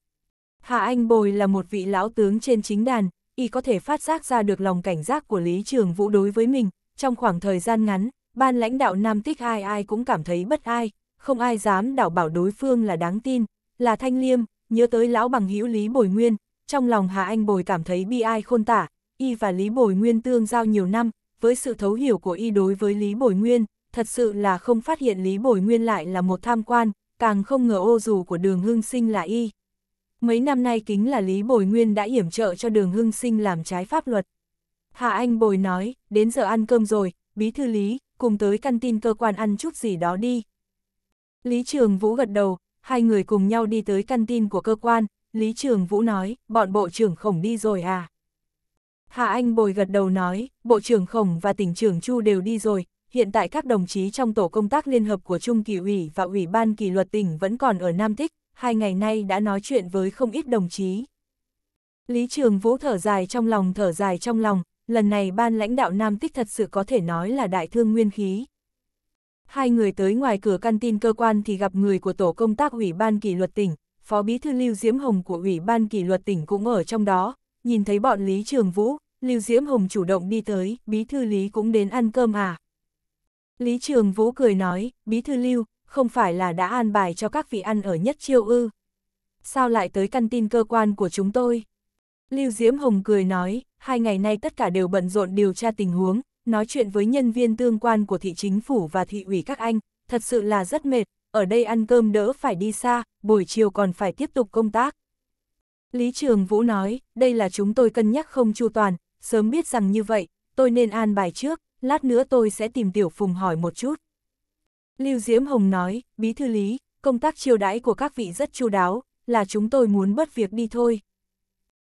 Hà Anh Bồi là một vị lão tướng trên chính đàn, Y có thể phát giác ra được lòng cảnh giác của Lý Trường Vũ đối với mình, trong khoảng thời gian ngắn, Ban lãnh đạo Nam Tích ai ai cũng cảm thấy bất ai, không ai dám đảo bảo đối phương là đáng tin, là thanh liêm, nhớ tới lão bằng hữu Lý Bồi Nguyên, trong lòng Hà Anh Bồi cảm thấy bi ai khôn tả, y và Lý Bồi Nguyên tương giao nhiều năm, với sự thấu hiểu của y đối với Lý Bồi Nguyên, thật sự là không phát hiện Lý Bồi Nguyên lại là một tham quan, càng không ngờ ô dù của đường hưng sinh là y. Mấy năm nay kính là Lý Bồi Nguyên đã yểm trợ cho đường hưng sinh làm trái pháp luật. Hà Anh Bồi nói, đến giờ ăn cơm rồi, bí thư Lý, cùng tới căn tin cơ quan ăn chút gì đó đi. Lý Trường Vũ gật đầu, hai người cùng nhau đi tới căn tin của cơ quan, Lý Trường Vũ nói, bọn bộ trưởng khổng đi rồi à? Hạ Anh Bồi gật đầu nói, bộ trưởng khổng và tỉnh trưởng Chu đều đi rồi, hiện tại các đồng chí trong tổ công tác liên hợp của Trung kỳ ủy và ủy ban kỷ luật tỉnh vẫn còn ở Nam Thích. hai ngày nay đã nói chuyện với không ít đồng chí. Lý Trường Vũ thở dài trong lòng thở dài trong lòng, lần này ban lãnh đạo Nam Tích thật sự có thể nói là đại thương nguyên khí. Hai người tới ngoài cửa căn tin cơ quan thì gặp người của tổ công tác ủy ban kỷ luật tỉnh, phó bí thư Lưu Diễm Hồng của ủy ban kỷ luật tỉnh cũng ở trong đó, nhìn thấy bọn Lý Trường Vũ, Lưu Diễm Hồng chủ động đi tới, bí thư Lý cũng đến ăn cơm à. Lý Trường Vũ cười nói, bí thư Lưu, không phải là đã an bài cho các vị ăn ở nhất chiêu ư. Sao lại tới căn tin cơ quan của chúng tôi? Lưu Diễm Hồng cười nói, hai ngày nay tất cả đều bận rộn điều tra tình huống, nói chuyện với nhân viên tương quan của thị chính phủ và thị ủy các anh, thật sự là rất mệt, ở đây ăn cơm đỡ phải đi xa, buổi chiều còn phải tiếp tục công tác. Lý Trường Vũ nói, đây là chúng tôi cân nhắc không chu toàn, sớm biết rằng như vậy, tôi nên an bài trước, lát nữa tôi sẽ tìm Tiểu Phùng hỏi một chút. Lưu Diễm Hồng nói, Bí Thư Lý, công tác chiêu đãi của các vị rất chu đáo, là chúng tôi muốn bớt việc đi thôi.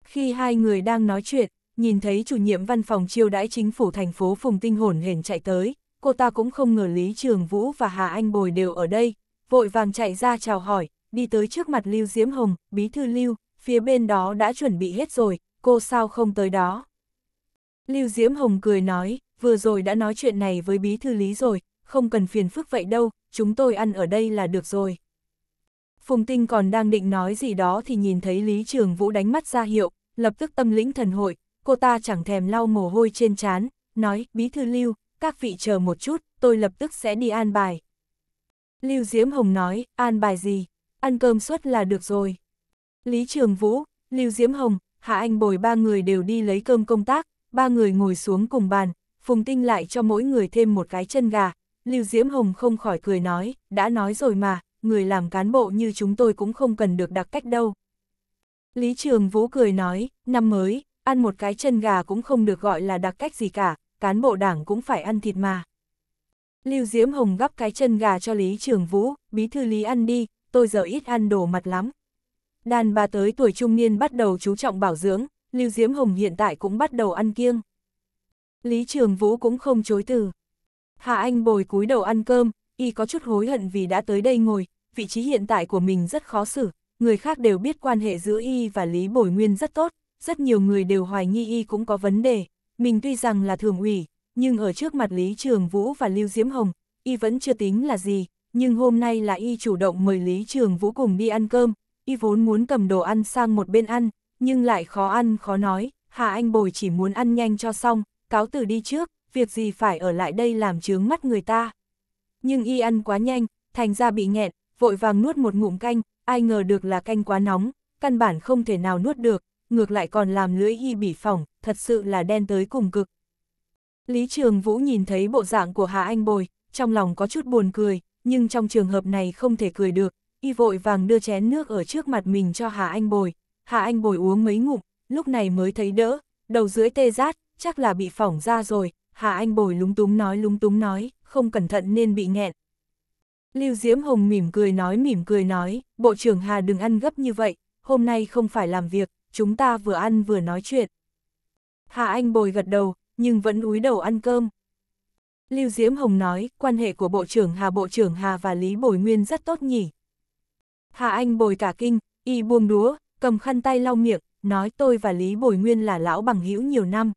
Khi hai người đang nói chuyện, nhìn thấy chủ nhiệm văn phòng chiêu đãi chính phủ thành phố Phùng Tinh hồn hển chạy tới, cô ta cũng không ngờ Lý Trường Vũ và Hà Anh Bồi đều ở đây, vội vàng chạy ra chào hỏi, đi tới trước mặt Lưu Diễm Hồng, bí thư Lưu, phía bên đó đã chuẩn bị hết rồi, cô sao không tới đó. Lưu Diễm Hồng cười nói, vừa rồi đã nói chuyện này với bí thư Lý rồi, không cần phiền phức vậy đâu, chúng tôi ăn ở đây là được rồi. Phùng Tinh còn đang định nói gì đó thì nhìn thấy Lý Trường Vũ đánh mắt ra hiệu, lập tức tâm lĩnh thần hội, cô ta chẳng thèm lau mồ hôi trên trán, nói, bí thư lưu, các vị chờ một chút, tôi lập tức sẽ đi an bài. Lưu Diễm Hồng nói, an bài gì, ăn cơm suất là được rồi. Lý Trường Vũ, Lưu Diễm Hồng, Hạ Anh Bồi ba người đều đi lấy cơm công tác, ba người ngồi xuống cùng bàn, Phùng Tinh lại cho mỗi người thêm một cái chân gà. Lưu Diễm Hồng không khỏi cười nói, đã nói rồi mà, người làm cán bộ như chúng tôi cũng không cần được đặc cách đâu. Lý Trường Vũ cười nói, năm mới, ăn một cái chân gà cũng không được gọi là đặc cách gì cả, cán bộ đảng cũng phải ăn thịt mà. Lưu Diễm Hồng gắp cái chân gà cho Lý Trường Vũ, bí thư Lý ăn đi, tôi giờ ít ăn đồ mặt lắm. Đàn bà tới tuổi trung niên bắt đầu chú trọng bảo dưỡng, Lưu Diễm Hồng hiện tại cũng bắt đầu ăn kiêng. Lý Trường Vũ cũng không chối từ. Hạ Anh bồi cúi đầu ăn cơm, y có chút hối hận vì đã tới đây ngồi, vị trí hiện tại của mình rất khó xử, người khác đều biết quan hệ giữa y và Lý Bồi Nguyên rất tốt, rất nhiều người đều hoài nghi y cũng có vấn đề, mình tuy rằng là thường ủy, nhưng ở trước mặt Lý Trường Vũ và Lưu Diễm Hồng, y vẫn chưa tính là gì, nhưng hôm nay là y chủ động mời Lý Trường Vũ cùng đi ăn cơm, y vốn muốn cầm đồ ăn sang một bên ăn, nhưng lại khó ăn khó nói, Hà Anh Bồi chỉ muốn ăn nhanh cho xong, cáo từ đi trước, việc gì phải ở lại đây làm chướng mắt người ta. Nhưng y ăn quá nhanh, thành ra bị nghẹn, vội vàng nuốt một ngụm canh, ai ngờ được là canh quá nóng, căn bản không thể nào nuốt được, ngược lại còn làm lưỡi hy bỉ phỏng, thật sự là đen tới cùng cực. Lý Trường Vũ nhìn thấy bộ dạng của Hà Anh Bồi, trong lòng có chút buồn cười, nhưng trong trường hợp này không thể cười được, y vội vàng đưa chén nước ở trước mặt mình cho Hà Anh Bồi. Hà Anh Bồi uống mấy ngụm, lúc này mới thấy đỡ, đầu dưới tê rát, chắc là bị phỏng ra rồi, Hà Anh Bồi lúng túng nói lúng túng nói, không cẩn thận nên bị nghẹn. Lưu Diễm Hồng mỉm cười nói mỉm cười nói, Bộ trưởng Hà đừng ăn gấp như vậy, hôm nay không phải làm việc, chúng ta vừa ăn vừa nói chuyện. Hạ Anh bồi gật đầu, nhưng vẫn úi đầu ăn cơm. Lưu Diễm Hồng nói, quan hệ của Bộ trưởng Hà Bộ trưởng Hà và Lý Bồi Nguyên rất tốt nhỉ. Hạ Anh bồi cả kinh, y buông đúa, cầm khăn tay lau miệng, nói tôi và Lý Bồi Nguyên là lão bằng hữu nhiều năm.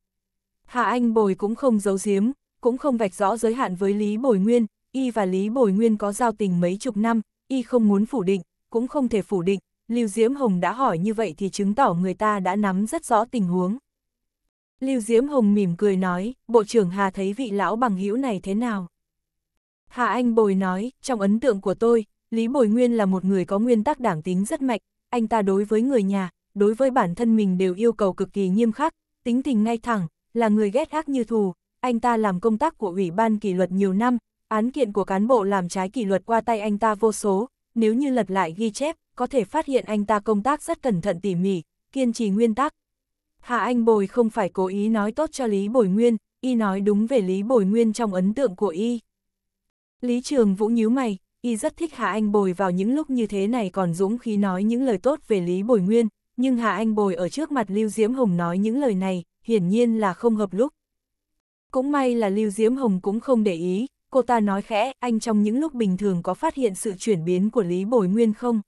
Hạ Anh bồi cũng không giấu giếm, cũng không vạch rõ giới hạn với Lý Bồi Nguyên, y và Lý Bồi Nguyên có giao tình mấy chục năm, y không muốn phủ định, cũng không thể phủ định, Lưu Diễm Hồng đã hỏi như vậy thì chứng tỏ người ta đã nắm rất rõ tình huống. Lưu Diễm Hồng mỉm cười nói, Bộ trưởng Hà thấy vị lão bằng hữu này thế nào? Hà Anh Bồi nói, trong ấn tượng của tôi, Lý Bồi Nguyên là một người có nguyên tắc đảng tính rất mạnh, anh ta đối với người nhà, đối với bản thân mình đều yêu cầu cực kỳ nghiêm khắc, tính tình ngay thẳng, là người ghét ác như thù, anh ta làm công tác của Ủy ban kỷ luật nhiều năm, án kiện của cán bộ làm trái kỷ luật qua tay anh ta vô số, nếu như lật lại ghi chép, có thể phát hiện anh ta công tác rất cẩn thận tỉ mỉ, kiên trì nguyên tắc. Hạ Anh Bồi không phải cố ý nói tốt cho Lý Bồi Nguyên, y nói đúng về Lý Bồi Nguyên trong ấn tượng của y. Lý Trường Vũ nhíu mày, y rất thích Hạ Anh Bồi vào những lúc như thế này còn dũng khí nói những lời tốt về Lý Bồi Nguyên, nhưng Hạ Anh Bồi ở trước mặt Lưu Diễm Hồng nói những lời này, hiển nhiên là không hợp lúc. Cũng may là Lưu Diễm Hồng cũng không để ý, cô ta nói khẽ, anh trong những lúc bình thường có phát hiện sự chuyển biến của Lý Bồi Nguyên không?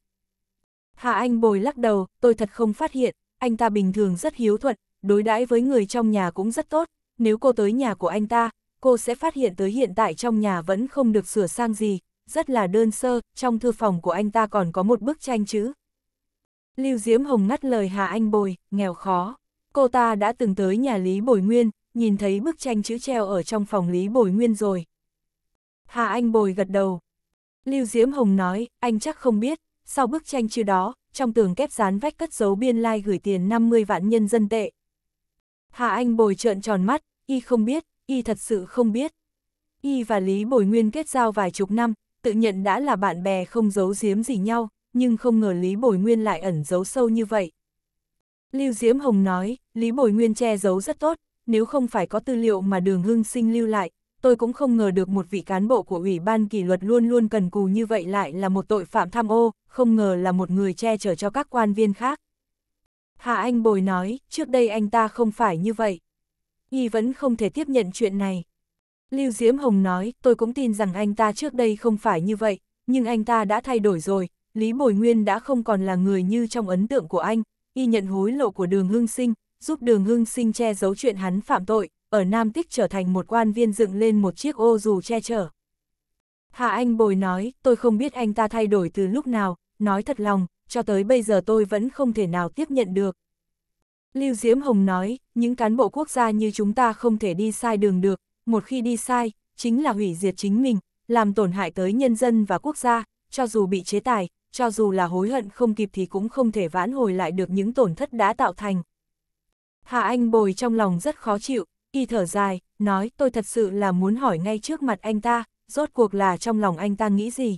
Hạ Anh Bồi lắc đầu, tôi thật không phát hiện, anh ta bình thường rất hiếu thuận, đối đãi với người trong nhà cũng rất tốt, nếu cô tới nhà của anh ta, cô sẽ phát hiện tới hiện tại trong nhà vẫn không được sửa sang gì, rất là đơn sơ, trong thư phòng của anh ta còn có một bức tranh chữ. Lưu Diễm Hồng ngắt lời Hà Anh Bồi, nghèo khó. Cô ta đã từng tới nhà Lý Bồi Nguyên, nhìn thấy bức tranh chữ treo ở trong phòng Lý Bồi Nguyên rồi. Hà Anh Bồi gật đầu. Lưu Diễm Hồng nói, anh chắc không biết, sau bức tranh chữ đó, trong tường kép dán vách cất dấu biên lai gửi tiền 50 vạn nhân dân tệ. Hạ Anh bồi trợn tròn mắt, y không biết, y thật sự không biết. Y và Lý Bồi Nguyên kết giao vài chục năm, tự nhận đã là bạn bè không giấu giếm gì nhau, nhưng không ngờ Lý Bồi Nguyên lại ẩn giấu sâu như vậy. Lưu Diễm Hồng nói, Lý Bồi Nguyên che giấu rất tốt, nếu không phải có tư liệu mà đường hưng sinh lưu lại, tôi cũng không ngờ được một vị cán bộ của Ủy ban kỷ luật luôn luôn cần cù như vậy lại là một tội phạm tham ô, không ngờ là một người che chở cho các quan viên khác. Hạ Anh Bồi nói, trước đây anh ta không phải như vậy. Y vẫn không thể tiếp nhận chuyện này. Lưu Diễm Hồng nói, tôi cũng tin rằng anh ta trước đây không phải như vậy, nhưng anh ta đã thay đổi rồi, Lý Bồi Nguyên đã không còn là người như trong ấn tượng của anh, y nhận hối lộ của đường hương sinh, giúp đường hương sinh che giấu chuyện hắn phạm tội, ở Nam Tích trở thành một quan viên dựng lên một chiếc ô dù che chở. Hạ Anh Bồi nói, tôi không biết anh ta thay đổi từ lúc nào, nói thật lòng, cho tới bây giờ tôi vẫn không thể nào tiếp nhận được. Lưu Diễm Hồng nói, những cán bộ quốc gia như chúng ta không thể đi sai đường được, một khi đi sai, chính là hủy diệt chính mình, làm tổn hại tới nhân dân và quốc gia, cho dù bị chế tài, cho dù là hối hận không kịp thì cũng không thể vãn hồi lại được những tổn thất đã tạo thành. Hạ Anh Bồi trong lòng rất khó chịu, y thở dài, nói tôi thật sự là muốn hỏi ngay trước mặt anh ta, rốt cuộc là trong lòng anh ta nghĩ gì.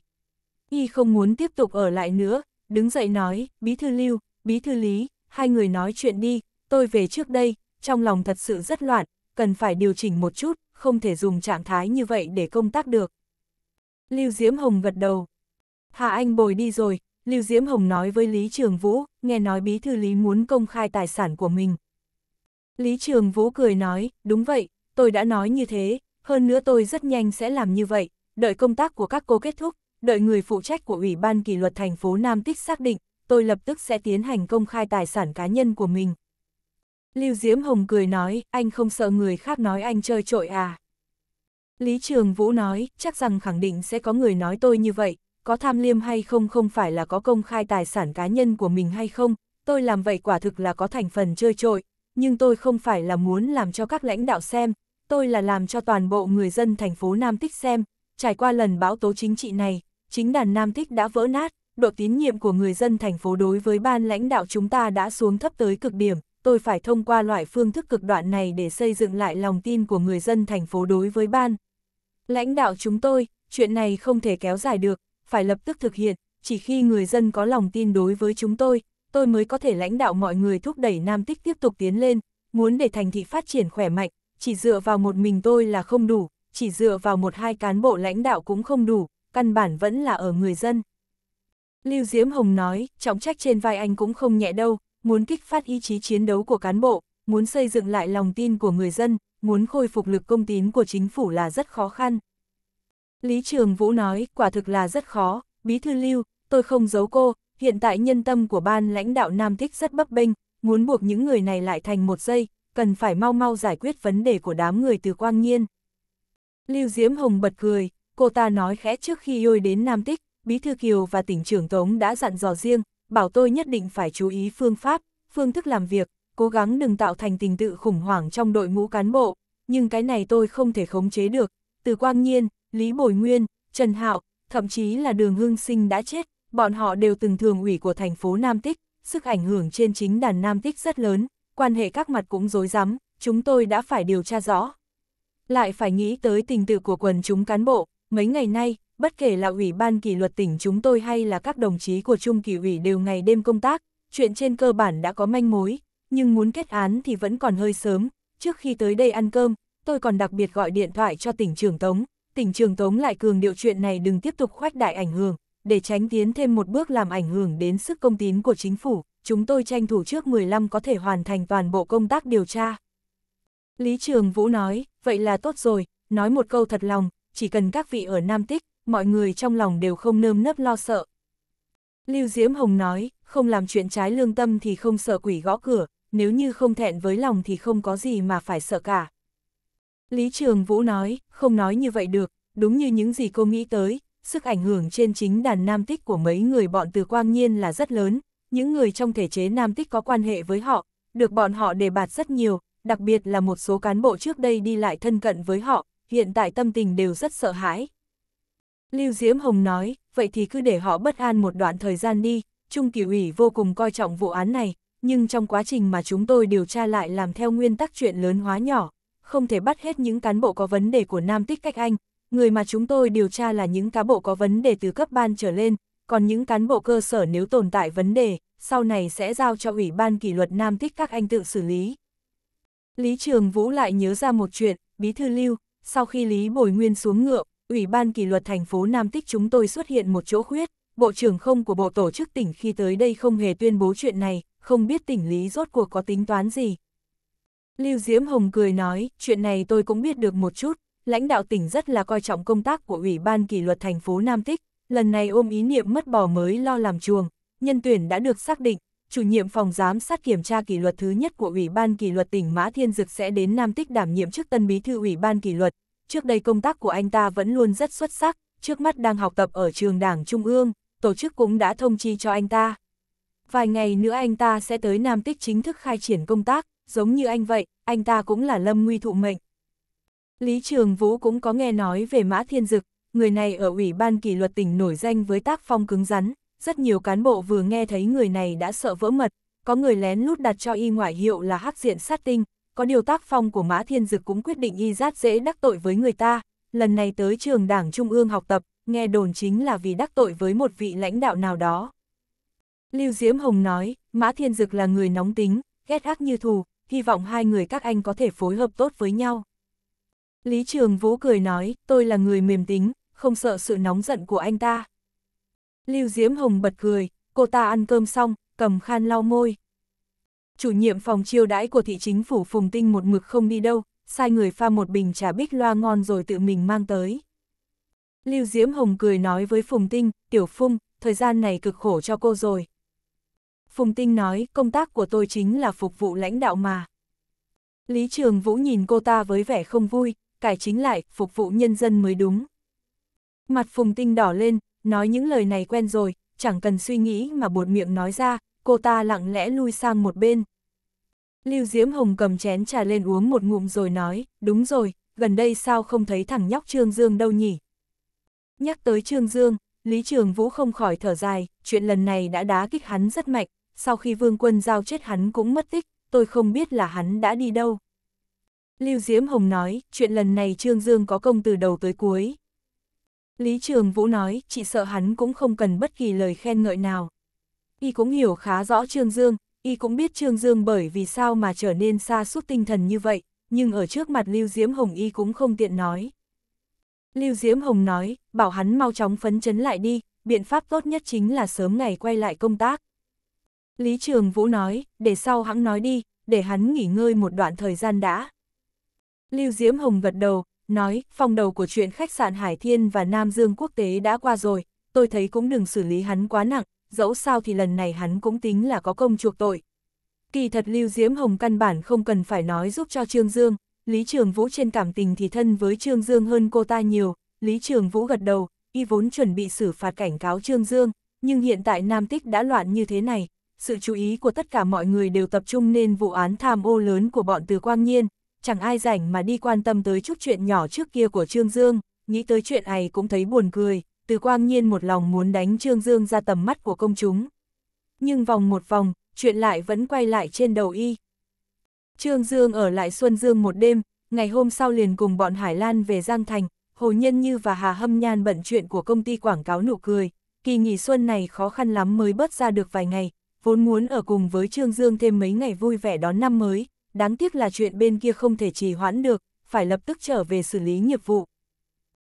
Y không muốn tiếp tục ở lại nữa, đứng dậy nói, bí thư lưu, bí thư lý, hai người nói chuyện đi, tôi về trước đây, trong lòng thật sự rất loạn, cần phải điều chỉnh một chút, không thể dùng trạng thái như vậy để công tác được. Lưu Diễm Hồng gật đầu. Hạ Anh bồi đi rồi, Lưu Diễm Hồng nói với Lý Trường Vũ, nghe nói bí thư Lý muốn công khai tài sản của mình, Lý Trường Vũ cười nói, đúng vậy, tôi đã nói như thế, hơn nữa tôi rất nhanh sẽ làm như vậy, đợi công tác của các cô kết thúc, đợi người phụ trách của Ủy ban kỷ luật thành phố Nam Tích xác định, tôi lập tức sẽ tiến hành công khai tài sản cá nhân của mình. Lưu Diễm Hồng cười nói, anh không sợ người khác nói anh chơi trội à. Lý Trường Vũ nói, chắc rằng khẳng định sẽ có người nói tôi như vậy, có tham liêm hay không không phải là có công khai tài sản cá nhân của mình hay không, tôi làm vậy quả thực là có thành phần chơi trội, nhưng tôi không phải là muốn làm cho các lãnh đạo xem, tôi là làm cho toàn bộ người dân thành phố Nam Tích xem, trải qua lần bão tố chính trị này, chính đàn Nam Tích đã vỡ nát, độ tín nhiệm của người dân thành phố đối với ban lãnh đạo chúng ta đã xuống thấp tới cực điểm, tôi phải thông qua loại phương thức cực đoạn này để xây dựng lại lòng tin của người dân thành phố đối với ban. Lãnh đạo chúng tôi, chuyện này không thể kéo dài được, phải lập tức thực hiện, chỉ khi người dân có lòng tin đối với chúng tôi, tôi mới có thể lãnh đạo mọi người thúc đẩy Nam Tích tiếp tục tiến lên, muốn để thành thị phát triển khỏe mạnh, chỉ dựa vào một mình tôi là không đủ, chỉ dựa vào một hai cán bộ lãnh đạo cũng không đủ, căn bản vẫn là ở người dân. Lưu Diễm Hồng nói, trọng trách trên vai anh cũng không nhẹ đâu, muốn kích phát ý chí chiến đấu của cán bộ, muốn xây dựng lại lòng tin của người dân, muốn khôi phục lực công tín của chính phủ là rất khó khăn. Lý Trường Vũ nói, quả thực là rất khó, Bí Thư Lưu, tôi không giấu cô, hiện tại nhân tâm của ban lãnh đạo Nam Thích rất bấp bênh, muốn buộc những người này lại thành một giây, cần phải mau mau giải quyết vấn đề của đám người từ Quang Nhiên. Lưu Diễm Hồng bật cười, cô ta nói khẽ trước khi ôi đến Nam Thích, Bí Thư Kiều và tỉnh trưởng Tống đã dặn dò riêng, bảo tôi nhất định phải chú ý phương pháp, phương thức làm việc, cố gắng đừng tạo thành tình tự khủng hoảng trong đội ngũ cán bộ, nhưng cái này tôi không thể khống chế được. Từ Quang Nhiên, Lý Bồi Nguyên, Trần Hạo, thậm chí là Đường Hương Sinh đã chết, bọn họ đều từng thường ủy của thành phố Nam Tích, sức ảnh hưởng trên chính đàn Nam Tích rất lớn, quan hệ các mặt cũng dối rắm, chúng tôi đã phải điều tra rõ. Lại phải nghĩ tới tình tự của quần chúng cán bộ, mấy ngày nay, bất kể là ủy ban kỷ luật tỉnh chúng tôi hay là các đồng chí của trung kỷ ủy đều ngày đêm công tác, chuyện trên cơ bản đã có manh mối, nhưng muốn kết án thì vẫn còn hơi sớm. Trước khi tới đây ăn cơm, tôi còn đặc biệt gọi điện thoại cho tỉnh trưởng Tống, tỉnh trưởng Tống lại cường điệu chuyện này đừng tiếp tục khoách đại ảnh hưởng, để tránh tiến thêm một bước làm ảnh hưởng đến sức công tín của chính phủ, chúng tôi tranh thủ trước 15 có thể hoàn thành toàn bộ công tác điều tra. Lý Trường Vũ nói, vậy là tốt rồi, nói một câu thật lòng, chỉ cần các vị ở Nam Tích, mọi người trong lòng đều không nơm nớp lo sợ. Lưu Diễm Hồng nói, không làm chuyện trái lương tâm thì không sợ quỷ gõ cửa, nếu như không thẹn với lòng thì không có gì mà phải sợ cả. Lý Trường Vũ nói, không nói như vậy được, đúng như những gì cô nghĩ tới, sức ảnh hưởng trên chính đàn nam tích của mấy người bọn từ quang nhiên là rất lớn, những người trong thể chế nam tích có quan hệ với họ, được bọn họ đề bạt rất nhiều, đặc biệt là một số cán bộ trước đây đi lại thân cận với họ, hiện tại tâm tình đều rất sợ hãi. Lưu Diễm Hồng nói, vậy thì cứ để họ bất an một đoạn thời gian đi, Trung Kỳ ủy vô cùng coi trọng vụ án này, nhưng trong quá trình mà chúng tôi điều tra lại làm theo nguyên tắc chuyện lớn hóa nhỏ, không thể bắt hết những cán bộ có vấn đề của Nam Tích Cách Anh, người mà chúng tôi điều tra là những cán bộ có vấn đề từ cấp ban trở lên, còn những cán bộ cơ sở nếu tồn tại vấn đề, sau này sẽ giao cho Ủy ban kỷ luật Nam Tích các anh tự xử lý. Lý Trường Vũ lại nhớ ra một chuyện, Bí Thư Lưu, sau khi Lý Bồi Nguyên xuống ngựa, Ủy ban kỷ luật thành phố Nam Tích chúng tôi xuất hiện một chỗ khuyết, Bộ trưởng không của Bộ Tổ chức tỉnh khi tới đây không hề tuyên bố chuyện này, không biết tỉnh Lý rốt cuộc có tính toán gì. Lưu Diễm Hồng cười nói, chuyện này tôi cũng biết được một chút, lãnh đạo tỉnh rất là coi trọng công tác của Ủy ban kỷ luật thành phố Nam Tích, lần này ôm ý niệm mất bỏ mới lo làm chuồng, nhân tuyển đã được xác định, chủ nhiệm phòng giám sát kiểm tra kỷ luật thứ nhất của Ủy ban kỷ luật tỉnh Mã Thiên Dực sẽ đến Nam Tích đảm nhiệm chức tân bí thư Ủy ban kỷ luật. Trước đây công tác của anh ta vẫn luôn rất xuất sắc, trước mắt đang học tập ở trường Đảng Trung ương, tổ chức cũng đã thông chi cho anh ta. Vài ngày nữa anh ta sẽ tới Nam Tích chính thức khai triển công tác, giống như anh vậy, anh ta cũng là lâm nguy thụ mệnh. Lý Trường Vũ cũng có nghe nói về Mã Thiên Dực, người này ở Ủy ban kỷ luật tỉnh nổi danh với tác phong cứng rắn, rất nhiều cán bộ vừa nghe thấy người này đã sợ vỡ mật, có người lén lút đặt cho y ngoại hiệu là hắc diện sát tinh, có điều tác phong của Mã Thiên Dực cũng quyết định y rát dễ đắc tội với người ta, lần này tới trường đảng Trung ương học tập, nghe đồn chính là vì đắc tội với một vị lãnh đạo nào đó. Lưu Diễm Hồng nói, Mã Thiên Dực là người nóng tính, ghét ác như thù, hy vọng hai người các anh có thể phối hợp tốt với nhau. Lý Trường Vũ cười nói, tôi là người mềm tính, không sợ sự nóng giận của anh ta. Lưu Diễm Hồng bật cười, cô ta ăn cơm xong, cầm khăn lau môi. Chủ nhiệm phòng chiêu đãi của thị chính phủ Phùng Tinh một mực không đi đâu, sai người pha một bình trà bích loa ngon rồi tự mình mang tới. Lưu Diễm Hồng cười nói với Phùng Tinh, Tiểu Phung, thời gian này cực khổ cho cô rồi. Phùng Tinh nói, công tác của tôi chính là phục vụ lãnh đạo mà. Lý Trường Vũ nhìn cô ta với vẻ không vui, cải chính lại, phục vụ nhân dân mới đúng. Mặt phùng tinh đỏ lên, nói những lời này quen rồi, chẳng cần suy nghĩ mà buột miệng nói ra, cô ta lặng lẽ lui sang một bên. Lưu Diễm Hồng cầm chén trà lên uống một ngụm rồi nói, đúng rồi, gần đây sao không thấy thằng nhóc Trương Dương đâu nhỉ? Nhắc tới Trương Dương, Lý Trường Vũ không khỏi thở dài, chuyện lần này đã đá kích hắn rất mạnh, sau khi vương quân giao chết hắn cũng mất tích, tôi không biết là hắn đã đi đâu. Lưu Diễm Hồng nói, chuyện lần này Trương Dương có công từ đầu tới cuối. Lý Trường Vũ nói, chị sợ hắn cũng không cần bất kỳ lời khen ngợi nào. Y cũng hiểu khá rõ Trương Dương, Y cũng biết Trương Dương bởi vì sao mà trở nên xa suốt tinh thần như vậy, nhưng ở trước mặt Lưu Diễm Hồng Y cũng không tiện nói. Lưu Diễm Hồng nói, bảo hắn mau chóng phấn chấn lại đi, biện pháp tốt nhất chính là sớm ngày quay lại công tác. Lý Trường Vũ nói, để sau hắn nói đi, để hắn nghỉ ngơi một đoạn thời gian đã. Lưu Diễm Hồng gật đầu, nói, phong đầu của chuyện khách sạn Hải Thiên và Nam Dương quốc tế đã qua rồi, tôi thấy cũng đừng xử lý hắn quá nặng, dẫu sao thì lần này hắn cũng tính là có công chuộc tội. Kỳ thật Lưu Diễm Hồng căn bản không cần phải nói giúp cho Trương Dương, Lý Trường Vũ trên cảm tình thì thân với Trương Dương hơn cô ta nhiều, Lý Trường Vũ gật đầu, y vốn chuẩn bị xử phạt cảnh cáo Trương Dương, nhưng hiện tại Nam Tích đã loạn như thế này, sự chú ý của tất cả mọi người đều tập trung nên vụ án tham ô lớn của bọn từ Quang Nhiên, chẳng ai rảnh mà đi quan tâm tới chút chuyện nhỏ trước kia của Trương Dương, nghĩ tới chuyện này cũng thấy buồn cười, từ quang nhiên một lòng muốn đánh Trương Dương ra tầm mắt của công chúng. Nhưng vòng một vòng, chuyện lại vẫn quay lại trên đầu y. Trương Dương ở lại Xuân Dương một đêm, ngày hôm sau liền cùng bọn Hải Lan về Giang Thành, Hồ Nhân Như và Hà Hâm Nhan bận chuyện của công ty quảng cáo nụ cười, kỳ nghỉ xuân này khó khăn lắm mới bớt ra được vài ngày, vốn muốn ở cùng với Trương Dương thêm mấy ngày vui vẻ đón năm mới, đáng tiếc là chuyện bên kia không thể trì hoãn được, phải lập tức trở về xử lý nghiệp vụ.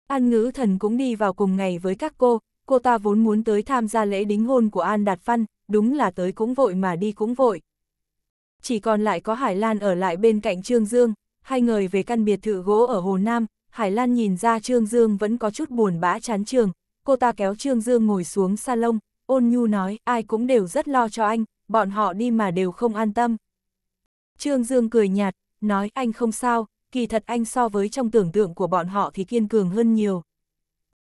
An ngữ thần cũng đi vào cùng ngày với các cô, cô ta vốn muốn tới tham gia lễ đính hôn của An Đạt Văn, đúng là tới cũng vội mà đi cũng vội. Chỉ còn lại có Hải Lan ở lại bên cạnh Trương Dương, hai người về căn biệt thự gỗ ở Hồ Nam, Hải Lan nhìn ra Trương Dương vẫn có chút buồn bã chán trường, cô ta kéo Trương Dương ngồi xuống salon, ôn nhu nói ai cũng đều rất lo cho anh, bọn họ đi mà đều không an tâm. Trương Dương cười nhạt, nói anh không sao, kỳ thật anh so với trong tưởng tượng của bọn họ thì kiên cường hơn nhiều.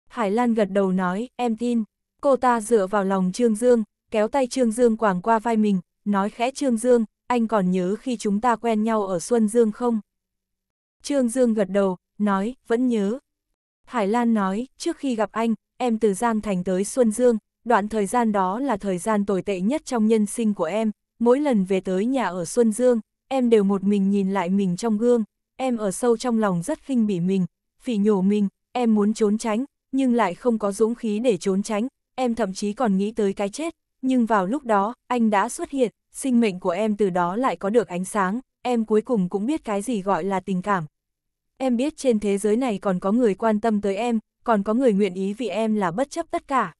Hải Lan gật đầu nói, em tin, cô ta dựa vào lòng Trương Dương, kéo tay Trương Dương quàng qua vai mình, nói khẽ Trương Dương, anh còn nhớ khi chúng ta quen nhau ở Xuân Dương không? Trương Dương gật đầu, nói, vẫn nhớ. Hải Lan nói, trước khi gặp anh, em từ Giang Thành tới Xuân Dương, đoạn thời gian đó là thời gian tồi tệ nhất trong nhân sinh của em, mỗi lần về tới nhà ở Xuân Dương, em đều một mình nhìn lại mình trong gương, em ở sâu trong lòng rất khinh bỉ mình, phỉ nhổ mình, em muốn trốn tránh, nhưng lại không có dũng khí để trốn tránh, em thậm chí còn nghĩ tới cái chết, nhưng vào lúc đó, anh đã xuất hiện, sinh mệnh của em từ đó lại có được ánh sáng, em cuối cùng cũng biết cái gì gọi là tình cảm. Em biết trên thế giới này còn có người quan tâm tới em, còn có người nguyện ý vì em là bất chấp tất cả.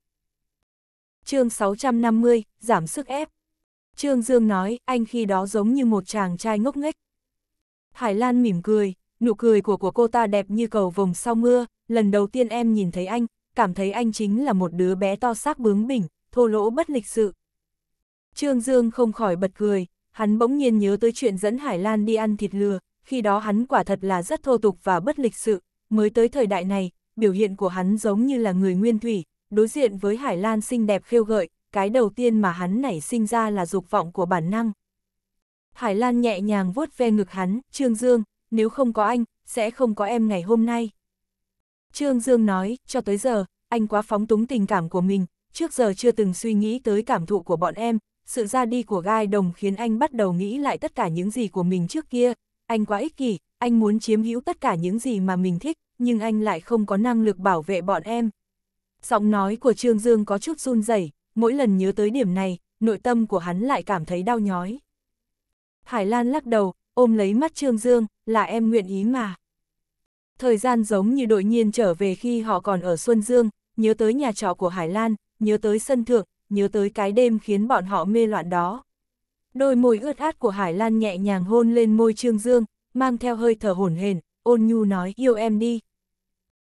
chương 650, giảm sức ép Trương Dương nói, anh khi đó giống như một chàng trai ngốc nghếch. Hải Lan mỉm cười, nụ cười của của cô ta đẹp như cầu vồng sau mưa, lần đầu tiên em nhìn thấy anh, cảm thấy anh chính là một đứa bé to xác bướng bỉnh, thô lỗ bất lịch sự. Trương Dương không khỏi bật cười, hắn bỗng nhiên nhớ tới chuyện dẫn Hải Lan đi ăn thịt lừa, khi đó hắn quả thật là rất thô tục và bất lịch sự, mới tới thời đại này, biểu hiện của hắn giống như là người nguyên thủy, đối diện với Hải Lan xinh đẹp khêu gợi, cái đầu tiên mà hắn nảy sinh ra là dục vọng của bản năng. Hải Lan nhẹ nhàng vuốt ve ngực hắn, Trương Dương, nếu không có anh, sẽ không có em ngày hôm nay. Trương Dương nói, cho tới giờ, anh quá phóng túng tình cảm của mình, trước giờ chưa từng suy nghĩ tới cảm thụ của bọn em, sự ra đi của gai đồng khiến anh bắt đầu nghĩ lại tất cả những gì của mình trước kia, anh quá ích kỷ, anh muốn chiếm hữu tất cả những gì mà mình thích, nhưng anh lại không có năng lực bảo vệ bọn em. Giọng nói của Trương Dương có chút run rẩy mỗi lần nhớ tới điểm này, nội tâm của hắn lại cảm thấy đau nhói. Hải Lan lắc đầu, ôm lấy mắt Trương Dương, là em nguyện ý mà. Thời gian giống như đột nhiên trở về khi họ còn ở Xuân Dương, nhớ tới nhà trọ của Hải Lan, nhớ tới sân thượng, nhớ tới cái đêm khiến bọn họ mê loạn đó. Đôi môi ướt át của Hải Lan nhẹ nhàng hôn lên môi Trương Dương, mang theo hơi thở hồn hển, ôn nhu nói yêu em đi.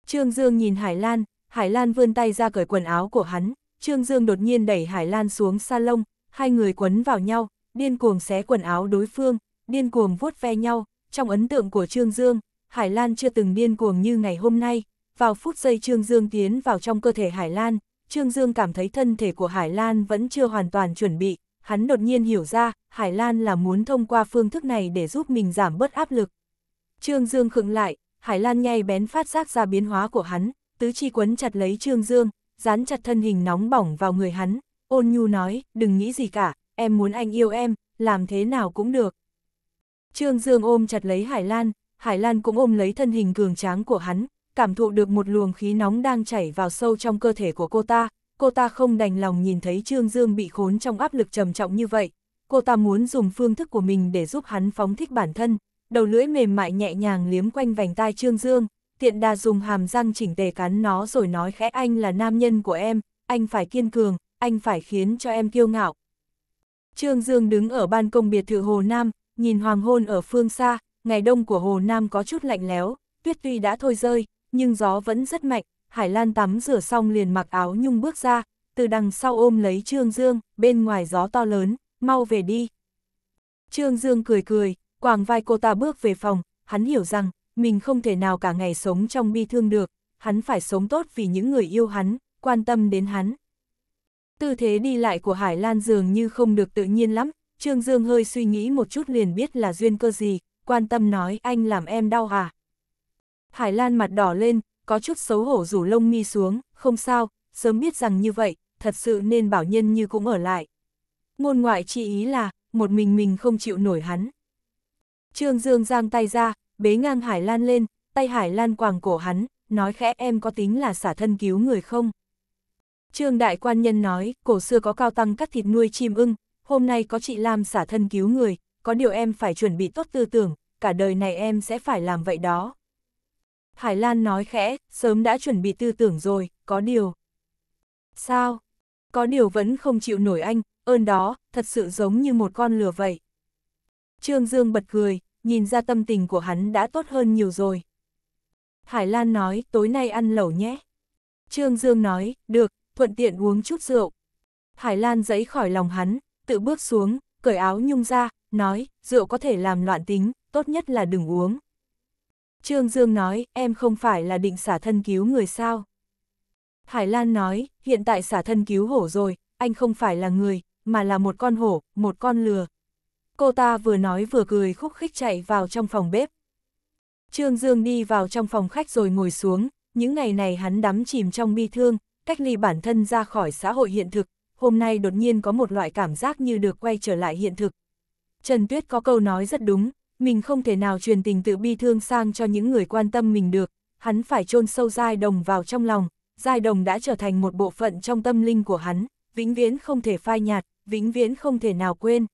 Trương Dương nhìn Hải Lan, Hải Lan vươn tay ra cởi quần áo của hắn, Trương Dương đột nhiên đẩy Hải Lan xuống salon, hai người quấn vào nhau, điên cuồng xé quần áo đối phương, điên cuồng vuốt ve nhau, trong ấn tượng của Trương Dương, Hải Lan chưa từng điên cuồng như ngày hôm nay, vào phút giây Trương Dương tiến vào trong cơ thể Hải Lan, Trương Dương cảm thấy thân thể của Hải Lan vẫn chưa hoàn toàn chuẩn bị, hắn đột nhiên hiểu ra, Hải Lan là muốn thông qua phương thức này để giúp mình giảm bớt áp lực. Trương Dương khựng lại, Hải Lan nhay bén phát giác ra biến hóa của hắn, tứ chi quấn chặt lấy Trương Dương, dán chặt thân hình nóng bỏng vào người hắn, ôn nhu nói, đừng nghĩ gì cả, em muốn anh yêu em, làm thế nào cũng được. Trương Dương ôm chặt lấy Hải Lan, Hải Lan cũng ôm lấy thân hình cường tráng của hắn, cảm thụ được một luồng khí nóng đang chảy vào sâu trong cơ thể của cô ta, cô ta không đành lòng nhìn thấy Trương Dương bị khốn trong áp lực trầm trọng như vậy, cô ta muốn dùng phương thức của mình để giúp hắn phóng thích bản thân, đầu lưỡi mềm mại nhẹ nhàng liếm quanh vành tai Trương Dương tiện đà dùng hàm răng chỉnh tề cắn nó rồi nói khẽ anh là nam nhân của em, anh phải kiên cường, anh phải khiến cho em kiêu ngạo. Trương Dương đứng ở ban công biệt thự Hồ Nam, nhìn hoàng hôn ở phương xa, ngày đông của Hồ Nam có chút lạnh lẽo, tuyết tuy đã thôi rơi, nhưng gió vẫn rất mạnh, Hải Lan tắm rửa xong liền mặc áo nhung bước ra, từ đằng sau ôm lấy Trương Dương, bên ngoài gió to lớn, mau về đi. Trương Dương cười cười, quàng vai cô ta bước về phòng, hắn hiểu rằng, mình không thể nào cả ngày sống trong bi thương được, hắn phải sống tốt vì những người yêu hắn, quan tâm đến hắn. Tư thế đi lại của Hải Lan dường như không được tự nhiên lắm, Trương Dương hơi suy nghĩ một chút liền biết là duyên cơ gì, quan tâm nói anh làm em đau à. Hải Lan mặt đỏ lên, có chút xấu hổ rủ lông mi xuống, không sao, sớm biết rằng như vậy, thật sự nên bảo nhân như cũng ở lại. Ngôn ngoại chỉ ý là, một mình mình không chịu nổi hắn. Trương Dương giang tay ra, bế ngang Hải Lan lên, tay Hải Lan quàng cổ hắn, nói khẽ em có tính là xả thân cứu người không? Trương Đại Quan Nhân nói, cổ xưa có cao tăng cắt thịt nuôi chim ưng, hôm nay có chị Lam xả thân cứu người, có điều em phải chuẩn bị tốt tư tưởng, cả đời này em sẽ phải làm vậy đó. Hải Lan nói khẽ, sớm đã chuẩn bị tư tưởng rồi, có điều. Sao? Có điều vẫn không chịu nổi anh, ơn đó, thật sự giống như một con lừa vậy. Trương Dương bật cười, nhìn ra tâm tình của hắn đã tốt hơn nhiều rồi. Hải Lan nói, tối nay ăn lẩu nhé. Trương Dương nói, được, thuận tiện uống chút rượu. Hải Lan giấy khỏi lòng hắn, tự bước xuống, cởi áo nhung ra, nói, rượu có thể làm loạn tính, tốt nhất là đừng uống. Trương Dương nói, em không phải là định xả thân cứu người sao? Hải Lan nói, hiện tại xả thân cứu hổ rồi, anh không phải là người, mà là một con hổ, một con lừa, cô ta vừa nói vừa cười khúc khích chạy vào trong phòng bếp. Trương Dương đi vào trong phòng khách rồi ngồi xuống, những ngày này hắn đắm chìm trong bi thương, cách ly bản thân ra khỏi xã hội hiện thực, hôm nay đột nhiên có một loại cảm giác như được quay trở lại hiện thực. Trần Tuyết có câu nói rất đúng, mình không thể nào truyền tình tự bi thương sang cho những người quan tâm mình được, hắn phải chôn sâu giai đồng vào trong lòng, giai đồng đã trở thành một bộ phận trong tâm linh của hắn, vĩnh viễn không thể phai nhạt, vĩnh viễn không thể nào quên.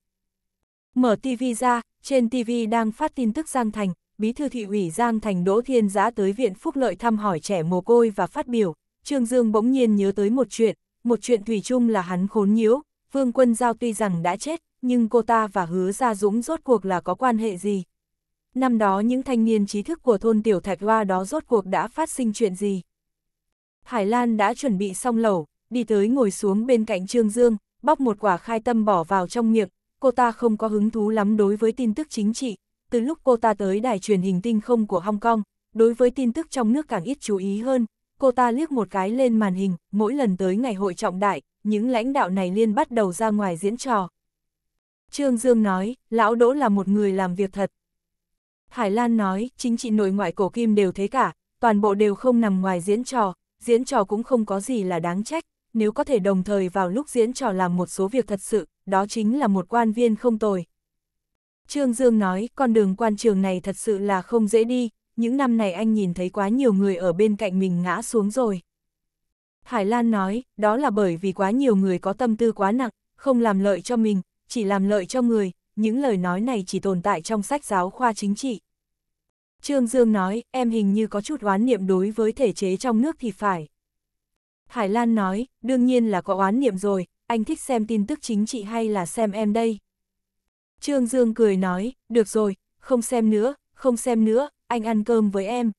Mở TV ra, trên TV đang phát tin tức Giang Thành, Bí thư thị ủy Giang Thành Đỗ Thiên Giã tới Viện Phúc Lợi thăm hỏi trẻ mồ côi và phát biểu. Trương Dương bỗng nhiên nhớ tới một chuyện, một chuyện thủy chung là hắn khốn nhiễu, Vương Quân Giao tuy rằng đã chết, nhưng cô ta và hứa Gia Dũng rốt cuộc là có quan hệ gì. Năm đó những thanh niên trí thức của thôn Tiểu Thạch Hoa đó rốt cuộc đã phát sinh chuyện gì. Hải Lan đã chuẩn bị xong lẩu, đi tới ngồi xuống bên cạnh Trương Dương, bóc một quả khai tâm bỏ vào trong miệng, cô ta không có hứng thú lắm đối với tin tức chính trị, từ lúc cô ta tới đài truyền hình tinh không của Hong Kong, đối với tin tức trong nước càng ít chú ý hơn, cô ta liếc một cái lên màn hình, mỗi lần tới ngày hội trọng đại, những lãnh đạo này liên bắt đầu ra ngoài diễn trò. Trương Dương nói, lão đỗ là một người làm việc thật. Hải Lan nói, chính trị nội ngoại cổ kim đều thế cả, toàn bộ đều không nằm ngoài diễn trò, diễn trò cũng không có gì là đáng trách, nếu có thể đồng thời vào lúc diễn trò làm một số việc thật sự, đó chính là một quan viên không tồi. Trương Dương nói, con đường quan trường này thật sự là không dễ đi, những năm này anh nhìn thấy quá nhiều người ở bên cạnh mình ngã xuống rồi. Hải Lan nói, đó là bởi vì quá nhiều người có tâm tư quá nặng, không làm lợi cho mình, chỉ làm lợi cho người, những lời nói này chỉ tồn tại trong sách giáo khoa chính trị. Trương Dương nói, em hình như có chút oán niệm đối với thể chế trong nước thì phải. Hải Lan nói, đương nhiên là có oán niệm rồi, anh thích xem tin tức chính trị hay là xem em đây? Trương Dương cười nói, được rồi, không xem nữa, không xem nữa, anh ăn cơm với em.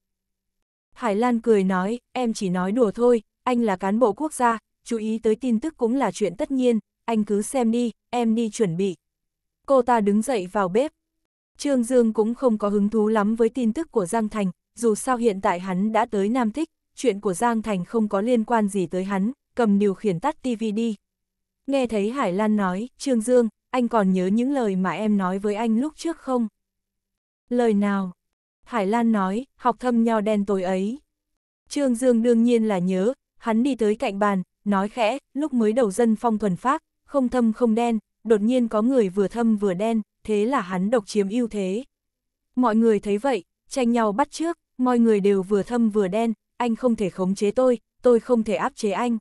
Hải Lan cười nói, em chỉ nói đùa thôi, anh là cán bộ quốc gia, chú ý tới tin tức cũng là chuyện tất nhiên, anh cứ xem đi, em đi chuẩn bị. Cô ta đứng dậy vào bếp. Trương Dương cũng không có hứng thú lắm với tin tức của Giang Thành, dù sao hiện tại hắn đã tới Nam Thích, chuyện của Giang Thành không có liên quan gì tới hắn, cầm điều khiển tắt TV đi. Nghe thấy Hải Lan nói, Trương Dương, anh còn nhớ những lời mà em nói với anh lúc trước không? Lời nào? Hải Lan nói, học thâm nho đen tối ấy. Trương Dương đương nhiên là nhớ, hắn đi tới cạnh bàn, nói khẽ, lúc mới đầu dân phong thuần phát, không thâm không đen, đột nhiên có người vừa thâm vừa đen, thế là hắn độc chiếm ưu thế. Mọi người thấy vậy, tranh nhau bắt trước, mọi người đều vừa thâm vừa đen, anh không thể khống chế tôi, tôi không thể áp chế anh.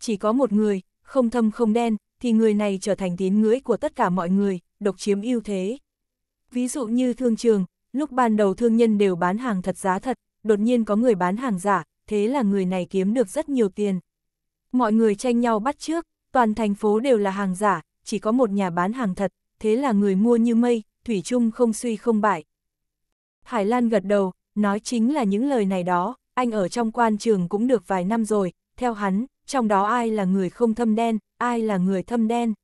Chỉ có một người, không thâm không đen, thì người này trở thành tín ngưỡi của tất cả mọi người, độc chiếm ưu thế. Ví dụ như thương trường, lúc ban đầu thương nhân đều bán hàng thật giá thật, đột nhiên có người bán hàng giả, thế là người này kiếm được rất nhiều tiền. Mọi người tranh nhau bắt trước, toàn thành phố đều là hàng giả, chỉ có một nhà bán hàng thật, thế là người mua như mây, thủy chung không suy không bại. Hải Lan gật đầu, nói chính là những lời này đó, anh ở trong quan trường cũng được vài năm rồi, theo hắn, trong đó ai là người không thâm đen, ai là người thâm đen.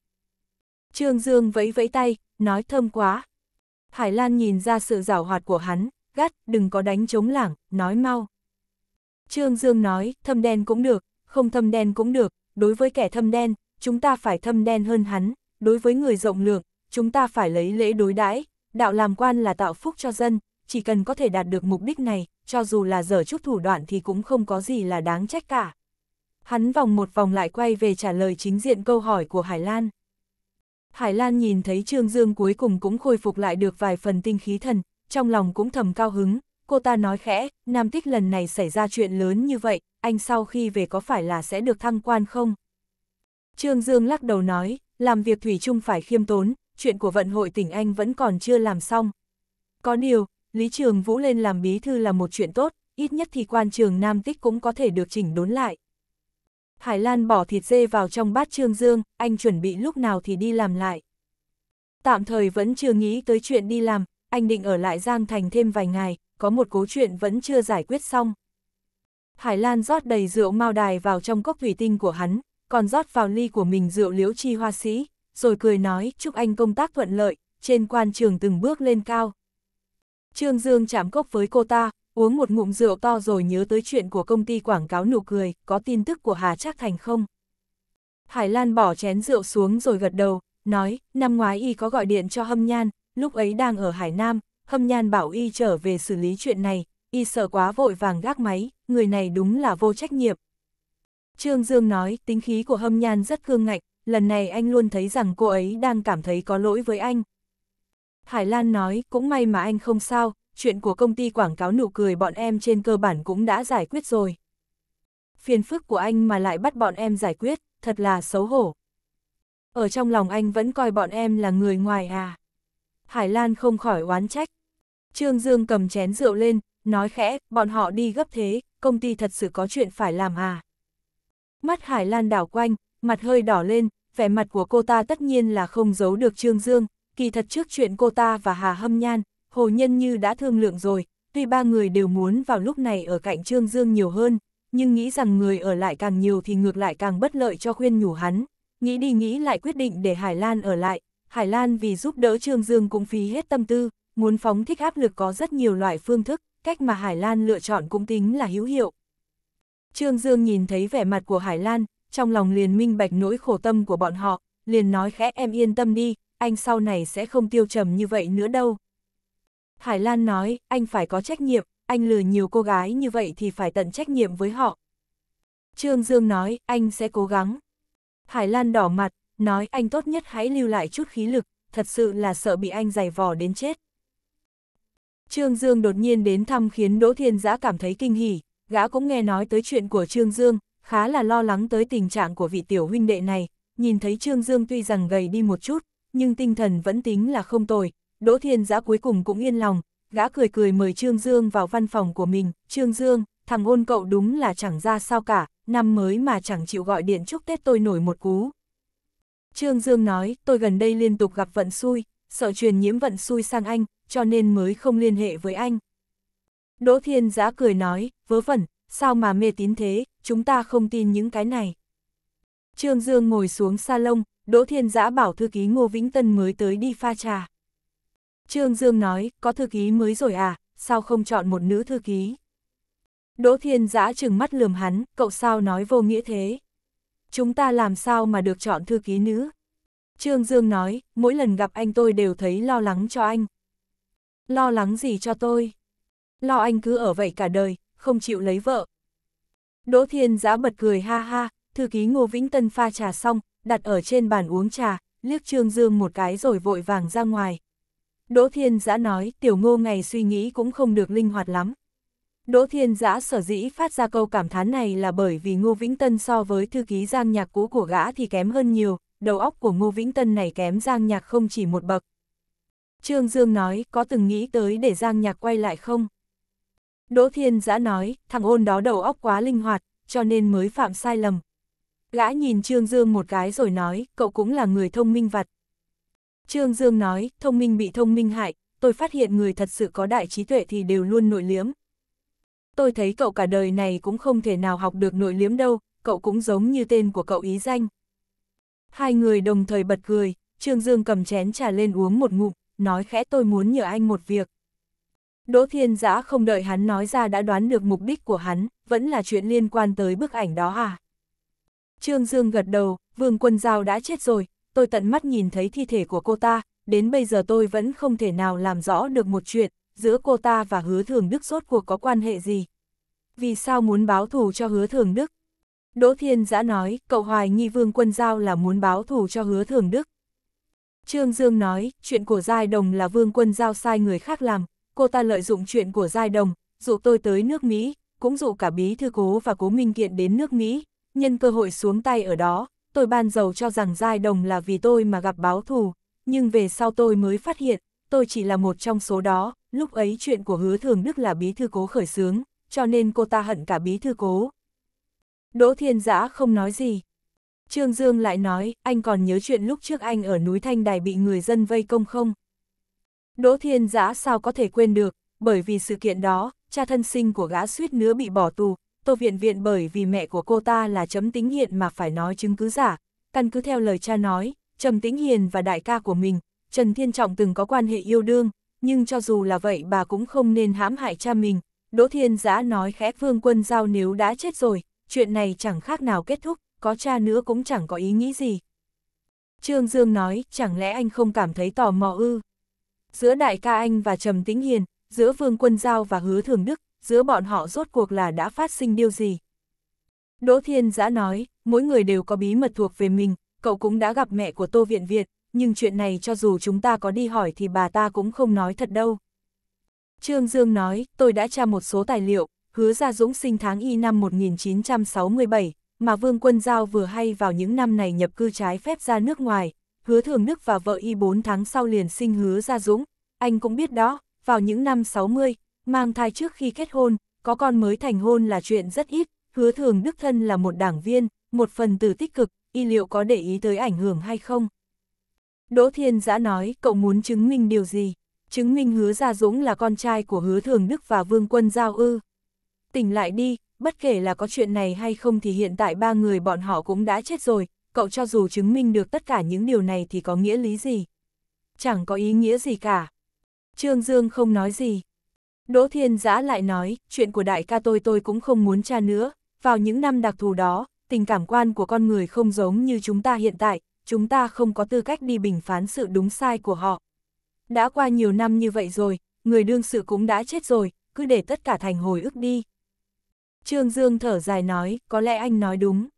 Trương Dương vẫy vẫy tay, nói thơm quá. Hải Lan nhìn ra sự rảo hoạt của hắn, gắt, đừng có đánh chống lảng, nói mau. Trương Dương nói, thâm đen cũng được, không thâm đen cũng được, đối với kẻ thâm đen, chúng ta phải thâm đen hơn hắn, đối với người rộng lượng, chúng ta phải lấy lễ đối đãi đạo làm quan là tạo phúc cho dân, chỉ cần có thể đạt được mục đích này, cho dù là dở chút thủ đoạn thì cũng không có gì là đáng trách cả. Hắn vòng một vòng lại quay về trả lời chính diện câu hỏi của Hải Lan. Hải Lan nhìn thấy Trương Dương cuối cùng cũng khôi phục lại được vài phần tinh khí thần, trong lòng cũng thầm cao hứng, cô ta nói khẽ, Nam Tích lần này xảy ra chuyện lớn như vậy, anh sau khi về có phải là sẽ được thăng quan không? Trương Dương lắc đầu nói, làm việc Thủy chung phải khiêm tốn, chuyện của vận hội tỉnh Anh vẫn còn chưa làm xong. Có điều, Lý Trường Vũ lên làm bí thư là một chuyện tốt, ít nhất thì quan trường Nam Tích cũng có thể được chỉnh đốn lại. Hải Lan bỏ thịt dê vào trong bát Trương Dương, anh chuẩn bị lúc nào thì đi làm lại. Tạm thời vẫn chưa nghĩ tới chuyện đi làm, anh định ở lại Giang Thành thêm vài ngày, có một cố chuyện vẫn chưa giải quyết xong. Hải Lan rót đầy rượu mao đài vào trong cốc thủy tinh của hắn, còn rót vào ly của mình rượu liễu chi hoa sĩ, rồi cười nói chúc anh công tác thuận lợi, trên quan trường từng bước lên cao. Trương Dương chạm cốc với cô ta, uống một ngụm rượu to rồi nhớ tới chuyện của công ty quảng cáo nụ cười, có tin tức của Hà Trác Thành không? Hải Lan bỏ chén rượu xuống rồi gật đầu, nói, năm ngoái y có gọi điện cho Hâm Nhan, lúc ấy đang ở Hải Nam, Hâm Nhan bảo y trở về xử lý chuyện này, y sợ quá vội vàng gác máy, người này đúng là vô trách nhiệm. Trương Dương nói, tính khí của Hâm Nhan rất cương ngạnh, lần này anh luôn thấy rằng cô ấy đang cảm thấy có lỗi với anh. Hải Lan nói, cũng may mà anh không sao, chuyện của công ty quảng cáo nụ cười bọn em trên cơ bản cũng đã giải quyết rồi. Phiền phức của anh mà lại bắt bọn em giải quyết, thật là xấu hổ. Ở trong lòng anh vẫn coi bọn em là người ngoài à. Hải Lan không khỏi oán trách. Trương Dương cầm chén rượu lên, nói khẽ, bọn họ đi gấp thế, công ty thật sự có chuyện phải làm à. Mắt Hải Lan đảo quanh, mặt hơi đỏ lên, vẻ mặt của cô ta tất nhiên là không giấu được Trương Dương, kỳ thật trước chuyện cô ta và Hà Hâm Nhan, Hồ Nhân Như đã thương lượng rồi, tuy ba người đều muốn vào lúc này ở cạnh Trương Dương nhiều hơn, nhưng nghĩ rằng người ở lại càng nhiều thì ngược lại càng bất lợi cho khuyên nhủ hắn. Nghĩ đi nghĩ lại quyết định để Hải Lan ở lại, Hải Lan vì giúp đỡ Trương Dương cũng phí hết tâm tư, muốn phóng thích áp lực có rất nhiều loại phương thức, cách mà Hải Lan lựa chọn cũng tính là hữu hiệu. Trương Dương nhìn thấy vẻ mặt của Hải Lan, trong lòng liền minh bạch nỗi khổ tâm của bọn họ, liền nói khẽ em yên tâm đi, anh sau này sẽ không tiêu trầm như vậy nữa đâu. Hải Lan nói, anh phải có trách nhiệm, anh lừa nhiều cô gái như vậy thì phải tận trách nhiệm với họ. Trương Dương nói, anh sẽ cố gắng. Hải Lan đỏ mặt, nói anh tốt nhất hãy lưu lại chút khí lực, thật sự là sợ bị anh giày vò đến chết. Trương Dương đột nhiên đến thăm khiến Đỗ Thiên Giã cảm thấy kinh hỉ, gã cũng nghe nói tới chuyện của Trương Dương, khá là lo lắng tới tình trạng của vị tiểu huynh đệ này, nhìn thấy Trương Dương tuy rằng gầy đi một chút, nhưng tinh thần vẫn tính là không tồi, Đỗ Thiên Giã cuối cùng cũng yên lòng, gã cười cười mời Trương Dương vào văn phòng của mình, Trương Dương, thằng ôn cậu đúng là chẳng ra sao cả, năm mới mà chẳng chịu gọi điện chúc Tết tôi nổi một cú. Trương Dương nói, tôi gần đây liên tục gặp vận xui, sợ truyền nhiễm vận xui sang anh, cho nên mới không liên hệ với anh. Đỗ Thiên Giã cười nói, vớ vẩn, sao mà mê tín thế, chúng ta không tin những cái này. Trương Dương ngồi xuống salon, Đỗ Thiên Giã bảo thư ký Ngô Vĩnh Tân mới tới đi pha trà. Trương Dương nói, có thư ký mới rồi à, sao không chọn một nữ thư ký? Đỗ Thiên Giã trừng mắt lườm hắn, cậu sao nói vô nghĩa thế? Chúng ta làm sao mà được chọn thư ký nữ? Trương Dương nói, mỗi lần gặp anh tôi đều thấy lo lắng cho anh. Lo lắng gì cho tôi? Lo anh cứ ở vậy cả đời, không chịu lấy vợ. Đỗ Thiên Giã bật cười ha ha, thư ký Ngô Vĩnh Tân pha trà xong, đặt ở trên bàn uống trà, liếc Trương Dương một cái rồi vội vàng ra ngoài. Đỗ Thiên Giã nói tiểu ngô ngày suy nghĩ cũng không được linh hoạt lắm. Đỗ Thiên Giã sở dĩ phát ra câu cảm thán này là bởi vì Ngô Vĩnh Tân so với thư ký giang nhạc cũ của gã thì kém hơn nhiều, đầu óc của Ngô Vĩnh Tân này kém giang nhạc không chỉ một bậc. Trương Dương nói có từng nghĩ tới để giang nhạc quay lại không? Đỗ Thiên Giã nói thằng ôn đó đầu óc quá linh hoạt, cho nên mới phạm sai lầm. Gã nhìn Trương Dương một cái rồi nói, cậu cũng là người thông minh vặt, Trương Dương nói, thông minh bị thông minh hại, tôi phát hiện người thật sự có đại trí tuệ thì đều luôn nội liếm. Tôi thấy cậu cả đời này cũng không thể nào học được nội liếm đâu, cậu cũng giống như tên của cậu ý danh. Hai người đồng thời bật cười, Trương Dương cầm chén trà lên uống một ngụm, nói khẽ tôi muốn nhờ anh một việc. Đỗ Thiên Giã không đợi hắn nói ra đã đoán được mục đích của hắn, vẫn là chuyện liên quan tới bức ảnh đó à. Trương Dương gật đầu, Vương Quân Giao đã chết rồi, tôi tận mắt nhìn thấy thi thể của cô ta, đến bây giờ tôi vẫn không thể nào làm rõ được một chuyện, giữa cô ta và hứa thường đức rốt cuộc có quan hệ gì. Vì sao muốn báo thù cho hứa thường đức? Đỗ Thiên Giã nói, cậu hoài nghi vương quân giao là muốn báo thù cho hứa thường đức. Trương Dương nói, chuyện của Giai Đồng là vương quân giao sai người khác làm, cô ta lợi dụng chuyện của Giai Đồng, dụ tôi tới nước Mỹ, cũng dụ cả bí thư cố và cố minh kiện đến nước Mỹ, nhân cơ hội xuống tay ở đó, tôi ban dầu cho rằng Giai Đồng là vì tôi mà gặp báo thù, nhưng về sau tôi mới phát hiện, tôi chỉ là một trong số đó, lúc ấy chuyện của hứa thường đức là bí thư cố khởi sướng, cho nên cô ta hận cả bí thư cố. Đỗ Thiên Giã không nói gì. Trương Dương lại nói, anh còn nhớ chuyện lúc trước anh ở núi Thanh Đài bị người dân vây công không? Đỗ Thiên Giã sao có thể quên được, bởi vì sự kiện đó, cha thân sinh của gã suýt nữa bị bỏ tù, Tô Viện Viện bởi vì mẹ của cô ta là Trầm tính Hiền mà phải nói chứng cứ giả, căn cứ theo lời cha nói, Trầm Tĩnh Hiền và đại ca của mình, Trần Thiên Trọng từng có quan hệ yêu đương, nhưng cho dù là vậy bà cũng không nên hãm hại cha mình. Đỗ Thiên Giã nói khẽ Vương Quân Giao nếu đã chết rồi, chuyện này chẳng khác nào kết thúc, có cha nữa cũng chẳng có ý nghĩ gì. Trương Dương nói, chẳng lẽ anh không cảm thấy tò mò ư? Giữa đại ca anh và Trầm Tĩnh Hiền, giữa Vương Quân Giao và Hứa Thường Đức, giữa bọn họ rốt cuộc là đã phát sinh điều gì. Đỗ Thiên Giã nói, mỗi người đều có bí mật thuộc về mình, cậu cũng đã gặp mẹ của Tô Viện Việt, nhưng chuyện này cho dù chúng ta có đi hỏi thì bà ta cũng không nói thật đâu. Trương Dương nói, tôi đã tra một số tài liệu, hứa ra Dũng sinh tháng Y năm 1967, mà Vương Quân Giao vừa hay vào những năm này nhập cư trái phép ra nước ngoài, hứa thường Đức và vợ Y 4 tháng sau liền sinh hứa ra Dũng, anh cũng biết đó, vào những năm 60, Mang thai trước khi kết hôn, có con mới thành hôn là chuyện rất ít, hứa thường Đức Thân là một đảng viên, một phần từ tích cực, y liệu có để ý tới ảnh hưởng hay không? Đỗ Thiên Giã nói, cậu muốn chứng minh điều gì? Chứng minh hứa Gia Dũng là con trai của hứa thường Đức và Vương Quân Giao ư. Tỉnh lại đi, bất kể là có chuyện này hay không thì hiện tại ba người bọn họ cũng đã chết rồi, cậu cho dù chứng minh được tất cả những điều này thì có nghĩa lý gì? Chẳng có ý nghĩa gì cả. Trương Dương không nói gì, Đỗ Thiên Giã lại nói, chuyện của đại ca tôi tôi cũng không muốn tra nữa, vào những năm đặc thù đó, tình cảm quan của con người không giống như chúng ta hiện tại, chúng ta không có tư cách đi bình phán sự đúng sai của họ. Đã qua nhiều năm như vậy rồi, người đương sự cũng đã chết rồi, cứ để tất cả thành hồi ức đi. Trương Dương thở dài nói, có lẽ anh nói đúng.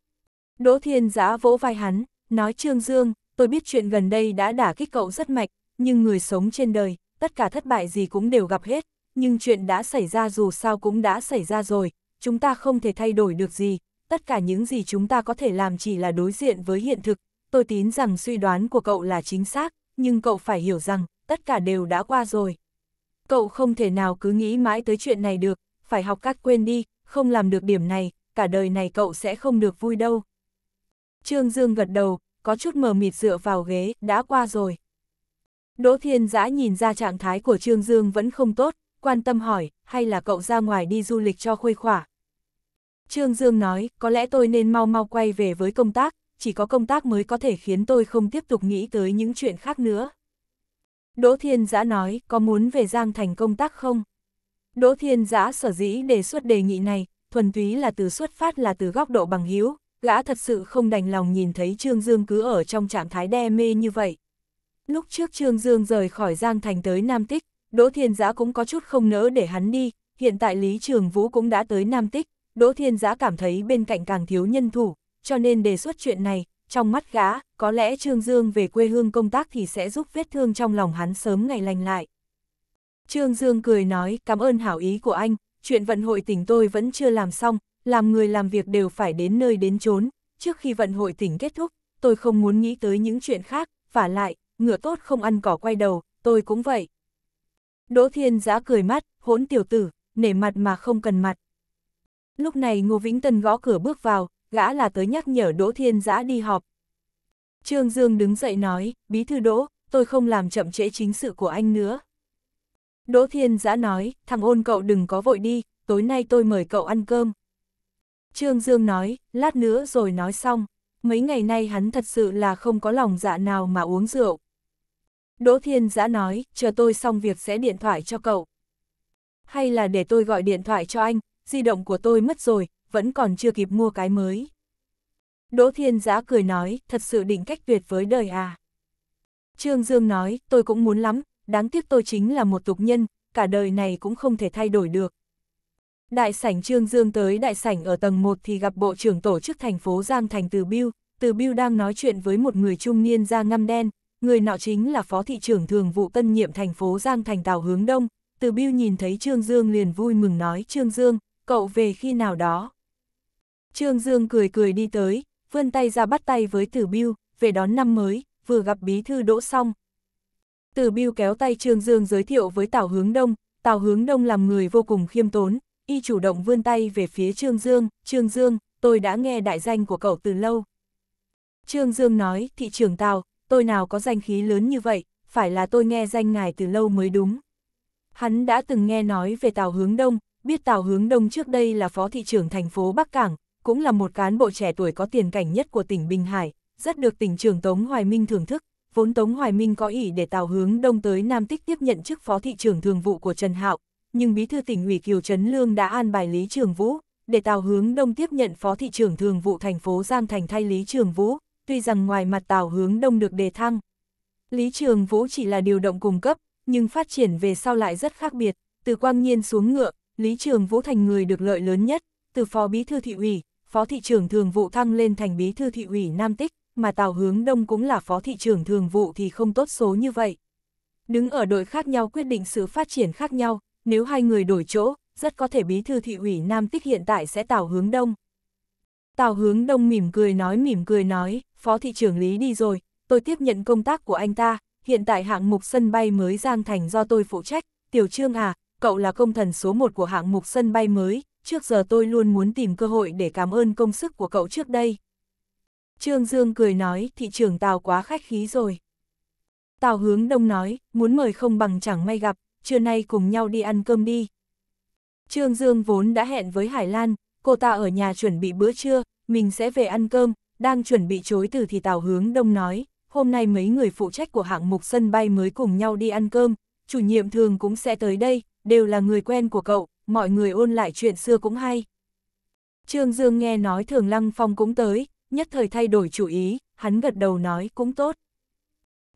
Đỗ Thiên Giã vỗ vai hắn, nói Trương Dương, tôi biết chuyện gần đây đã đả kích cậu rất mạnh, nhưng người sống trên đời, tất cả thất bại gì cũng đều gặp hết, nhưng chuyện đã xảy ra dù sao cũng đã xảy ra rồi, chúng ta không thể thay đổi được gì, tất cả những gì chúng ta có thể làm chỉ là đối diện với hiện thực. Tôi tin rằng suy đoán của cậu là chính xác, nhưng cậu phải hiểu rằng, tất cả đều đã qua rồi. Cậu không thể nào cứ nghĩ mãi tới chuyện này được, phải học cách quên đi, không làm được điểm này, cả đời này cậu sẽ không được vui đâu. Trương Dương gật đầu, có chút mờ mịt dựa vào ghế, đã qua rồi. Đỗ Thiên Giã nhìn ra trạng thái của Trương Dương vẫn không tốt, quan tâm hỏi, hay là cậu ra ngoài đi du lịch cho khuây khỏa. Trương Dương nói, có lẽ tôi nên mau mau quay về với công tác, chỉ có công tác mới có thể khiến tôi không tiếp tục nghĩ tới những chuyện khác nữa. Đỗ Thiên Giã nói, có muốn về Giang Thành công tác không? Đỗ Thiên Giã sở dĩ đề xuất đề nghị này, thuần túy là từ xuất phát là từ góc độ bằng hiếu, gã thật sự không đành lòng nhìn thấy Trương Dương cứ ở trong trạng thái đe mê như vậy. Lúc trước Trương Dương rời khỏi Giang Thành tới Nam Tích, Đỗ Thiên Giá cũng có chút không nỡ để hắn đi, hiện tại Lý Trường Vũ cũng đã tới Nam Tích, Đỗ Thiên Giá cảm thấy bên cạnh càng thiếu nhân thủ, cho nên đề xuất chuyện này, trong mắt gã, có lẽ Trương Dương về quê hương công tác thì sẽ giúp vết thương trong lòng hắn sớm ngày lành lại. Trương Dương cười nói, cảm ơn hảo ý của anh, chuyện vận hội tỉnh tôi vẫn chưa làm xong, làm người làm việc đều phải đến nơi đến chốn. Trước khi vận hội tỉnh kết thúc, tôi không muốn nghĩ tới những chuyện khác, và lại, ngựa tốt không ăn cỏ quay đầu, tôi cũng vậy. Đỗ Thiên Giã cười mắt, hỗn tiểu tử, nể mặt mà không cần mặt. Lúc này Ngô Vĩnh Tân gõ cửa bước vào, gã là tới nhắc nhở Đỗ Thiên Giã đi họp. Trương Dương đứng dậy nói, bí thư Đỗ, tôi không làm chậm trễ chính sự của anh nữa. Đỗ Thiên Giã nói, thằng ôn cậu đừng có vội đi, tối nay tôi mời cậu ăn cơm. Trương Dương nói, lát nữa rồi nói xong, mấy ngày nay hắn thật sự là không có lòng dạ nào mà uống rượu. Đỗ Thiên Giã nói, chờ tôi xong việc sẽ điện thoại cho cậu. Hay là để tôi gọi điện thoại cho anh, di động của tôi mất rồi, vẫn còn chưa kịp mua cái mới. Đỗ Thiên Giã cười nói, thật sự định cách tuyệt với đời à. Trương Dương nói, tôi cũng muốn lắm, đáng tiếc tôi chính là một tục nhân, cả đời này cũng không thể thay đổi được. Đại sảnh Trương Dương tới đại sảnh ở tầng 1 thì gặp bộ trưởng tổ chức thành phố Giang Thành Từ Biêu, Từ Biêu đang nói chuyện với một người trung niên da ngăm đen, người nọ chính là phó thị trưởng thường vụ tân nhiệm thành phố Giang Thành Tào Hướng Đông, từ Biêu nhìn thấy Trương Dương liền vui mừng nói Trương Dương, cậu về khi nào đó. Trương Dương cười cười đi tới, vươn tay ra bắt tay với Tử Biêu, về đón năm mới, vừa gặp bí thư đỗ xong. Tử Biêu kéo tay Trương Dương giới thiệu với Tào Hướng Đông, Tào Hướng Đông làm người vô cùng khiêm tốn, y chủ động vươn tay về phía Trương Dương, Trương Dương, tôi đã nghe đại danh của cậu từ lâu. Trương Dương nói, thị trưởng Tào, tôi nào có danh khí lớn như vậy, phải là tôi nghe danh ngài từ lâu mới đúng. Hắn đã từng nghe nói về Tào Hướng Đông, biết Tào Hướng Đông trước đây là phó thị trưởng thành phố Bắc Cảng, cũng là một cán bộ trẻ tuổi có tiền cảnh nhất của tỉnh Bình Hải, rất được tỉnh trưởng Tống Hoài Minh thưởng thức. Vốn Tống Hoài Minh có ý để Tào Hướng Đông tới Nam Tích tiếp nhận chức phó thị trưởng thường vụ của Trần Hạo, nhưng bí thư tỉnh ủy Kiều Trấn Lương đã an bài Lý Trường Vũ để Tào Hướng Đông tiếp nhận phó thị trưởng thường vụ thành phố Giang Thành thay Lý Trường Vũ, tuy rằng ngoài mặt tào hướng đông được đề thăng. Lý Trường Vũ chỉ là điều động cùng cấp, nhưng phát triển về sau lại rất khác biệt, từ quang nhiên xuống ngựa, Lý Trường Vũ thành người được lợi lớn nhất, từ phó bí thư thị ủy, phó thị trưởng thường vụ thăng lên thành bí thư thị ủy Nam Tích, mà Tào Hướng Đông cũng là phó thị trưởng thường vụ thì không tốt số như vậy. Đứng ở đội khác nhau quyết định sự phát triển khác nhau, nếu hai người đổi chỗ, rất có thể bí thư thị ủy Nam Tích hiện tại sẽ Tào Hướng Đông. Tào hướng đông mỉm cười nói mỉm cười nói, phó thị trưởng lý đi rồi, tôi tiếp nhận công tác của anh ta, hiện tại hạng mục sân bay mới Giang Thành do tôi phụ trách, tiểu trương à, cậu là công thần số một của hạng mục sân bay mới, trước giờ tôi luôn muốn tìm cơ hội để cảm ơn công sức của cậu trước đây. Trương Dương cười nói, thị trưởng Tào quá khách khí rồi. Tào hướng đông nói, muốn mời không bằng chẳng may gặp, trưa nay cùng nhau đi ăn cơm đi. Trương Dương vốn đã hẹn với Hải Lan, cô ta ở nhà chuẩn bị bữa trưa, mình sẽ về ăn cơm, đang chuẩn bị chối từ thì Tào Hướng Đông nói, hôm nay mấy người phụ trách của hạng mục sân bay mới cùng nhau đi ăn cơm, chủ nhiệm thường cũng sẽ tới đây, đều là người quen của cậu, mọi người ôn lại chuyện xưa cũng hay. Trương Dương nghe nói Thường Lăng Phong cũng tới, nhất thời thay đổi chủ ý, hắn gật đầu nói cũng tốt.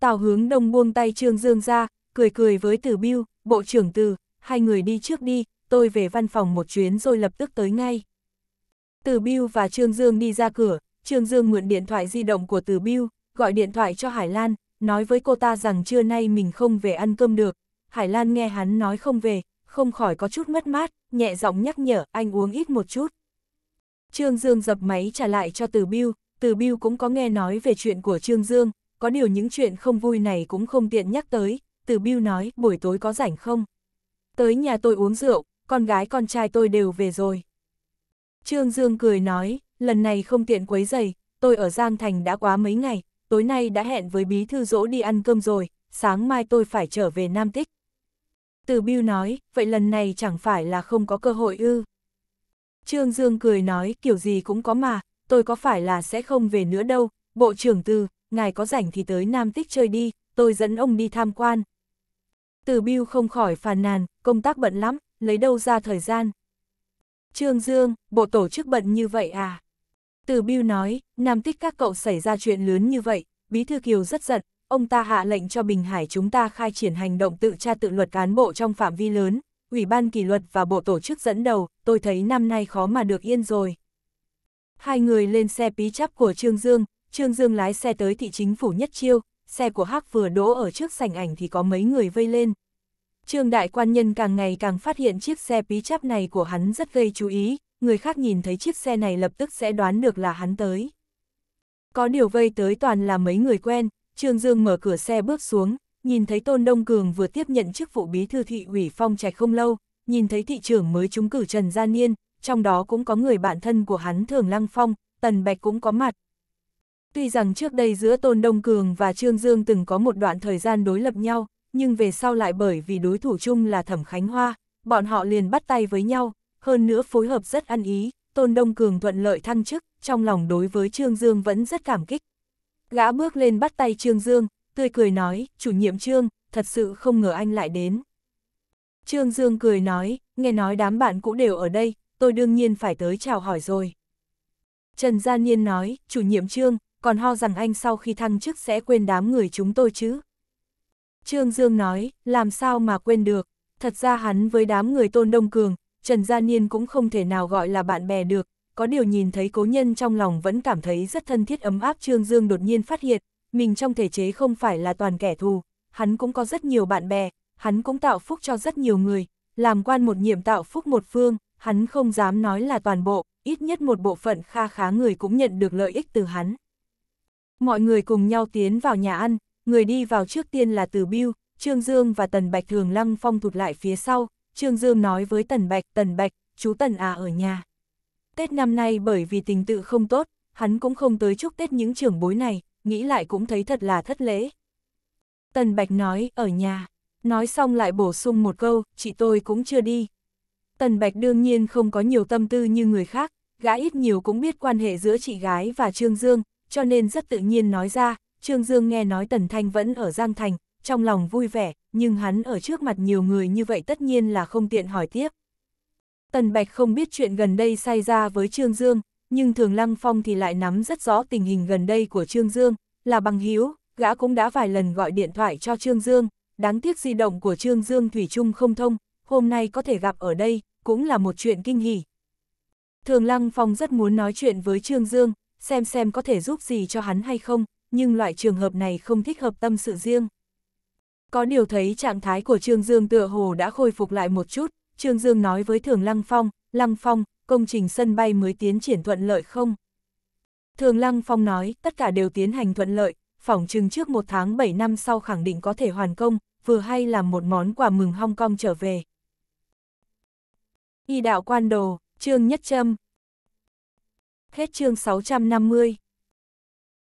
Tào hướng đông buông tay Trương Dương ra, cười cười với Từ Biêu, Bộ trưởng Từ, hai người đi trước đi, tôi về văn phòng một chuyến rồi lập tức tới ngay. Từ Biêu và Trương Dương đi ra cửa, Trương Dương mượn điện thoại di động của Từ Biêu, gọi điện thoại cho Hải Lan, nói với cô ta rằng trưa nay mình không về ăn cơm được. Hải Lan nghe hắn nói không về, không khỏi có chút mất mát, nhẹ giọng nhắc nhở anh uống ít một chút. Trương Dương dập máy trả lại cho Từ Biêu, Từ Biêu cũng có nghe nói về chuyện của Trương Dương, có điều những chuyện không vui này cũng không tiện nhắc tới, Từ Biêu nói buổi tối có rảnh không? Tới nhà tôi uống rượu, con gái con trai tôi đều về rồi. Trương Dương cười nói, lần này không tiện quấy giày, tôi ở Giang Thành đã quá mấy ngày, tối nay đã hẹn với bí thư dỗ đi ăn cơm rồi, sáng mai tôi phải trở về Nam Tích. Từ Biêu nói, vậy lần này chẳng phải là không có cơ hội ư. Trương Dương cười nói, kiểu gì cũng có mà, tôi có phải là sẽ không về nữa đâu, bộ trưởng từ, ngài có rảnh thì tới Nam Tích chơi đi, tôi dẫn ông đi tham quan. Từ Biêu không khỏi phàn nàn, công tác bận lắm, lấy đâu ra thời gian. Trương Dương, bộ tổ chức bận như vậy à? Từ Biêu nói, Nam Tích các cậu xảy ra chuyện lớn như vậy, Bí Thư Kiều rất giận, ông ta hạ lệnh cho Bình Hải chúng ta khai triển hành động tự tra tự luật cán bộ trong phạm vi lớn, Ủy ban kỷ luật và bộ tổ chức dẫn đầu, tôi thấy năm nay khó mà được yên rồi. Hai người lên xe pí chắp của Trương Dương, Trương Dương lái xe tới thị chính phủ Nhất Chiêu, xe của Hắc vừa đỗ ở trước sảnh ảnh thì có mấy người vây lên, Trương đại quan nhân càng ngày càng phát hiện chiếc xe pí cháp này của hắn rất gây chú ý, người khác nhìn thấy chiếc xe này lập tức sẽ đoán được là hắn tới. Có điều vây tới toàn là mấy người quen, Trương Dương mở cửa xe bước xuống, nhìn thấy Tôn Đông Cường vừa tiếp nhận chức vụ bí thư thị ủy phong trạch không lâu, nhìn thấy thị trưởng mới trúng cử Trần Gia Niên, trong đó cũng có người bạn thân của hắn Thường Lăng Phong, Tần Bạch cũng có mặt. Tuy rằng trước đây giữa Tôn Đông Cường và Trương Dương từng có một đoạn thời gian đối lập nhau, nhưng về sau lại bởi vì đối thủ chung là Thẩm Khánh Hoa, bọn họ liền bắt tay với nhau, hơn nữa phối hợp rất ăn ý, Tôn Đông Cường thuận lợi thăng chức, trong lòng đối với Trương Dương vẫn rất cảm kích. Gã bước lên bắt tay Trương Dương, tươi cười nói, chủ nhiệm Trương, thật sự không ngờ anh lại đến. Trương Dương cười nói, nghe nói đám bạn cũng đều ở đây, tôi đương nhiên phải tới chào hỏi rồi. Trần Gia Niên nói, chủ nhiệm Trương, còn ho rằng anh sau khi thăng chức sẽ quên đám người chúng tôi chứ, Trương Dương nói, làm sao mà quên được, thật ra hắn với đám người tôn đông cường, Trần Gia Niên cũng không thể nào gọi là bạn bè được, có điều nhìn thấy cố nhân trong lòng vẫn cảm thấy rất thân thiết ấm áp Trương Dương đột nhiên phát hiện, mình trong thể chế không phải là toàn kẻ thù, hắn cũng có rất nhiều bạn bè, hắn cũng tạo phúc cho rất nhiều người, làm quan một nhiệm tạo phúc một phương, hắn không dám nói là toàn bộ, ít nhất một bộ phận kha khá người cũng nhận được lợi ích từ hắn. Mọi người cùng nhau tiến vào nhà ăn, người đi vào trước tiên là Từ Biêu, Trương Dương và Tần Bạch Thường Lăng Phong thụt lại phía sau, Trương Dương nói với Tần Bạch, Tần Bạch, chú Tần à ở nhà. Tết năm nay bởi vì tình tự không tốt, hắn cũng không tới chúc Tết những trưởng bối này, nghĩ lại cũng thấy thật là thất lễ. Tần Bạch nói, ở nhà, nói xong lại bổ sung một câu, chị tôi cũng chưa đi. Tần Bạch đương nhiên không có nhiều tâm tư như người khác, gã ít nhiều cũng biết quan hệ giữa chị gái và Trương Dương, cho nên rất tự nhiên nói ra, Trương Dương nghe nói Tần Thanh vẫn ở Giang Thành, trong lòng vui vẻ, nhưng hắn ở trước mặt nhiều người như vậy tất nhiên là không tiện hỏi tiếp. Tần Bạch không biết chuyện gần đây xảy ra với Trương Dương, nhưng Thường Lăng Phong thì lại nắm rất rõ tình hình gần đây của Trương Dương, là bằng hiếu, gã cũng đã vài lần gọi điện thoại cho Trương Dương, đáng tiếc di động của Trương Dương Thủy chung không thông, hôm nay có thể gặp ở đây, cũng là một chuyện kinh hỉ. Thường Lăng Phong rất muốn nói chuyện với Trương Dương, xem xem có thể giúp gì cho hắn hay không, nhưng loại trường hợp này không thích hợp tâm sự riêng. Có điều thấy trạng thái của Trương Dương tựa hồ đã khôi phục lại một chút, Trương Dương nói với Thường Lăng Phong, Lăng Phong, công trình sân bay mới tiến triển thuận lợi không? Thường Lăng Phong nói, tất cả đều tiến hành thuận lợi, phỏng chừng trước một tháng 7 năm sau khẳng định có thể hoàn công, vừa hay làm một món quà mừng Hong Kong trở về. Y đạo quan đồ, trương nhất trâm Hết chương 650